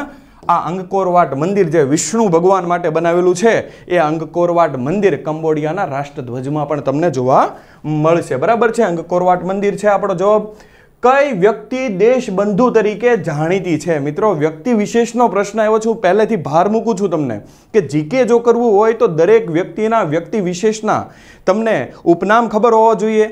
આ અંગકોરવાટ મંદિર જે વિષ્ણુ ભગવાન માટે બનાવેલું છે એ અંગકોરવાટ મંદિર કંબોડિયાના રાષ્ટ્રધ્વજમાં પણ તમને જોવા મળશે બરાબર છે અંગકોરવાટ મંદિર છે આપણો જવાબ કઈ વ્યક્તિ દેશબંધુ તરીકે જાણીતી છે મિત્રો વ્યક્તિ વિશેષનો પ્રશ્ન આવ્યો છું પહેલેથી ભાર મૂકું છું તમને કે જીકે જો કરવું હોય તો દરેક વ્યક્તિના વ્યક્તિ વિશેષના તમને ઉપનામ ખબર હોવા જોઈએ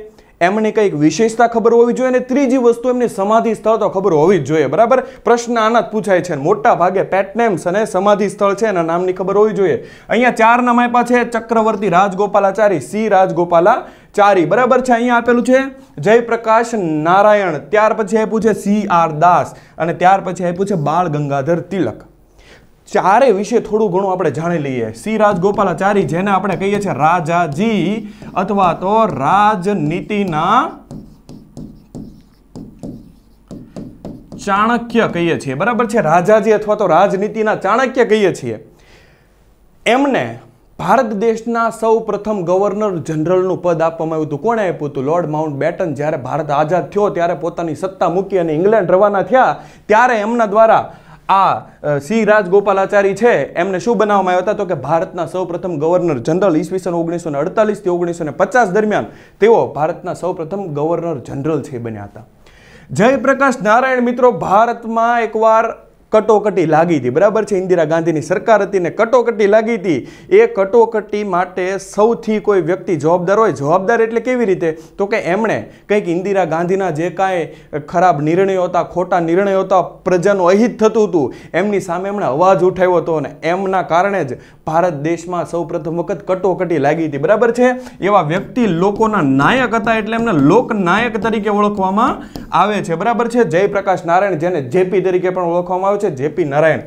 એમને કંઈક વિશેષતા ખબર હોવી જોઈએ અને ત્રીજી વસ્તુ એમની સમાધિ સ્થળ તો ખબર હોવી જ જોઈએ બરાબર પ્રશ્ન આના જ પૂછાય છે મોટા ભાગે પેટનેમ્સ અને સમાધિ સ્થળ છે એના નામની ખબર હોવી જોઈએ અહીંયા ચાર નામ આપ્યા છે ચક્રવર્તી રાજગોપાલાચારી સી રાજગોપાલા ચારી બરાબર છે અહીંયા આપેલું છે જયપ્રકાશ નારાયણ ત્યાર પછી આપ્યું છે સી આર દાસ અને ત્યાર પછી આપ્યું છે બાળ ગંગાધર તિલક ચારે વિશે થોડું ઘણું આપણે જાણી લઈએ સી રાજગોપાલાચારી જેને આપણે કહીએ છીએ રાજાજી અથવા તો રાજનીતિના ચાણક્ય કહીએ છીએ બરાબર છે રાજાજી અથવા તો રાજનીતિના ચાણક્ય કહીએ છીએ એમને ભારત દેશના સૌ પ્રથમ ગવર્નર જનરલનું પદ આપવામાં આવ્યું હતું કોણે આપ્યું હતું લોર્ડ માઉન્ટ બેટન જ્યારે ભારત આઝાદ થયો ત્યારે પોતાની સત્તા મૂકી અને ઇંગ્લેન્ડ રવાના થયા ત્યારે એમના દ્વારા આ સી રાજગોપાલાચારી છે એમને શું બનાવવામાં આવ્યા હતા તો કે ભારતના સૌપ્રથમ ગવર્નર જનરલ ઈસવીસન ઓગણીસો ને અડતાલીસથી ઓગણીસો ને પચાસ દરમિયાન તેઓ ભારતના સૌપ્રથમ ગવર્નર જનરલ છે બન્યા હતા જયપ્રકાશ નારાયણ મિત્રો ભારતમાં એકવાર કટોકટી લાગી હતી બરાબર છે ઇન્દિરા ગાંધીની સરકાર હતી ને કટોકટી લાગી હતી એ કટોકટી માટે સૌથી કોઈ વ્યક્તિ જવાબદાર હોય જવાબદાર એટલે કેવી રીતે તો કે એમણે કંઈક ઇન્દિરા ગાંધીના જે કાંઈ ખરાબ નિર્ણયો હતા ખોટા નિર્ણયો હતા પ્રજાનું અહિત થતું હતું એમની સામે એમણે અવાજ ઉઠાવ્યો હતો અને એમના કારણે જ ભારત દેશમાં સૌ વખત કટોકટી લાગી હતી બરાબર છે એવા વ્યક્તિ લોકોના નાયક હતા એટલે એમને લોકનાયક તરીકે ઓળખવામાં આવે છે બરાબર છે જયપ્રકાશ નારાયણ જેને જેપી તરીકે પણ ઓળખવામાં આવે છે JP Narayan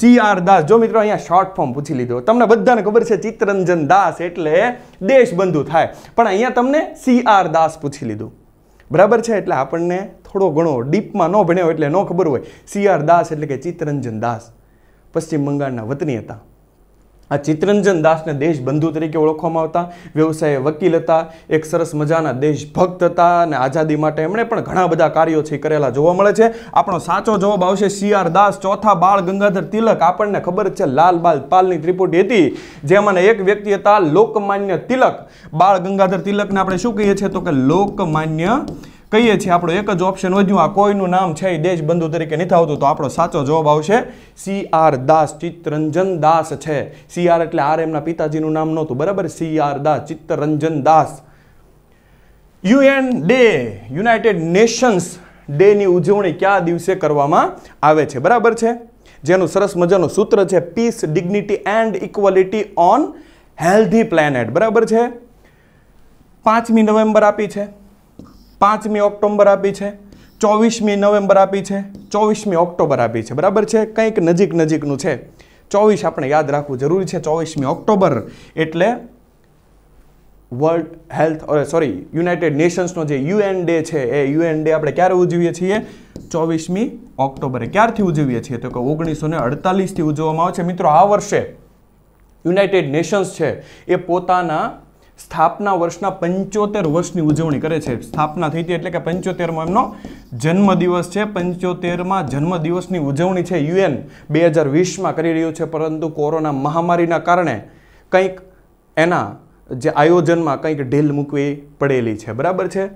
C R Das જો મિત્રો અહીંયા શોર્ટ ફોર્મ પૂછી લીધો તમને બધાને ખબર છે ચિત્તરંજન દાસ એટલે દેશબંધુ થાય પણ અહીંયા તમને સી આર દાસ પૂછી લીધું બરાબર છે એટલે આપણને થોડો ઘણો ડીપમાં ન ભણ્યો એટલે ન ખબર હોય સી આર દાસ એટલે કે ચિત્તરંજન દાસ પશ્ચિમ બંગાળના વતની હતા આ ચિત્તરંજન દાસને દેશબંધુ તરીકે ઓળખવામાં આવતા વ્યવસાય વકીલ હતા એક સરસ મજાના દેશભક્ત હતા અને આઝાદી માટે એમણે પણ ઘણા બધા કાર્યો છે કરેલા જોવા મળે છે આપણો સાચો જવાબ આવશે સી આર દાસ ચોથા બાળ ગંગાધર તિલક આપણને ખબર છે લાલ બાલ પાલની ત્રિપુટી હતી જેમાંના એક વ્યક્તિ હતા લોકમાન્ય તિલક બાળ ગંગાધર તિલકને આપણે શું કહીએ છીએ તો કે લોકમાન્ય કહીએ છીએ આપણો એક જ ઓપ્શન વધ્યું આ કોઈનું નામ છે એ દેશબંધુ તરીકે નથી આવતું તો આપણો સાચો જવાબ આવશે સી આર દાસ ચિત્તરંજન દાસ છે સી આર એટલે આર એમના પિતાજીનું નામ નહોતું બરાબર C R Das Chittaranjan Das UN day United Nations ડેની ઉજવણી કયા દિવસે કરવામાં આવે છે બરાબર છે જેનું સરસ મજાનું સૂત્ર છે peace dignity and equality on healthy planet બરાબર છે પાંચમી નવેમ્બર આપી છે પાંચમી ઓક્ટોબર આપી છે ચોવીસમી નવેમ્બર આપી છે ચોવીસમી ઓક્ટોબર આપી છે બરાબર છે કંઈક નજીક નજીકનું છે ચોવીસ આપણે યાદ રાખવું જરૂરી છે ચોવીસમી ઓક્ટોબર એટલે world health or sorry United નેશન્સનો જે યુએન ડે છે એ યુએન ડે આપણે ક્યારે ઉજવીએ છીએ ચોવીસમી ઓક્ટોબરે ક્યારથી ઉજવીએ છીએ તો કે ઓગણીસો ને અડતાલીસથી ઉજવવામાં આવે છે મિત્રો આ વર્ષે યુનાઇટેડ નેશન્સ છે એ પોતાના સ્થાપના વર્ષના પંચોતેર વર્ષની ઉજવણી કરે છે સ્થાપના થઈ હતી એટલે કે પંચોતેરમાં એમનો જન્મદિવસ છે પંચોતેરમાં જન્મદિવસની ઉજવણી છે યુએન બે હજાર વીસમાં કરી રહ્યું છે પરંતુ કોરોના મહામારીના કારણે કંઈક એના જે આયોજનમાં કંઈક ઢીલ મૂકવી પડેલી છે બરાબર છે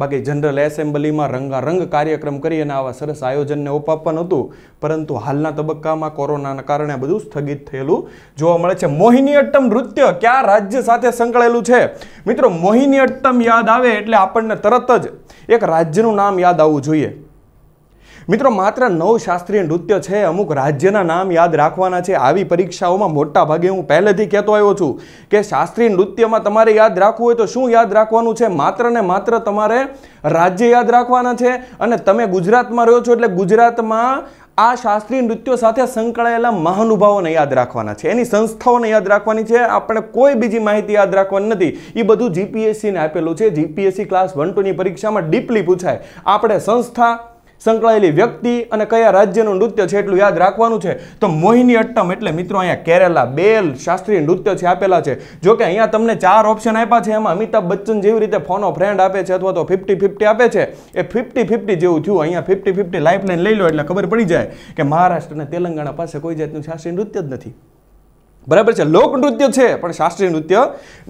બાકી જનરલ એસેમ્બલીમાં રંગારંગ કાર્યક્રમ કરી અને આવા સરસ આયોજનને ઓપ આપવાનું હતું પરંતુ હાલના તબક્કામાં કોરોનાના કારણે બધું સ્થગિત થયેલું જોવા મળે છે મોહિનીઅટ્ટમ નૃત્ય કયા રાજ્ય સાથે સંકળેલું છે મિત્રો મોહિનીઅટ્ટમ યાદ આવે એટલે આપણને તરત જ એક રાજ્યનું નામ યાદ આવવું જોઈએ મિત્રો માત્ર નવ શાસ્ત્રીય નૃત્ય છે અમુક રાજ્યના નામ યાદ રાખવાના છે આવી પરીક્ષાઓમાં મોટા ભાગે હું પહેલેથી કહેતો આવ્યો છું કે શાસ્ત્રીય નૃત્યમાં તમારે યાદ રાખવું હોય તો શું યાદ રાખવાનું છે માત્ર ને માત્ર તમારે રાજ્ય યાદ રાખવાના છે અને તમે ગુજરાતમાં રહ્યો છો એટલે ગુજરાતમાં આ શાસ્ત્રીય નૃત્યો સાથે સંકળાયેલા મહાનુભાવોને યાદ રાખવાના છે એની સંસ્થાઓને યાદ રાખવાની છે આપણે કોઈ બીજી માહિતી યાદ રાખવાની નથી એ બધું જીપીએસસીને આપેલું છે જીપીએસસી ક્લાસ વન ટુની પરીક્ષામાં ડીપલી પૂછાય આપણે સંસ્થા સંકળાયેલી વ્યક્તિ અને કયા રાજ્યનું નૃત્ય છે એટલું યાદ રાખવાનું છે તો મોહિની અટ્ટમ એટલે મિત્રો અહીંયા કેરેલા બેલ શાસ્ત્રીય નૃત્ય છે આપેલા છે જો કે અહીંયા તમને ચાર ઓપ્શન આપ્યા છે એમાં અમિતાભ બચ્ચન જેવી રીતે ફોનો ફ્રેન્ડ આપે છે અથવા તો ફિફ્ટી ફિફ્ટી આપે છે એ ફિફ્ટી ફિફ્ટી જેવું થયું અહીંયા ફિફ્ટી ફિફ્ટી લાઈફ લાઈન લઈ લો એટલે ખબર પડી જાય કે મહારાષ્ટ્ર અને તેલંગાણા પાસે કોઈ જાતનું શાસ્ત્રીય નૃત્ય જ નથી બરાબર છે લોક નૃત્ય છે પણ શાસ્ત્રીય નૃત્ય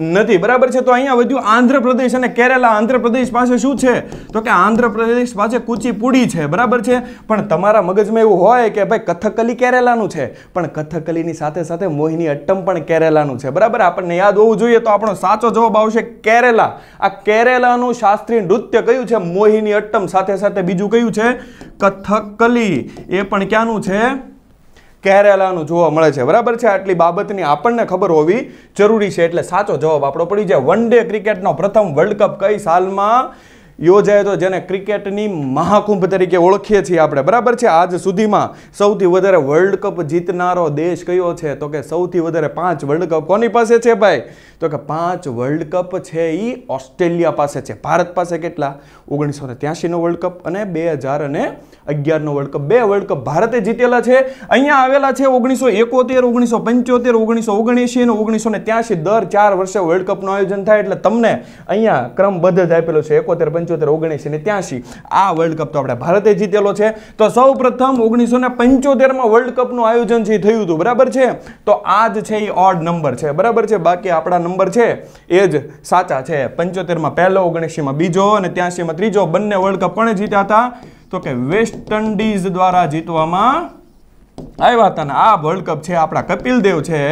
નથી બરાબર છે તો અહીંયા વધ્યું આંધ્રપ્રદેશ અને કેરેલા આંધ્રપ્રદેશ પાસે શું છે તો કે આંધ્રપ્રદેશ પાસે કુચીપુડી છે બરાબર છે પણ તમારા મગજમાં એવું હોય કે ભાઈ કથકલી કેરેલાનું છે પણ કથકલીની સાથે સાથે મોહિની અટ્ટમ પણ કેરેલાનું છે બરાબર આપણને યાદ હોવું જોઈએ તો આપણો સાચો જવાબ આવશે કેરેલા આ કેરેલાનું શાસ્ત્રીય નૃત્ય કયું છે મોહિની અટ્ટમ સાથે સાથે બીજું કયું છે કથકલી એ પણ ક્યાંનું છે કહેરેલાનું જોવા મળે છે બરાબર છે આટલી બાબતની આપણને ખબર હોવી જરૂરી છે એટલે સાચો જવાબ આપણો પડી જાય વન ડે ક્રિકેટનો પ્રથમ વર્લ્ડ કપ કઈ સાલમાં યોજાયો હતો જેને ક્રિકેટની મહાકુંભ તરીકે ઓળખીએ છીએ આપણે બરાબર છે આજ સુધીમાં સૌથી વધારે વર્લ્ડ કપ જીતનારો દેશ કયો છે તો કે સૌથી વધારે પાંચ વર્લ્ડ કપ કોની પાસે છે ભાઈ તો કે પાંચ વર્લ્ડ કપ છે એ ઓસ્ટ્રેલિયા પાસે છે ભારત પાસે કેટલા ઓગણીસો ને ત્યાસીનો વર્લ્ડ કપ અને બે હજાર અને અગિયારનો વર્લ્ડ કપ બે વર્લ્ડ કપ ભારતે જીતેલા છે અહીંયા આવેલા છે ઓગણીસો એકોતેર ઓગણીસો પંચોતેર ઓગણીસો ઓગણએંશી અને ઓગણીસો ને ત્યાસી દર ચાર વર્ષે વર્લ્ડ કપનું આયોજન થાય એટલે તમને અહીંયા ક્રમબદ્ધ જ આપેલો છે એકોતેર પંચ પંચોતેર ઓગણીસ અને ત્યાંસી આ વર્લ્ડ કપ તો આપણે ભારતે જીતેલો છે તો સૌ પ્રથમ ઓગણીસો ને પંચોતેરમાં વર્લ્ડ કપનું આયોજન છે થયું હતું બરાબર છે તો આ જ છે એ ઓડ નંબર છે બરાબર છે બાકી આપણા નંબર છે એ જ સાચા છે પંચોતેરમાં પહેલો ઓગણીસીમાં બીજો અને ત્યાંસીમાં ત્રીજો બંને વર્લ્ડ કપ કોણે જીત્યા હતા તો કે વેસ્ટ ઇન્ડિઝ દ્વારા જીતવામાં આવ્યા હતા ને આ વર્લ્ડ કપ છે આપણા કપિલ દેવ છે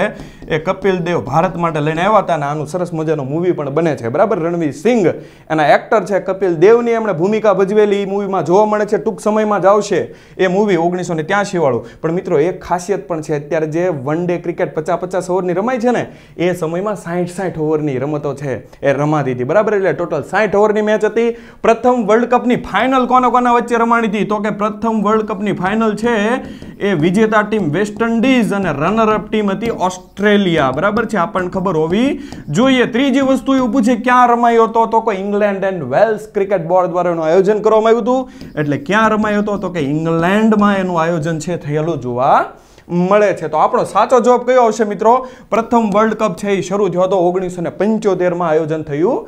એ કપિલ દેવ ભારત માટે લઈને આવ્યા હતા અને આનું સરસ મજાનું મૂવી પણ બને છે બરાબર રણવીર સિંઘ એના એક્ટર છે કપિલ દેવની એમણે ભૂમિકા ભજવેલી એ મૂવીમાં જોવા મળે છે ટૂંક સમયમાં જ આવશે એ મૂવી ઓગણીસો ને વાળું પણ મિત્રો એક ખાસિયત પણ છે અત્યારે જે વન ડે ક્રિકેટ પચાસ પચાસ ઓવરની રમાય છે ને એ સમયમાં સાઠ સાઠ ઓવરની રમતો છે એ રમાતી હતી બરાબર એટલે ટોટલ સાઠ ઓવરની મેચ હતી પ્રથમ વર્લ્ડ કપની ફાઇનલ કોના કોના વચ્ચે રમાણી હતી તો કે પ્રથમ વર્લ્ડ કપની ફાઇનલ છે એ વિજેતા ટીમ વેસ્ટ ઇન્ડિઝ અને રનર અપ ટીમ હતી ઓસ્ટ્રેલિયા ઓસ્ટ્રેલિયા બરાબર છે આપણને ખબર હોવી જોઈએ ત્રીજી વસ્તુ એવું પૂછે ક્યાં રમાયો હતો તો કે England and Wales cricket board દ્વારા એનું આયોજન કરવામાં આવ્યું હતું એટલે ક્યાં રમાયો હતો તો કે ઇંગ્લેન્ડમાં એનું આયોજન છે થયેલું જોવા મળે છે તો આપણો સાચો જવાબ કયો આવશે મિત્રો પ્રથમ વર્લ્ડ કપ છે એ શરૂ થયો હતો ઓગણીસો ને પંચોતેરમાં આયોજન થયું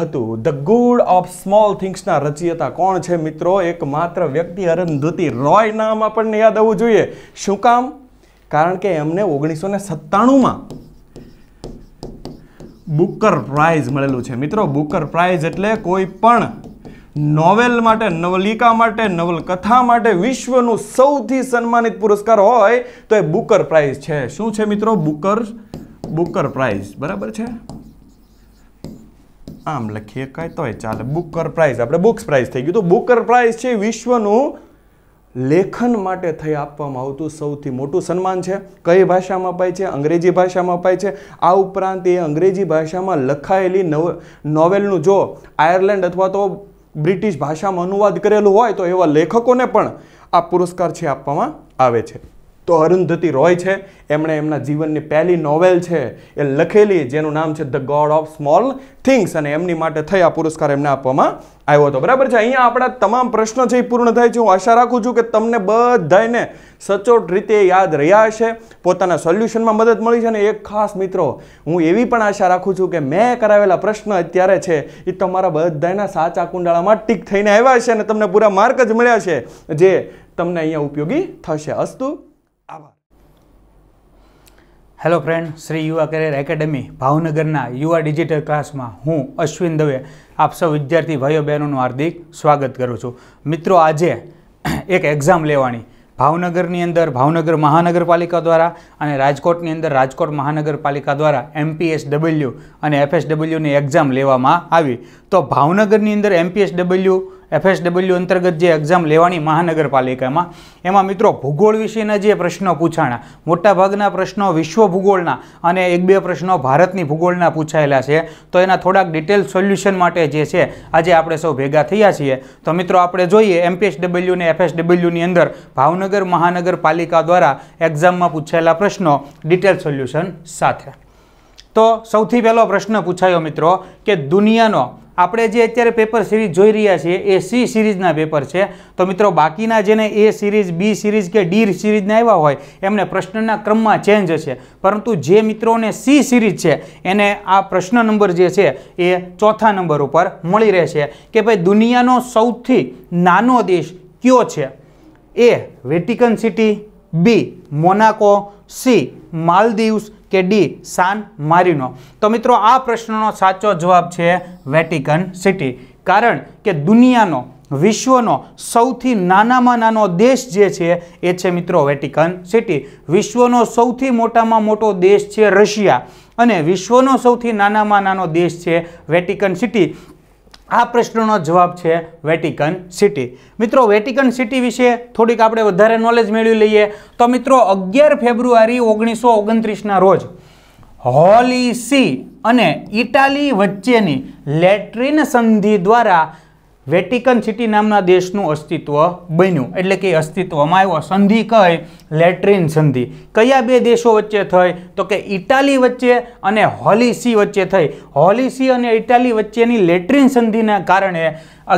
હતું ધ ગુડ ઓફ સ્મોલ થિંગ્સના રચિયતા કોણ છે મિત્રો એકમાત્ર વ્યક્તિ અરુંધતી રોય નામ આપણને યાદ આવવું જોઈએ શું કામ કારણ કે એમને ઓગણીસો ને સત્તાણુંમાં બુકર પ્રાઇઝ મળેલું છે મિત્રો બુકર પ્રાઇઝ એટલે કોઈ પણ નોવેલ માટે નવલિકા માટે નવલકથા માટે વિશ્વનું સૌથી સન્માનિત પુરસ્કાર હોય તો એ બુકર પ્રાઇઝ છે શું છે મિત્રો બુકર બુકર પ્રાઇઝ બરાબર છે આમ લખીએ કાંઈ તોય ચાલે બુકર પ્રાઇઝ આપણે બુક્સ પ્રાઇઝ થઈ ગયું તો બુકર પ્રાઇઝ છે વિશ્વનું લેખન માટે થઈ આપવામાં આવતું સૌથી મોટું સન્માન છે કઈ ભાષામાં અપાય છે અંગ્રેજી ભાષામાં અપાય છે આ ઉપરાંત એ અંગ્રેજી ભાષામાં લખાયેલી નવ નોવેલનું જો આયર્લેન્ડ અથવા તો બ્રિટિશ ભાષામાં અનુવાદ કરેલું હોય તો એવા લેખકોને પણ આ પુરસ્કાર છે આપવામાં આવે છે તો અરુંધતી રોય છે એમણે એમના જીવનની પહેલી નોવેલ છે એ લખેલી જેનું નામ છે the God of Small Things અને એમની માટે થઈ આ પુરસ્કાર એમને આપવામાં આવ્યો હતો બરાબર છે અહીંયા આપણા તમામ પ્રશ્નો છે એ પૂર્ણ થાય છે હું આશા રાખું છું કે તમને બધાને સચોટ રીતે યાદ રહ્યા હશે પોતાના સોલ્યુશનમાં મદદ મળી છે અને એક ખાસ મિત્રો હું એવી પણ આશા રાખું છું કે મેં કરાવેલા પ્રશ્ન અત્યારે છે એ તમારા બધાના સાચા કુંડાળામાં ટીક થઈને આવ્યા છે અને તમને પૂરા માર્ક જ મળ્યા છે જે તમને અહીંયા ઉપયોગી થશે અસ્તુ હેલો ફ્રેન્ડ શ્રી યુવા કેરિયર એકેડેમી ભાવનગરના યુવા ડિજિટલ ક્લાસમાં હું અશ્વિન દવે આપ સૌ વિદ્યાર્થી ભાઈઓ બહેનોનું હાર્દિક સ્વાગત કરું છું મિત્રો આજે એક એક્ઝામ લેવાની ભાવનગરની અંદર ભાવનગર મહાનગરપાલિકા દ્વારા અને રાજકોટની અંદર રાજકોટ મહાનગરપાલિકા દ્વારા એમપીએસ ડબલ્યુ અને એફએસ ડબલ્યુની એક્ઝામ લેવામાં આવી તો ભાવનગરની અંદર એમપીએસ ડબલ્યુ ડબલ્યુ અંતર્ગત જે એક્ઝામ લેવાની મહાનગરપાલિકામાં એમાં મિત્રો ભૂગોળ વિશેના જે પ્રશ્નો પૂછાણા મોટાભાગના પ્રશ્નો વિશ્વ ભૂગોળના અને એક બે પ્રશ્નો ભારતની ભૂગોળના પૂછાયેલા છે તો એના થોડાક ડિટેલ સોલ્યુશન માટે જે છે આજે આપણે સૌ ભેગા થયા છીએ તો મિત્રો આપણે જોઈએ એમપીએસડબલ્યુ ને ડબલ્યુની અંદર ભાવનગર મહાનગરપાલિકા દ્વારા એક્ઝામમાં પૂછાયેલા પ્રશ્નો ડિટેલ સોલ્યુશન સાથે તો સૌથી પહેલો પ્રશ્ન પૂછાયો મિત્રો કે દુનિયાનો આપણે જે અત્યારે પેપર સિરીઝ જોઈ રહ્યા છીએ એ સી સિરીઝના પેપર છે તો મિત્રો બાકીના જેને એ સિરીઝ બી સિરીઝ કે ડી સિરીઝના આવ્યા હોય એમને પ્રશ્નના ક્રમમાં ચેન્જ હશે પરંતુ જે મિત્રોને સી સિરીઝ છે એને આ પ્રશ્ન નંબર જે છે એ ચોથા નંબર ઉપર મળી રહેશે કે ભાઈ દુનિયાનો સૌથી નાનો દેશ કયો છે A Vatican City B Monaco C Maldives કે ડી સાન મારિનો તો મિત્રો આ પ્રશ્નનો સાચો જવાબ છે વેટિકન સિટી કારણ કે દુનિયાનો વિશ્વનો સૌથી નાનામાં નાનો દેશ જે છે એ છે મિત્રો વેટિકન સિટી વિશ્વનો સૌથી મોટામાં મોટો દેશ છે રશિયા અને વિશ્વનો સૌથી નાનામાં નાનો દેશ છે વેટિકન સિટી આ પ્રશ્નનો જવાબ છે વેટિકન સિટી મિત્રો વેટિકન સિટી વિશે થોડીક આપણે વધારે નોલેજ મેળવી લઈએ તો મિત્રો અગિયાર ફેબ્રુઆરી ઓગણીસો ઓગણત્રીસના રોજ હોલી સી અને ઇટાલી વચ્ચેની લેટ્રિન સંધિ દ્વારા વેટિકન સિટી નામના દેશનું અસ્તિત્વ બન્યું એટલે કે અસ્તિત્વમાં આવ્યો સંધિ કહે લેટ્રિન સંધિ કયા બે દેશો વચ્ચે થઈ તો કે ઇટાલી વચ્ચે અને હોલીસી વચ્ચે થઈ હોલીસી અને ઇટાલી વચ્ચેની લેટ્રિન સંધિના કારણે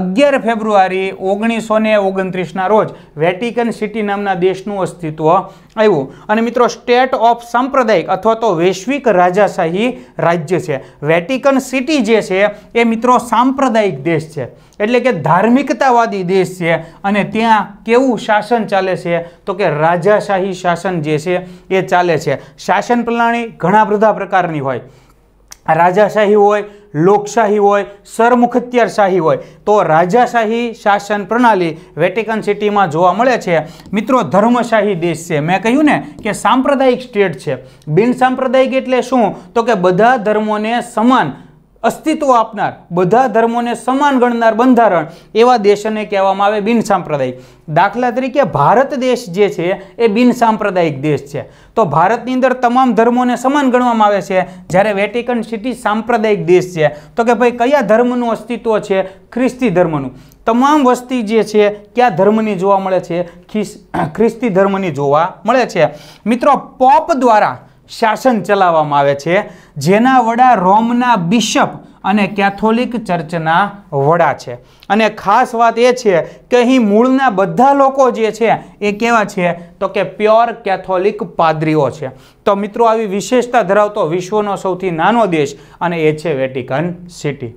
અગિયાર ફેબ્રુઆરી ઓગણીસો ને ઓગણત્રીસના રોજ વેટિકન સિટી નામના દેશનું અસ્તિત્વ આવ્યું અને મિત્રો સ્ટેટ ઓફ સાંપ્રદાયિક અથવા તો વૈશ્વિક રાજાશાહી રાજ્ય છે વેટિકન સિટી જે છે એ મિત્રો સાંપ્રદાયિક દેશ છે એટલે કે ધાર્મિકતાવાદી દેશ છે અને ત્યાં કેવું શાસન ચાલે છે તો કે રાજાશાહી શાસન જે છે એ ચાલે છે શાસન પ્રણાલી ઘણા બધા પ્રકારની હોય રાજાશાહી હોય લોકશાહી હોય સરમુખત્યારશાહી હોય તો રાજાશાહી શાસન પ્રણાલી વેટિકન સિટીમાં જોવા મળે છે મિત્રો ધર્મશાહી દેશ છે મેં કહ્યું ને કે સાંપ્રદાયિક સ્ટેટ છે બિનસાંપ્રદાયિક એટલે શું તો કે બધા ધર્મોને સમાન અસ્તિત્વ આપનાર બધા ધર્મોને સમાન ગણનાર બંધારણ એવા દેશોને કહેવામાં આવે બિનસાંપ્રદાયિક દાખલા તરીકે ભારત દેશ જે છે એ બિનસાંપ્રદાયિક દેશ છે તો ભારતની અંદર તમામ ધર્મોને સમાન ગણવામાં આવે છે જ્યારે વેટિકન સિટી સાંપ્રદાયિક દેશ છે તો કે ભાઈ કયા ધર્મનું અસ્તિત્વ છે ખ્રિસ્તી ધર્મનું તમામ વસ્તી જે છે કયા ધર્મની જોવા મળે છે ખ્રિસ્તી ધર્મની જોવા મળે છે મિત્રો પોપ દ્વારા શાસન ચલાવવામાં આવે છે જેના વડા રોમના બિશપ અને કેથોલિક ચર્ચના વડા છે અને ખાસ વાત એ છે કે અહીં મૂળના બધા લોકો જે છે એ કેવા છે તો કે પ્યોર કેથોલિક પાદરીઓ છે તો મિત્રો આવી વિશેષતા ધરાવતો વિશ્વનો સૌથી નાનો દેશ અને એ છે વેટિકન સિટી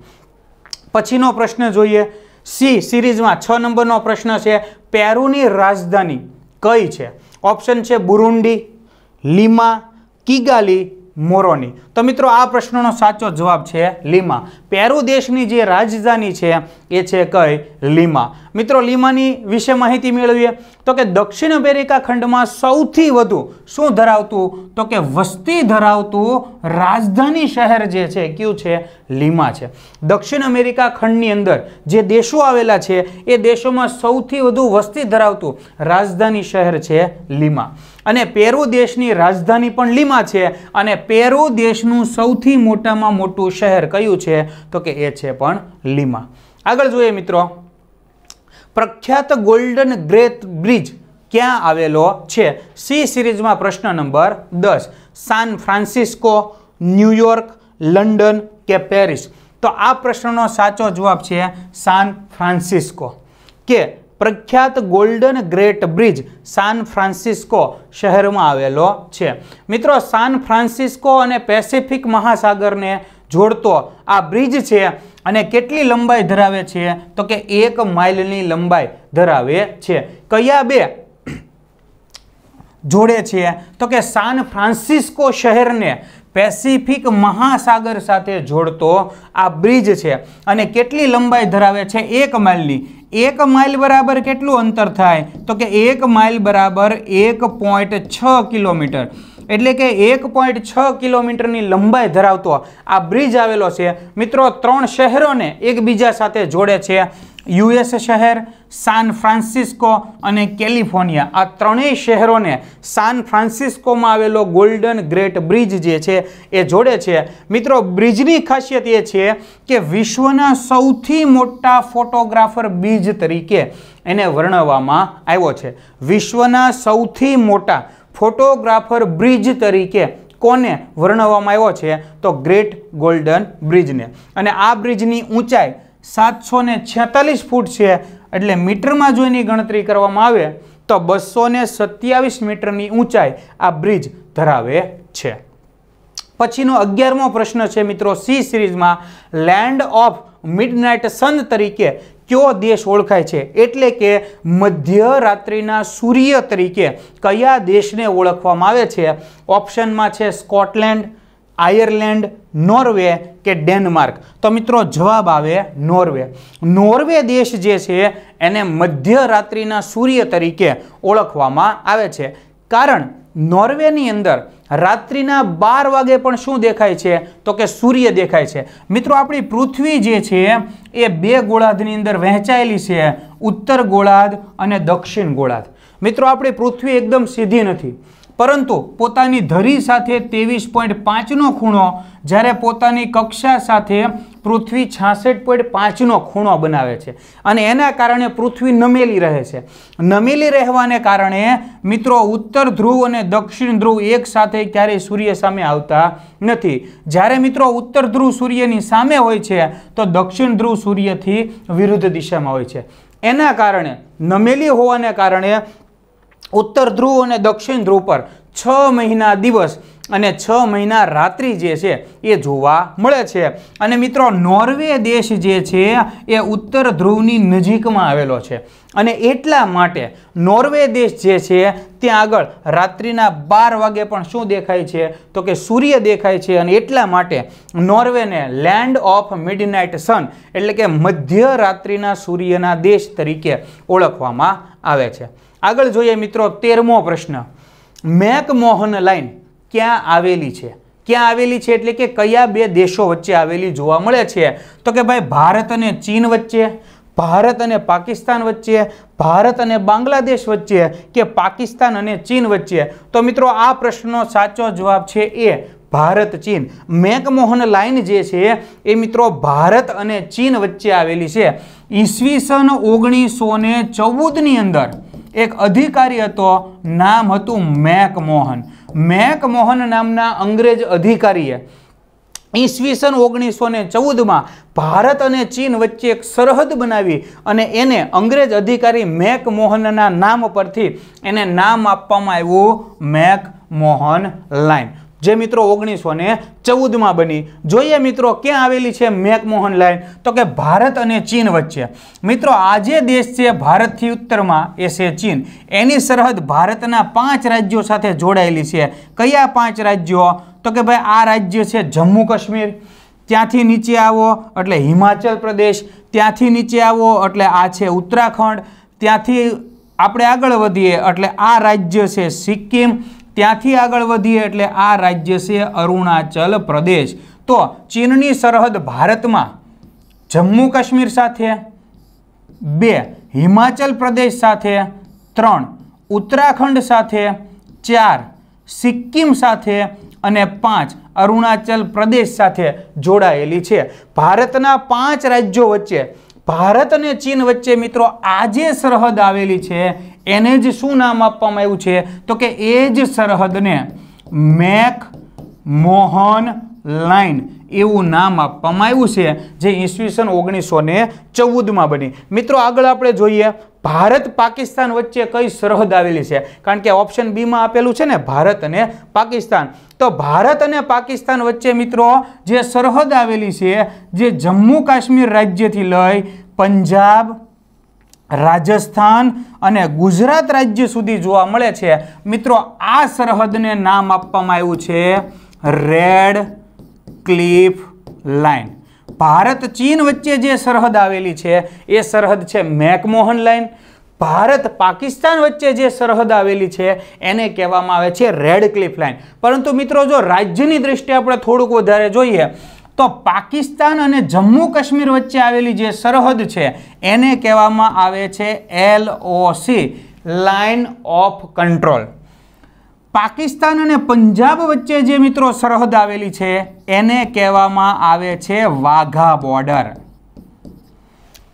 પછીનો પ્રશ્ન જોઈએ સી સિરીઝમાં છ નંબરનો પ્રશ્ન છે પેરુની રાજધાની કઈ છે ઓપ્શન છે બુરુંડી લીમા કિગાલી મોરોની તો મિત્રો આ પ્રશ્નનો સાચો જવાબ છે લીમા પેરુ દેશની જે રાજધાની છે એ છે કઈ લીમા મિત્રો લીમાની વિશે માહિતી મેળવીએ તો કે દક્ષિણ અમેરિકા ખંડમાં સૌથી વધુ શું ધરાવતું તો કે વસ્તી ધરાવતું રાજધાની શહેર જે છે કયું છે લીમા છે દક્ષિણ અમેરિકા ખંડની અંદર જે દેશો આવેલા છે એ દેશોમાં સૌથી વધુ વસ્તી ધરાવતું રાજધાની શહેર છે લીમા અને પેરુ દેશની રાજધાની પણ લીમા છે અને પેરુ દેશનું સૌથી મોટામાં મોટું શહેર કયું છે તો કે એ છે પણ લીમા આગળ જોઈએ મિત્રો પ્રખ્યાત ગોલ્ડન ગ્રેટ બ્રિજ ક્યાં આવેલો છે સી સિરીઝમાં પ્રશ્ન નંબર દસ સાન ફ્રાન્સિસ્કો ન્યુયોર્ક લંડન કે પેરિસ તો આ પ્રશ્નનો સાચો જવાબ છે સાન ફ્રાન્સિસ્કો કે પ્રખ્યાત Golden Great Bridge San Francisco શહેરમાં આવેલો છે મિત્રો સાન ફ્રાન્સિસ્કો અને પેસિફિક મહાસાગરને જોડતો આ બ્રિજ છે અને કેટલી લંબાઈ ધરાવે છે તો કે એક માઇલની લંબાઈ ધરાવે છે કયા બે જોડે છે તો કે સાન ફ્રાન્સિસ્કો શહેરને પેસિફિક મહાસાગર સાથે જોડતો આ બ્રિજ છે અને કેટલી લંબાઈ ધરાવે છે એક માઇલની એક માઇલ બરાબર કેટલું અંતર થાય તો કે એક માઇલ બરાબર એક પોઈન્ટ છ કિલોમીટર એટલે કે એક પોઈન્ટ છ કિલોમીટરની લંબાઈ ધરાવતો આ બ્રિજ આવેલો છે મિત્રો ત્રણ શહેરોને એકબીજા સાથે જોડે છે યુએસ શહેર સાન ફ્રાન્સિસ્કો અને કેલિફોર્નિયા આ ત્રણેય શહેરોને સાન ફ્રાન્સિસ્કોમાં આવેલો ગોલ્ડન ગ્રેટ બ્રિજ જે છે એ જોડે છે મિત્રો બ્રિજની ખાસિયત એ છે કે વિશ્વના સૌથી મોટા ફોટોગ્રાફર બ્રિજ તરીકે એને વર્ણવવામાં આવ્યો છે વિશ્વના સૌથી મોટા ફોટોગ્રાફર બ્રિજ તરીકે કોને વર્ણવવામાં આવ્યો છે તો ગ્રેટ ગોલ્ડન બ્રિજને અને આ બ્રિજની ઊંચાઈ સાતસો ને છેતાલીસ ફૂટ છે એટલે મીટરમાં જો એની ગણતરી કરવામાં આવે તો બસો ને સત્યાવીસ મીટરની ઊંચાઈ આ બ્રિજ ધરાવે છે પછીનો અગિયારમો પ્રશ્ન છે મિત્રો સી સિરીઝમાં લેન્ડ ઓફ મિડનાઇટ સન તરીકે કયો દેશ ઓળખાય છે એટલે કે મધ્યરાત્રિના સૂર્ય તરીકે કયા દેશને ઓળખવામાં આવે છે ઓપ્શનમાં છે સ્કોટલેન્ડ આયર્લેન્ડ નોર્વે કે ડેનમાર્ક તો મિત્રો જવાબ આવે નોર્વે નોર્વે દેશ જે છે એને મધ્યરાત્રિના સૂર્ય તરીકે ઓળખવામાં આવે છે કારણ નોર્વેની અંદર રાત્રિના બાર વાગે પણ શું દેખાય છે તો કે સૂર્ય દેખાય છે મિત્રો આપણી પૃથ્વી જે છે એ બે ગોળાર્ધની અંદર વહેંચાયેલી છે ઉત્તર ગોળાર્ધ અને દક્ષિણ ગોળાર્ધ મિત્રો આપણી પૃથ્વી એકદમ સીધી નથી પરંતુ પોતાની ધરી સાથે ત્રેવીસ પોઈન્ટ પાંચનો ખૂણો જ્યારે પોતાની કક્ષા સાથે પૃથ્વી છાસઠ પોઈન્ટ પાંચનો ખૂણો બનાવે છે અને એના કારણે પૃથ્વી નમેલી રહે છે નમેલી રહેવાને કારણે મિત્રો ઉત્તર ધ્રુવ અને દક્ષિણ ધ્રુવ એક સાથે ક્યારેય સૂર્ય સામે આવતા નથી જ્યારે મિત્રો ઉત્તર ધ્રુવ સૂર્યની સામે હોય છે તો દક્ષિણ ધ્રુવ સૂર્યથી વિરુદ્ધ દિશામાં હોય છે એના કારણે નમેલી હોવાને કારણે ઉત્તર ધ્રુવ અને દક્ષિણ ધ્રુવ પર છ મહિના દિવસ અને છ મહિના રાત્રિ જે છે એ જોવા મળે છે અને મિત્રો નોર્વે દેશ જે છે એ ઉત્તર ધ્રુવની નજીકમાં આવેલો છે અને એટલા માટે નોર્વે દેશ જે છે ત્યાં આગળ રાત્રિના બાર વાગે પણ શું દેખાય છે તો કે સૂર્ય દેખાય છે અને એટલા માટે નોર્વેને લેન્ડ ઓફ મિડનાઇટ સન એટલે કે મધ્ય રાત્રિના સૂર્યના દેશ તરીકે ઓળખવામાં આવે છે આગળ જોઈએ મિત્રો તેરમો પ્રશ્ન મેકમોહન લાઈન ક્યાં આવેલી છે ક્યાં આવેલી છે એટલે કે કયા બે દેશો વચ્ચે આવેલી જોવા મળે છે તો કે ભાઈ ભારત અને ચીન વચ્ચે ભારત અને પાકિસ્તાન વચ્ચે ભારત અને બાંગ્લાદેશ વચ્ચે કે પાકિસ્તાન અને ચીન વચ્ચે તો મિત્રો આ પ્રશ્નનો સાચો જવાબ છે એ ભારત ચીન મેકમોહન લાઇન જે છે એ મિત્રો ભારત અને ચીન વચ્ચે આવેલી છે ઈસવીસન ઓગણીસો ચૌદની અંદર એક અધિકારી હતો નામ હતું મેકમોહન મેકમોહન નામના અંગ્રેજ અધિકારીએ ઈસવીસન ઓગણીસો ને ચૌદમાં ભારત અને ચીન વચ્ચે એક સરહદ બનાવી અને એને અંગ્રેજ અધિકારી મેકમોહનના નામ પરથી એને નામ આપવામાં આવ્યું મેકમોહન મોહન લાઇન જે મિત્રો ઓગણીસો ને ચૌદમાં બની જોઈએ મિત્રો ક્યાં આવેલી છે મેકમોહન લાઇન તો કે ભારત અને ચીન વચ્ચે મિત્રો આજે દેશ છે ભારતથી ઉત્તરમાં એ છે ચીન એની સરહદ ભારતના પાંચ રાજ્યો સાથે જોડાયેલી છે કયા પાંચ રાજ્યો તો કે ભાઈ આ રાજ્ય છે જમ્મુ કાશ્મીર ત્યાંથી નીચે આવો એટલે હિમાચલ પ્રદેશ ત્યાંથી નીચે આવો એટલે આ છે ઉત્તરાખંડ ત્યાંથી આપણે આગળ વધીએ એટલે આ રાજ્ય છે સિક્કિમ ત્યાંથી આગળ વધીએ એટલે આ રાજ્ય છે અરુણાચલ પ્રદેશ તો ચીનની સરહદ ભારતમાં જમ્મુ કાશ્મીર સાથે બે હિમાચલ પ્રદેશ સાથે ત્રણ ઉત્તરાખંડ સાથે ચાર સિક્કિમ સાથે અને પાંચ અરુણાચલ પ્રદેશ સાથે જોડાયેલી છે ભારતના પાંચ રાજ્યો વચ્ચે ભારત અને ચીન વચ્ચે મિત્રો આજે સરહદ આવેલી છે એને જ શું નામ આપવામાં આવ્યું છે તો કે એ જ સરહદને મેક મોહન લાઇન એવું નામ આપવામાં આવ્યું છે જે ઈસવીસન ઓગણીસો ને ચૌદમાં બની મિત્રો આગળ આપણે જોઈએ ભારત પાકિસ્તાન વચ્ચે કઈ સરહદ આવેલી છે કારણ કે ઓપ્શન બીમાં આપેલું છે ને ભારત અને પાકિસ્તાન તો ભારત અને પાકિસ્તાન વચ્ચે મિત્રો જે સરહદ આવેલી છે જે જમ્મુ કાશ્મીર રાજ્યથી લઈ પંજાબ રાજસ્થાન અને ગુજરાત રાજ્ય સુધી જોવા મળે છે મિત્રો આ સરહદને નામ આપવામાં આવ્યું છે રેડ ક્લિફ લાઇન ભારત ચીન વચ્ચે જે સરહદ આવેલી છે એ સરહદ છે મેકમોહન લાઇન ભારત પાકિસ્તાન વચ્ચે જે સરહદ આવેલી છે એને કહેવામાં આવે છે રેડ ક્લિફ લાઇન પરંતુ મિત્રો જો રાજ્યની દ્રષ્ટિએ આપણે થોડુંક વધારે જોઈએ તો પાકિસ્તાન અને જમ્મુ કાશ્મીર વચ્ચે આવેલી જે સરહદ છે એને કહેવામાં આવે છે LOC line of control Pakistan અને પંજાબ વચ્ચે જે મિત્રો સરહદ આવેલી છે એને કહેવામાં આવે છે વાઘા બોર્ડર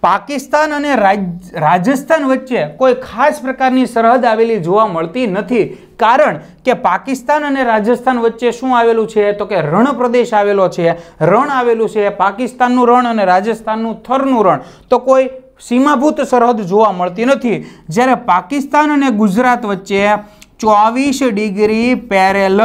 પાકિસ્તાન અને રાજસ્થાન વચ્ચે કોઈ ખાસ પ્રકારની સરહદ આવેલી જોવા મળતી નથી કારણ કે પાકિસ્તાન અને રાજસ્થાન વચ્ચે શું આવેલું છે તો કે રણ પ્રદેશ આવેલો છે રણ આવેલું છે પાકિસ્તાનનું રણ અને રાજસ્થાનનું થરનું રણ તો કોઈ સીમાભૂત સરહદ જોવા મળતી નથી જ્યારે પાકિસ્તાન અને ગુજરાત વચ્ચે ચોવીસ ડિગ્રી પેરેલલ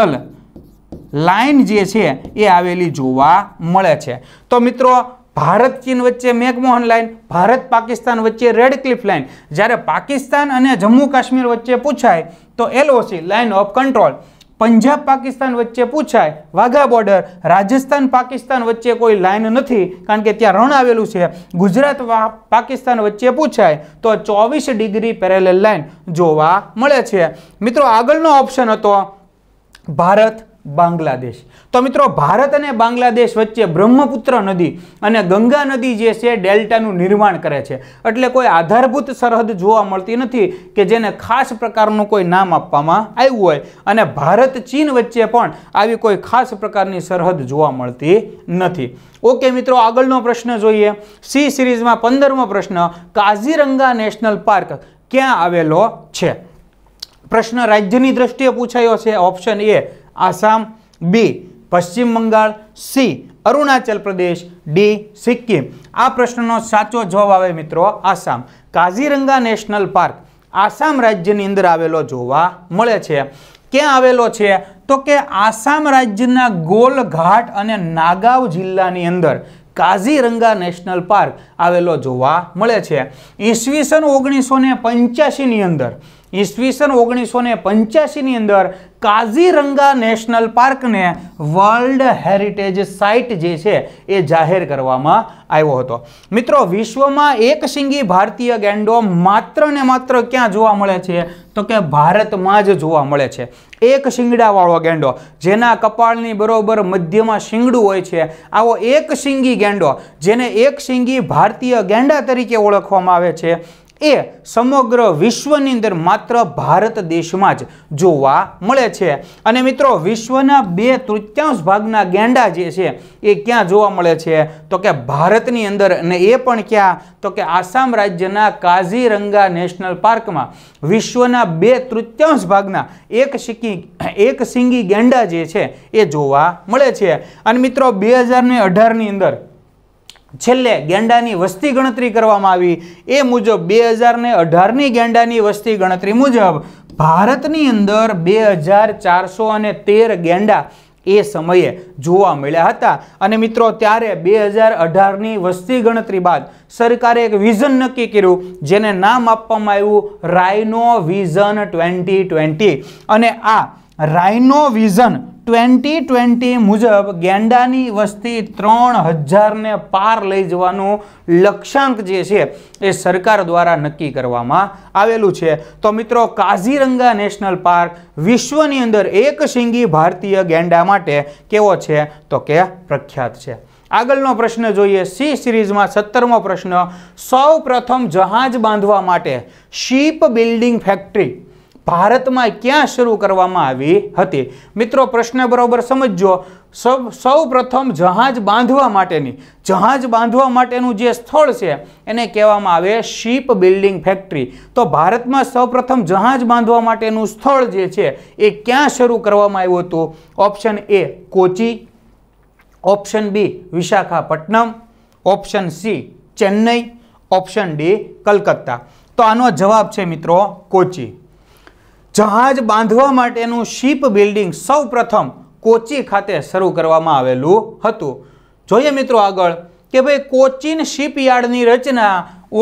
લાઇન જે છે એ આવેલી જોવા મળે છે તો મિત્રો ભારત ચીન વચ્ચે મેઘમોહન લાઇન ભારત પાકિસ્તાન વચ્ચે રેડ ક્લિફ લાઇન જ્યારે પાકિસ્તાન અને જમ્મુ કાશ્મીર વચ્ચે પૂછાય તો LOC line of control Punjab Pakistan વચ્ચે પૂછાય વાઘા બોર્ડર રાજસ્થાન પાકિસ્તાન વચ્ચે કોઈ લાઇન નથી કારણ કે ત્યાં રણ આવેલું છે ગુજરાત પાકિસ્તાન વચ્ચે પૂછાય તો ચોવીસ ડિગ્રી પેરેલલ લાઇન જોવા મળે છે મિત્રો આગળનો ઓપ્શન હતો ભારત બાંગ્લાદેશ તો મિત્રો ભારત અને બાંગ્લાદેશ વચ્ચે બ્રહ્મપુત્ર નદી અને ગંગા નદી જે છે ડેલ્ટાનું નિર્માણ કરે છે એટલે કોઈ આધારભૂત સરહદ જોવા મળતી નથી કે જેને ખાસ પ્રકારનું કોઈ નામ આપવામાં આવ્યું હોય અને ભારત ચીન વચ્ચે પણ આવી કોઈ ખાસ પ્રકારની સરહદ જોવા મળતી નથી ઓકે મિત્રો આગળનો પ્રશ્ન જોઈએ સી સિરીઝમાં પંદરમો પ્રશ્ન કાઝીરંગા નેશનલ પાર્ક ક્યાં આવેલો છે પ્રશ્ન રાજ્યની દ્રષ્ટિએ પૂછાયો છે ઓપ્શન એ આસામ બી પશ્ચિમ બંગાળ સી અરુણાચલ પ્રદેશ ડી સિક્કિમ આ પ્રશ્નનો સાચો જવાબ આવે મિત્રો આસામ કાઝીરંગા નેશનલ પાર્ક આસામ રાજ્યની અંદર આવેલો જોવા મળે છે ક્યાં આવેલો છે તો કે આસામ રાજ્યના ગોલઘાટ અને નાગાવ જિલ્લાની અંદર કાઝીરંગા નેશનલ પાર્ક આવેલો જોવા મળે છે ઈસવીસન ઓગણીસો ને અંદર ઈસવીસન ઓગણીસો ને પંચ્યાસીની અંદર કાઝીરંગા નેશનલ પાર્કને વર્લ્ડ હેરિટેજ સાઇટ જે છે એ જાહેર કરવામાં આવ્યો હતો મિત્રો વિશ્વમાં એક સિંગી ભારતીય ગેંડો માત્ર ને માત્ર ક્યાં જોવા મળે છે તો કે ભારતમાં જ જોવા મળે છે એક શિંગડાવાળો ગેંડો જેના કપાળની બરોબર મધ્યમાં શિંગડું હોય છે આવો એક શિંગી ગેંડો જેને એક શિંગી ભારતીય ગેંડા તરીકે ઓળખવામાં આવે છે એ સમગ્ર વિશ્વની અંદર માત્ર ભારત દેશમાં જ જોવા મળે છે અને મિત્રો વિશ્વના બે તૃત્યાંશ ભાગના ગેંડા જે છે એ ક્યાં જોવા મળે છે તો કે ભારતની અંદર અને એ પણ ક્યાં તો કે આસામ રાજ્યના કાઝીરંગા નેશનલ પાર્કમાં વિશ્વના બે તૃત્યાંશ ભાગના એક સિક્કી એક સિંગી ગેંડા જે છે એ જોવા મળે છે અને મિત્રો બે હજારને અઢારની અંદર છેલ્લે ગેંડાની વસ્તી ગણતરી કરવામાં આવી એ મુજબ બે હજારને અઢારની ગેંડાની વસ્તી ગણતરી મુજબ ભારતની અંદર બે હજાર ચારસો અને તેર ગેંડા એ સમયે જોવા મળ્યા હતા અને મિત્રો ત્યારે બે હજાર અઢારની વસ્તી ગણતરી બાદ સરકારે એક વિઝન નક્કી કર્યું જેને નામ આપવામાં આવ્યું રાયનો વિઝન ટ્વેન્ટી ટ્વેન્ટી અને આ રાઇનોવિઝન ટ્વેન્ટી ટ્વેન્ટી મુજબ ગેંડાની વસ્તી ત્રણ હજારને પાર લઈ જવાનું લક્ષ્યાંક જે છે એ સરકાર દ્વારા નક્કી કરવામાં આવેલું છે તો મિત્રો કાઝીરંગા નેશનલ પાર્ક વિશ્વની અંદર એક શિંગી ભારતીય ગેંડા માટે કેવો છે તો કે પ્રખ્યાત છે આગળનો પ્રશ્ન જોઈએ સી સિરીઝમાં સત્તરમો પ્રશ્ન સૌ પ્રથમ જહાજ બાંધવા માટે શીપ બિલ્ડિંગ ફેક્ટરી ભારતમાં ક્યાં શરૂ કરવામાં આવી હતી મિત્રો પ્રશ્ન બરાબર સમજો સૌ સૌ પ્રથમ જહાજ બાંધવા માટેની જહાજ બાંધવા માટેનું જે સ્થળ છે એને કહેવામાં આવે શિપ બિલ્ડિંગ ફેક્ટરી તો ભારતમાં સૌપ્રથમ જહાજ બાંધવા માટેનું સ્થળ જે છે એ ક્યાં શરૂ કરવામાં આવ્યું હતું option A Kochi option B Visakhapatnam option C Chennai option D Calcutta તો આનો જવાબ છે મિત્રો કોચી જહાજ બાંધવા માટેનું શિપ બિલ્ડિંગ સૌપ્રથમ કોચી ખાતે શરૂ કરવામાં આવેલું હતું જોઈએ મિત્રો આગળ કે ભાઈ કોચીન શિપયાર્ડની રચના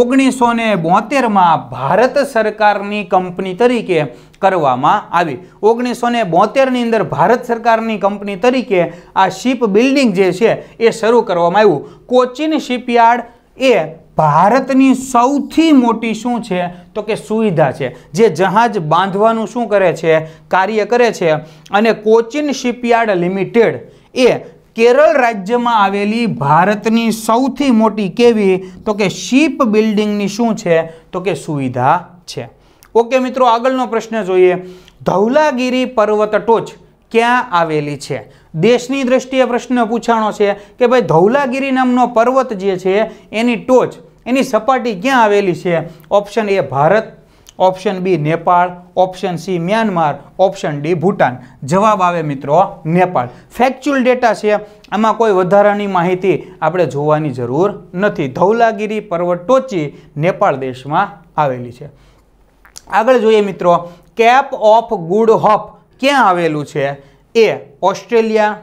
ઓગણીસો ને બોતેરમાં ભારત સરકારની કંપની તરીકે કરવામાં આવી ઓગણીસો ને બોતેરની અંદર ભારત સરકારની કંપની તરીકે આ શિપ બિલ્ડિંગ જે છે એ શરૂ કરવામાં આવ્યું કોચીન શિપયાર્ડ એ ભારતની સૌથી મોટી શું છે તો કે સુવિધા છે જે જહાજ બાંધવાનું શું કરે છે કાર્ય કરે છે અને કોચિન શિપયાર્ડ લિમિટેડ એ કેરળ રાજ્યમાં આવેલી ભારતની સૌથી મોટી કેવી તો કે શિપ બિલ્ડિંગની શું છે તો કે સુવિધા છે ઓકે મિત્રો આગળનો પ્રશ્ન જોઈએ ધૌલાગીરી પર્વત ટોચ ક્યાં આવેલી છે દેશની દ્રષ્ટિએ પ્રશ્ન પૂછાણો છે કે ભાઈ ધૌલાગીરી નામનો પર્વત જે છે એની ટોચ એની સપાટી ક્યાં આવેલી છે option A Bharat option B Nepal option C Myanmar option D Bhutan જવાબ આવે મિત્રો નેપાળ ફેક્ચ્યુઅલ ડેટા છે આમાં કોઈ વધારાની માહિતી આપણે જોવાની જરૂર નથી ધૌલાગીરી પર્વત ટોચી નેપાળ દેશમાં આવેલી છે આગળ જોઈએ મિત્રો કેપ ઓફ ગુડ હોપ ક્યાં આવેલું છે A Australia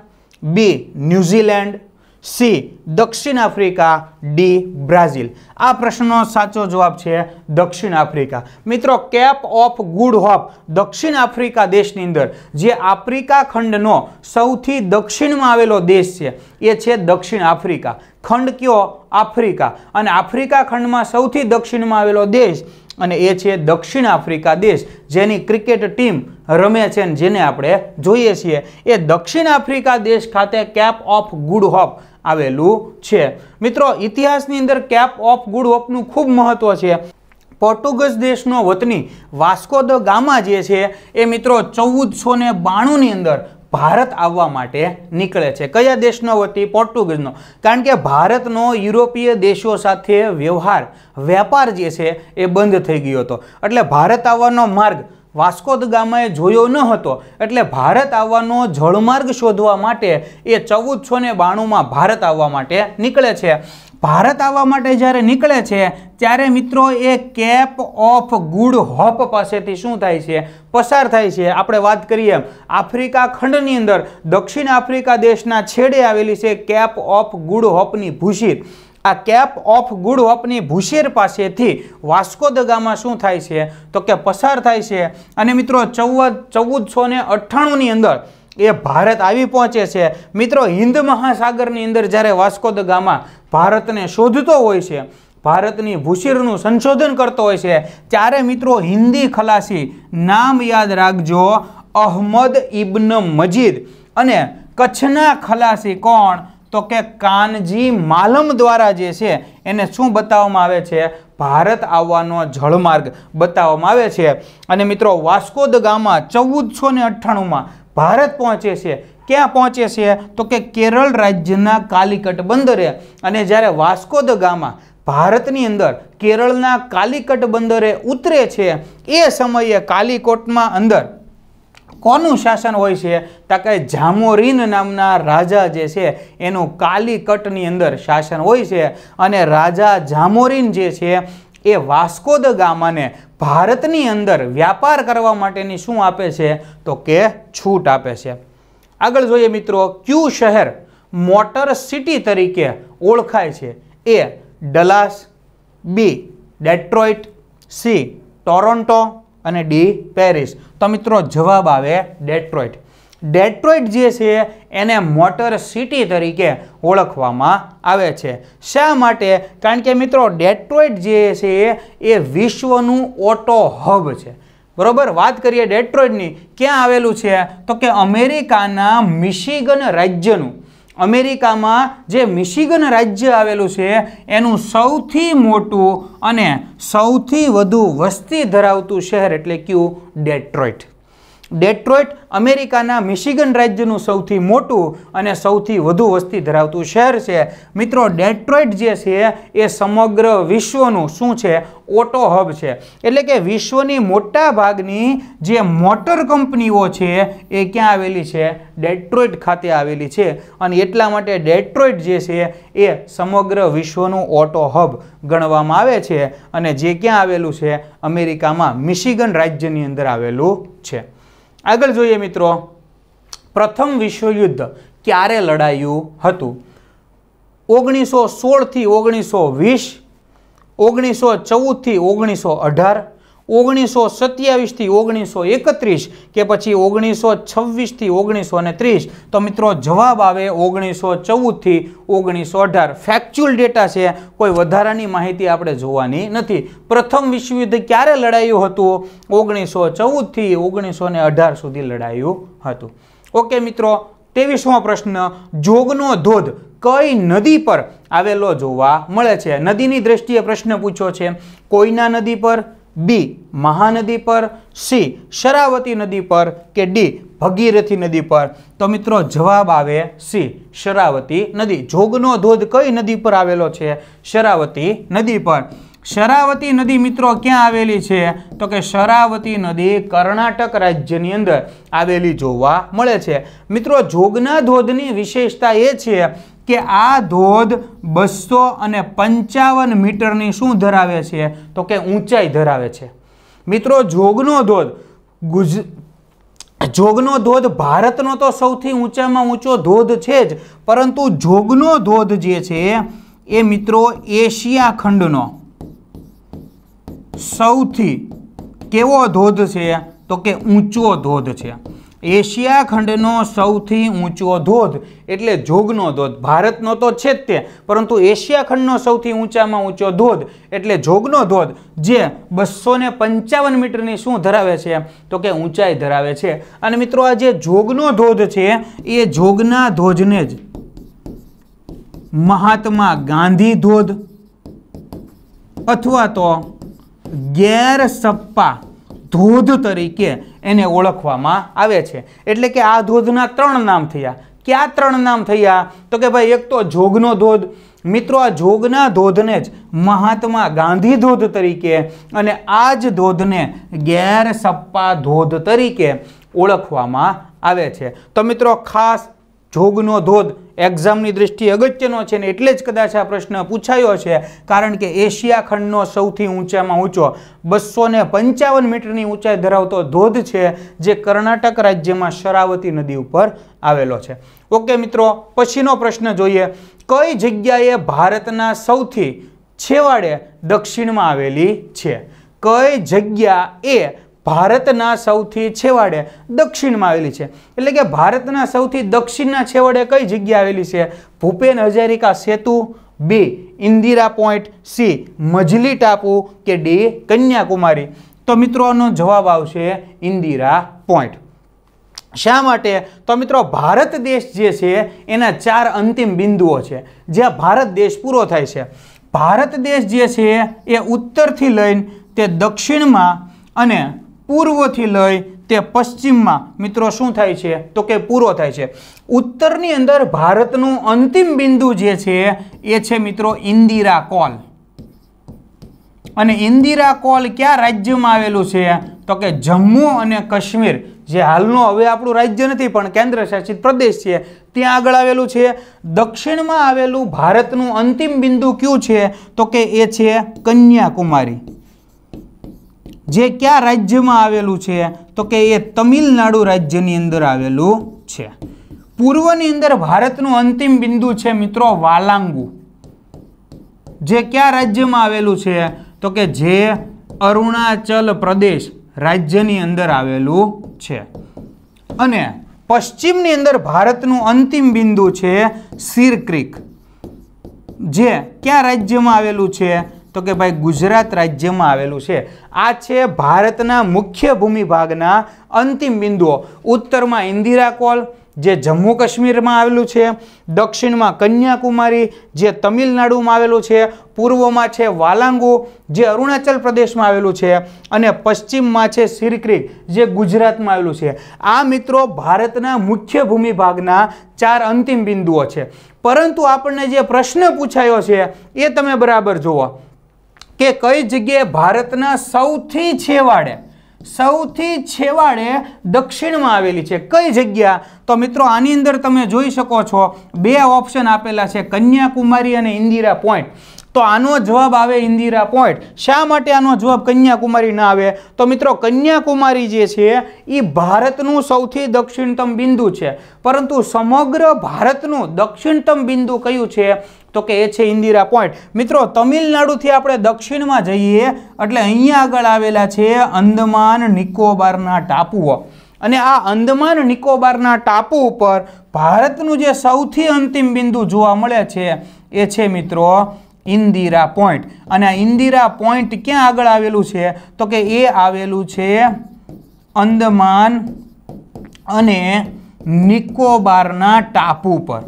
B New Zealand C દક્ષિણ આફ્રિકા ડી બ્રાઝિલ આ પ્રશ્નનો સાચો જવાબ છે દક્ષિણ આફ્રિકા મિત્રો કેપ ઓફ ગુડ હોપ દક્ષિણ આફ્રિકા દેશની અંદર જે આફ્રિકા ખંડનો સૌથી દક્ષિણમાં આવેલો દેશ છે એ છે દક્ષિણ આફ્રિકા ખંડ કયો આફ્રિકા અને આફ્રિકા ખંડમાં સૌથી દક્ષિણમાં આવેલો દેશ અને એ છે દક્ષિણ આફ્રિકા દેશ જેની ક્રિકેટ ટીમ રમે છે અને જેને આપણે જોઈએ છીએ એ દક્ષિણ આફ્રિકા દેશ ખાતે કેપ ઓફ ગુડ હોપ આવેલું છે મિત્રો ઇતિહાસની અંદર કેપ ઓફ ગુડ હોપનું ખૂબ મહત્વ છે પોર્ટુગઝ દેશનો વતની વાસ્કો દ ગામા જે છે એ મિત્રો ચૌદસો ને બાણુંની અંદર ભારત આવવા માટે નીકળે છે કયા દેશનો વતી પોર્ટુગીઝનો કારણ કે ભારતનો યુરોપીય દેશો સાથે વ્યવહાર વેપાર જે છે એ બંધ થઈ ગયો હતો એટલે ભારત આવવાનો માર્ગ વાસ્કોદ ગામાએ જોયો ન હતો એટલે ભારત આવવાનો જળમાર્ગ શોધવા માટે એ ચૌદસો ને બાણુંમાં ભારત આવવા માટે નીકળે છે ભારત આવવા માટે જ્યારે નીકળે છે ત્યારે મિત્રો એ કેપ ઓફ ગુડ હોપ પાસેથી શું થાય છે પસાર થાય છે આપણે વાત કરીએ આફ્રિકા ખંડની અંદર દક્ષિણ આફ્રિકા દેશના છેડે આવેલી છે કેપ ઓફ ગુડ હોપની ભૂષિત આ કેપ ઓફ ગુડ હોપની ભૂસેર પાસેથી વાસ્કો દ ગામાં શું થાય છે તો કે પસાર થાય છે અને મિત્રો ચૌદ ચૌદસો ને અઠ્ઠાણુંની અંદર એ ભારત આવી પહોંચે છે મિત્રો હિન્દ મહાસાગરની અંદર જ્યારે વાસ્કો દ ગામા ભારતને શોધતો હોય છે ભારતની ભૂષિરનું સંશોધન કરતો હોય છે ત્યારે મિત્રો હિન્દી ખલાસી નામ યાદ રાખજો અહમદ ઇબ્ન મજીદ અને કચ્છના ખલાસી કોણ તો કે કાનજી માલમ દ્વારા જે છે એને શું બતાવવામાં આવે છે ભારત આવવાનો જળમાર્ગ બતાવવામાં આવે છે અને મિત્રો વાસ્કો દ ગામા ચૌદસો ને અઠ્ઠાણુંમાં ભારત પહોંચે છે ક્યાં પહોંચે છે તો કે કેરળ રાજ્યના કાલિકટ બંદરે અને જ્યારે વાસ્કો દ ગામા ભારતની અંદર કેરળના કાલિકટ બંદરે ઉતરે છે એ સમયે કાલિકોટમાં અંદર કોનું શાસન હોય છે તો કે જામોરીન નામના રાજા જે છે એનું કાલીકટની અંદર શાસન હોય છે અને રાજા જામોરીન જે છે એ વાસ્કો દ ગામાને ભારતની અંદર વ્યાપાર કરવા માટેની શું આપે છે તો કે છૂટ આપે છે આગળ જોઈએ મિત્રો ક્યુ શહેર મોટર સિટી તરીકે ઓળખાય છે A Dallas B Detroit C Toronto અને ડી પેરિસ તો મિત્રો જવાબ આવે ડેટ્રોઇટ ડેટ્રોઇટ જે છે એને મોટર સિટી તરીકે ઓળખવામાં આવે છે શા માટે કારણ કે મિત્રો ડેટ્રોઇટ જે છે એ વિશ્વનું ઓટો હબ છે બરોબર વાત કરીએ ડેટ્રોઇટની ક્યાં આવેલું છે તો કે અમેરિકાના મિશિગન રાજ્યનું અમેરિકામાં જે મિશિગન રાજ્ય આવેલું છે એનું સૌથી મોટું અને સૌથી વધુ વસ્તી ધરાવતું શહેર એટલે ક્યુ ડેટ્રોઇટ ડેટ્રોઇટ અમેરિકાના મિશિગન રાજ્યનું સૌથી મોટું અને સૌથી વધુ વસ્તી ધરાવતું શહેર છે મિત્રો ડેટ્રોઇટ જે છે એ સમગ્ર વિશ્વનું શું છે ઓટો હબ છે એટલે કે વિશ્વની મોટા ભાગની જે મોટર કંપનીઓ છે એ ક્યાં આવેલી છે ડેટ્રોઇટ ખાતે આવેલી છે અને એટલા માટે ડેટ્રોઇટ જે છે એ સમગ્ર વિશ્વનું ઓટો હબ ગણવામાં આવે છે અને જે ક્યાં આવેલું છે અમેરિકામાં મિશિગન રાજ્યની અંદર આવેલું છે આગળ જોઈએ મિત્રો પ્રથમ વિશ્વયુદ્ધ ક્યારે લડાયું હતું ઓગણીસો સોળથી ઓગણીસો વીસ ઓગણીસો ચૌદથી ઓગણીસો અઢાર ઓગણીસો સત્યાવીસથી ઓગણીસો એકત્રીસ કે પછી ઓગણીસો છવ્વીસથી ઓગણીસો ને ત્રીસ તો મિત્રો જવાબ આવે ઓગણીસો ચૌદથી ઓગણીસો અઢાર ફેક્ચ્યુઅલ ડેટા છે કોઈ વધારાની માહિતી આપણે જોવાની નથી પ્રથમ વિશ્વયુદ્ધ ક્યારે લડાયું હતું ઓગણીસો ચૌદથી ઓગણીસો ને અઢાર સુધી લડાયું હતું ઓકે મિત્રો ત્રેવીસમો પ્રશ્ન જોગનો ધોધ કઈ નદી પર આવેલો જોવા મળે છે નદીની દ્રષ્ટિએ પ્રશ્ન પૂછ્યો છે કોઈના નદી પર બી મહાનદી પર સી શરાવતી નદી પર કે ડી ભગીરથી નદી પર તો મિત્રો જવાબ આવે સી શરાવતી નદી જોગનો ધોધ કઈ નદી પર આવેલો છે શરાવતી નદી પર શરાવતી નદી મિત્રો ક્યાં આવેલી છે તો કે શરાવતી નદી કર્ણાટક રાજ્યની અંદર આવેલી જોવા મળે છે મિત્રો જોગના ધોધની વિશેષતા એ છે કે આ ધોધ બસો અને પંચાવન મીટરની શું ધરાવે છે તો કે ઊંચાઈ ધરાવે છે મિત્રો જોગનો ધોધ ગુજ જોગનો ધોધ ભારતનો તો સૌથી ઊંચામાં ઊંચો ધોધ છે જ પરંતુ જોગનો ધોધ જે છે એ મિત્રો એશિયા ખંડનો સૌથી કેવો ધોધ છે તો કે ઊંચો ધોધ છે એશિયા ખંડનો સૌથી ઊંચો ધોધ એટલે જોગનો ધોધ ભારતનો તો છે જ તે પરંતુ એશિયા ખંડનો સૌથી ઊંચામાં ઊંચો ધોધ એટલે જોગનો ધોધ જે બસો ને પંચાવન મીટરની શું ધરાવે છે તો કે ઊંચાઈ ધરાવે છે અને મિત્રો આ જે જોગનો ધોધ છે એ જોગના ધોધને જ મહાત્મા ગાંધી ધોધ અથવા તો ગેરસપ્પા ધોધ તરીકે એને ઓળખવામાં આવે છે એટલે કે આ ધોધના ત્રણ નામ થયા ક્યાં ત્રણ નામ થયા તો કે ભાઈ એક તો જોગનો ધોધ મિત્રો આ જોગના ધોધને જ મહાત્મા ગાંધી ધોધ તરીકે અને આ જ ધોધને ગેરસપ્પા ધોધ તરીકે ઓળખવામાં આવે છે તો મિત્રો ખાસ જોગનો ધોધ એક્ઝામની દ્રષ્ટિએ અગત્યનો છે ને એટલે જ કદાચ આ પ્રશ્ન પૂછાયો છે કારણ કે એશિયા ખંડનો સૌથી ઊંચામાં ઊંચો બસો ને પંચાવન મીટરની ઊંચાઈ ધરાવતો ધોધ છે જે કર્ણાટક રાજ્યમાં શરાવતી નદી ઉપર આવેલો છે ઓકે મિત્રો પછીનો પ્રશ્ન જોઈએ કઈ જગ્યાએ ભારતના સૌથી છેવાડે દક્ષિણમાં આવેલી છે કઈ જગ્યા એ ભારતના સૌથી છેવાડે દક્ષિણમાં આવેલી છે એટલે કે ભારતના સૌથી દક્ષિણના છેવાડે કઈ જગ્યા આવેલી છે Bhupen Hazarika Setu B Indira point C Majuli ટાપુ કે ડી કન્યાકુમારી તો મિત્રોનો જવાબ આવશે ઇન્દિરા પોઈન્ટ શા માટે તો મિત્રો ભારત દેશ જે છે એના ચાર અંતિમ બિંદુઓ છે જ્યાં ભારત દેશ પૂરો થાય છે ભારત દેશ જે છે એ ઉત્તરથી લઈને તે દક્ષિણમાં અને પૂર્વથી લઈ તે પશ્ચિમમાં મિત્રો શું થાય છે તો કે પૂરો થાય છે ઉત્તરની અંદર ભારતનું અંતિમ બિંદુ જે છે એ છે મિત્રો ઇન્દિરા કોલ અને ઇન્દિરા કોલ કયા રાજ્યમાં આવેલું છે તો કે જમ્મુ અને કાશ્મીર જે હાલનું હવે આપણું રાજ્ય નથી પણ કેન્દ્ર શાસિત પ્રદેશ છે ત્યાં આગળ આવેલું છે દક્ષિણમાં આવેલું ભારતનું અંતિમ બિંદુ ક્યું છે તો કે એ છે કન્યાકુમારી જે કયા રાજ્યમાં આવેલું છે તો કે એ તમિલનાડુ રાજ્યની અંદર આવેલું છે પૂર્વની અંદર ભારતનું અંતિમ બિંદુ છે મિત્રો વાલાંગુ જે કયા રાજ્યમાં આવેલું છે તો કે જે અરુણાચલ પ્રદેશ રાજ્યની અંદર આવેલું છે અને પશ્ચિમની અંદર ભારતનું અંતિમ બિંદુ છે સિરક્રિક જે કયા રાજ્યમાં આવેલું છે તો કે ભાઈ ગુજરાત રાજ્યમાં આવેલું છે આ છે ભારતના મુખ્ય ભૂમિભાગના અંતિમ બિંદુઓ ઉત્તરમાં ઇન્દિરા કોલ જે જમ્મુ કાશ્મીરમાં આવેલું છે દક્ષિણમાં કન્યાકુમારી જે તમિલનાડુમાં આવેલું છે પૂર્વમાં છે વાલાંગુ જે અરુણાચલ પ્રદેશમાં આવેલું છે અને પશ્ચિમમાં છે સિરક્રી જે ગુજરાતમાં આવેલું છે આ મિત્રો ભારતના મુખ્ય ભૂમિભાગના ચાર અંતિમ બિંદુઓ છે પરંતુ આપણને જે પ્રશ્ન પૂછાયો છે એ તમે બરાબર જુઓ કે કઈ જગ્યાએ ભારતના સૌથી છેવાડે સૌથી છેવાડે દક્ષિણમાં આવેલી છે કઈ જગ્યા તો મિત્રો આની અંદર તમે જોઈ શકો છો બે ઓપ્શન આપેલા છે કન્યાકુમારી અને ઇન્દિરા પોઈન્ટ તો આનો જવાબ આવે ઇન્દિરા પોઈન્ટ શા માટે આનો જવાબ કન્યાકુમારી ના આવે તો મિત્રો કન્યાકુમારી જે છે એ ભારતનું સૌથી દક્ષિણતમ બિંદુ છે પરંતુ સમગ્ર ભારતનું દક્ષિણતમ બિંદુ કયું છે તો કે એ છે ઇન્દિરા પોઈન્ટ મિત્રો તમિલનાડુથી આપણે દક્ષિણમાં જઈએ એટલે અહીંયા આગળ આવેલા છે અંદમાન નિકોબારના ટાપુઓ અને આ અંદમાન નિકોબારના ટાપુ ઉપર ભારતનું જે સૌથી અંતિમ બિંદુ જોવા મળે છે એ છે મિત્રો ઇન્દિરા પોઈન્ટ અને આ ઇન્દિરા પોઈન્ટ ક્યાં આગળ આવેલું છે તો કે એ આવેલું છે અંદમાન અને નિકોબારના ટાપુ પર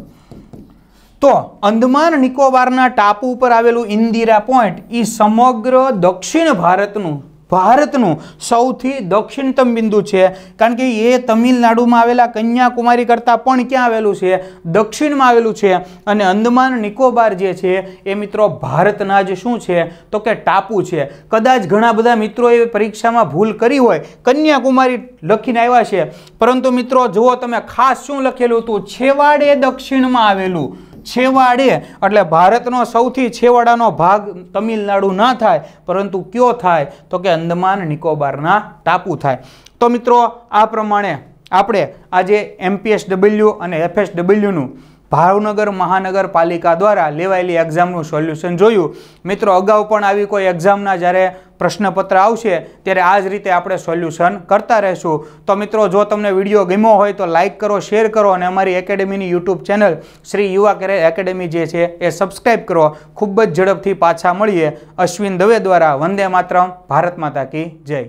તો અંદમાન નિકોબારના ટાપુ ઉપર આવેલું ઇન્દિરા પોઈન્ટ એ સમગ્ર દક્ષિણ ભારતનું ભારતનું સૌથી દક્ષિણતમ બિંદુ છે કારણ કે એ તમિલનાડુમાં આવેલા કન્યાકુમારી કરતાં પણ ક્યાં આવેલું છે દક્ષિણમાં આવેલું છે અને અંદમાન નિકોબાર જે છે એ મિત્રો ભારતના જ શું છે તો કે ટાપુ છે કદાચ ઘણા બધા મિત્રોએ પરીક્ષામાં ભૂલ કરી હોય કન્યાકુમારી લખીને આવ્યા છે પરંતુ મિત્રો જુઓ તમે ખાસ શું લખેલું હતું છેવાડે દક્ષિણમાં આવેલું છેવાડે એટલે ભારતનો સૌથી છેવાડાનો ભાગ તમિલનાડુ ના થાય પરંતુ કયો થાય તો કે અંદમાન નિકોબારના ટાપુ થાય તો મિત્રો આ પ્રમાણે આપણે આજે એમપીએસ ડબલ્યુ અને એફએસ ડબલ્યુનું ભાવનગર મહાનગરપાલિકા દ્વારા લેવાયેલી એક્ઝામનું સોલ્યુશન જોયું મિત્રો અગાઉ પણ આવી કોઈ એક્ઝામના જ્યારે પ્રશ્નપત્ર આવશે ત્યારે આ જ રીતે આપણે સોલ્યુશન કરતા રહેશું તો મિત્રો જો તમને વિડીયો ગમ્યો હોય તો લાઇક કરો શેર કરો અને અમારી એકેડેમીની યુટ્યુબ ચેનલ શ્રી યુવા કેરે એકેડેમી જે છે એ સબસ્ક્રાઈબ કરો ખૂબ જ ઝડપથી પાછા મળીએ અશ્વિન દવે દ્વારા વંદે માત્ર ભારત માતા કી જય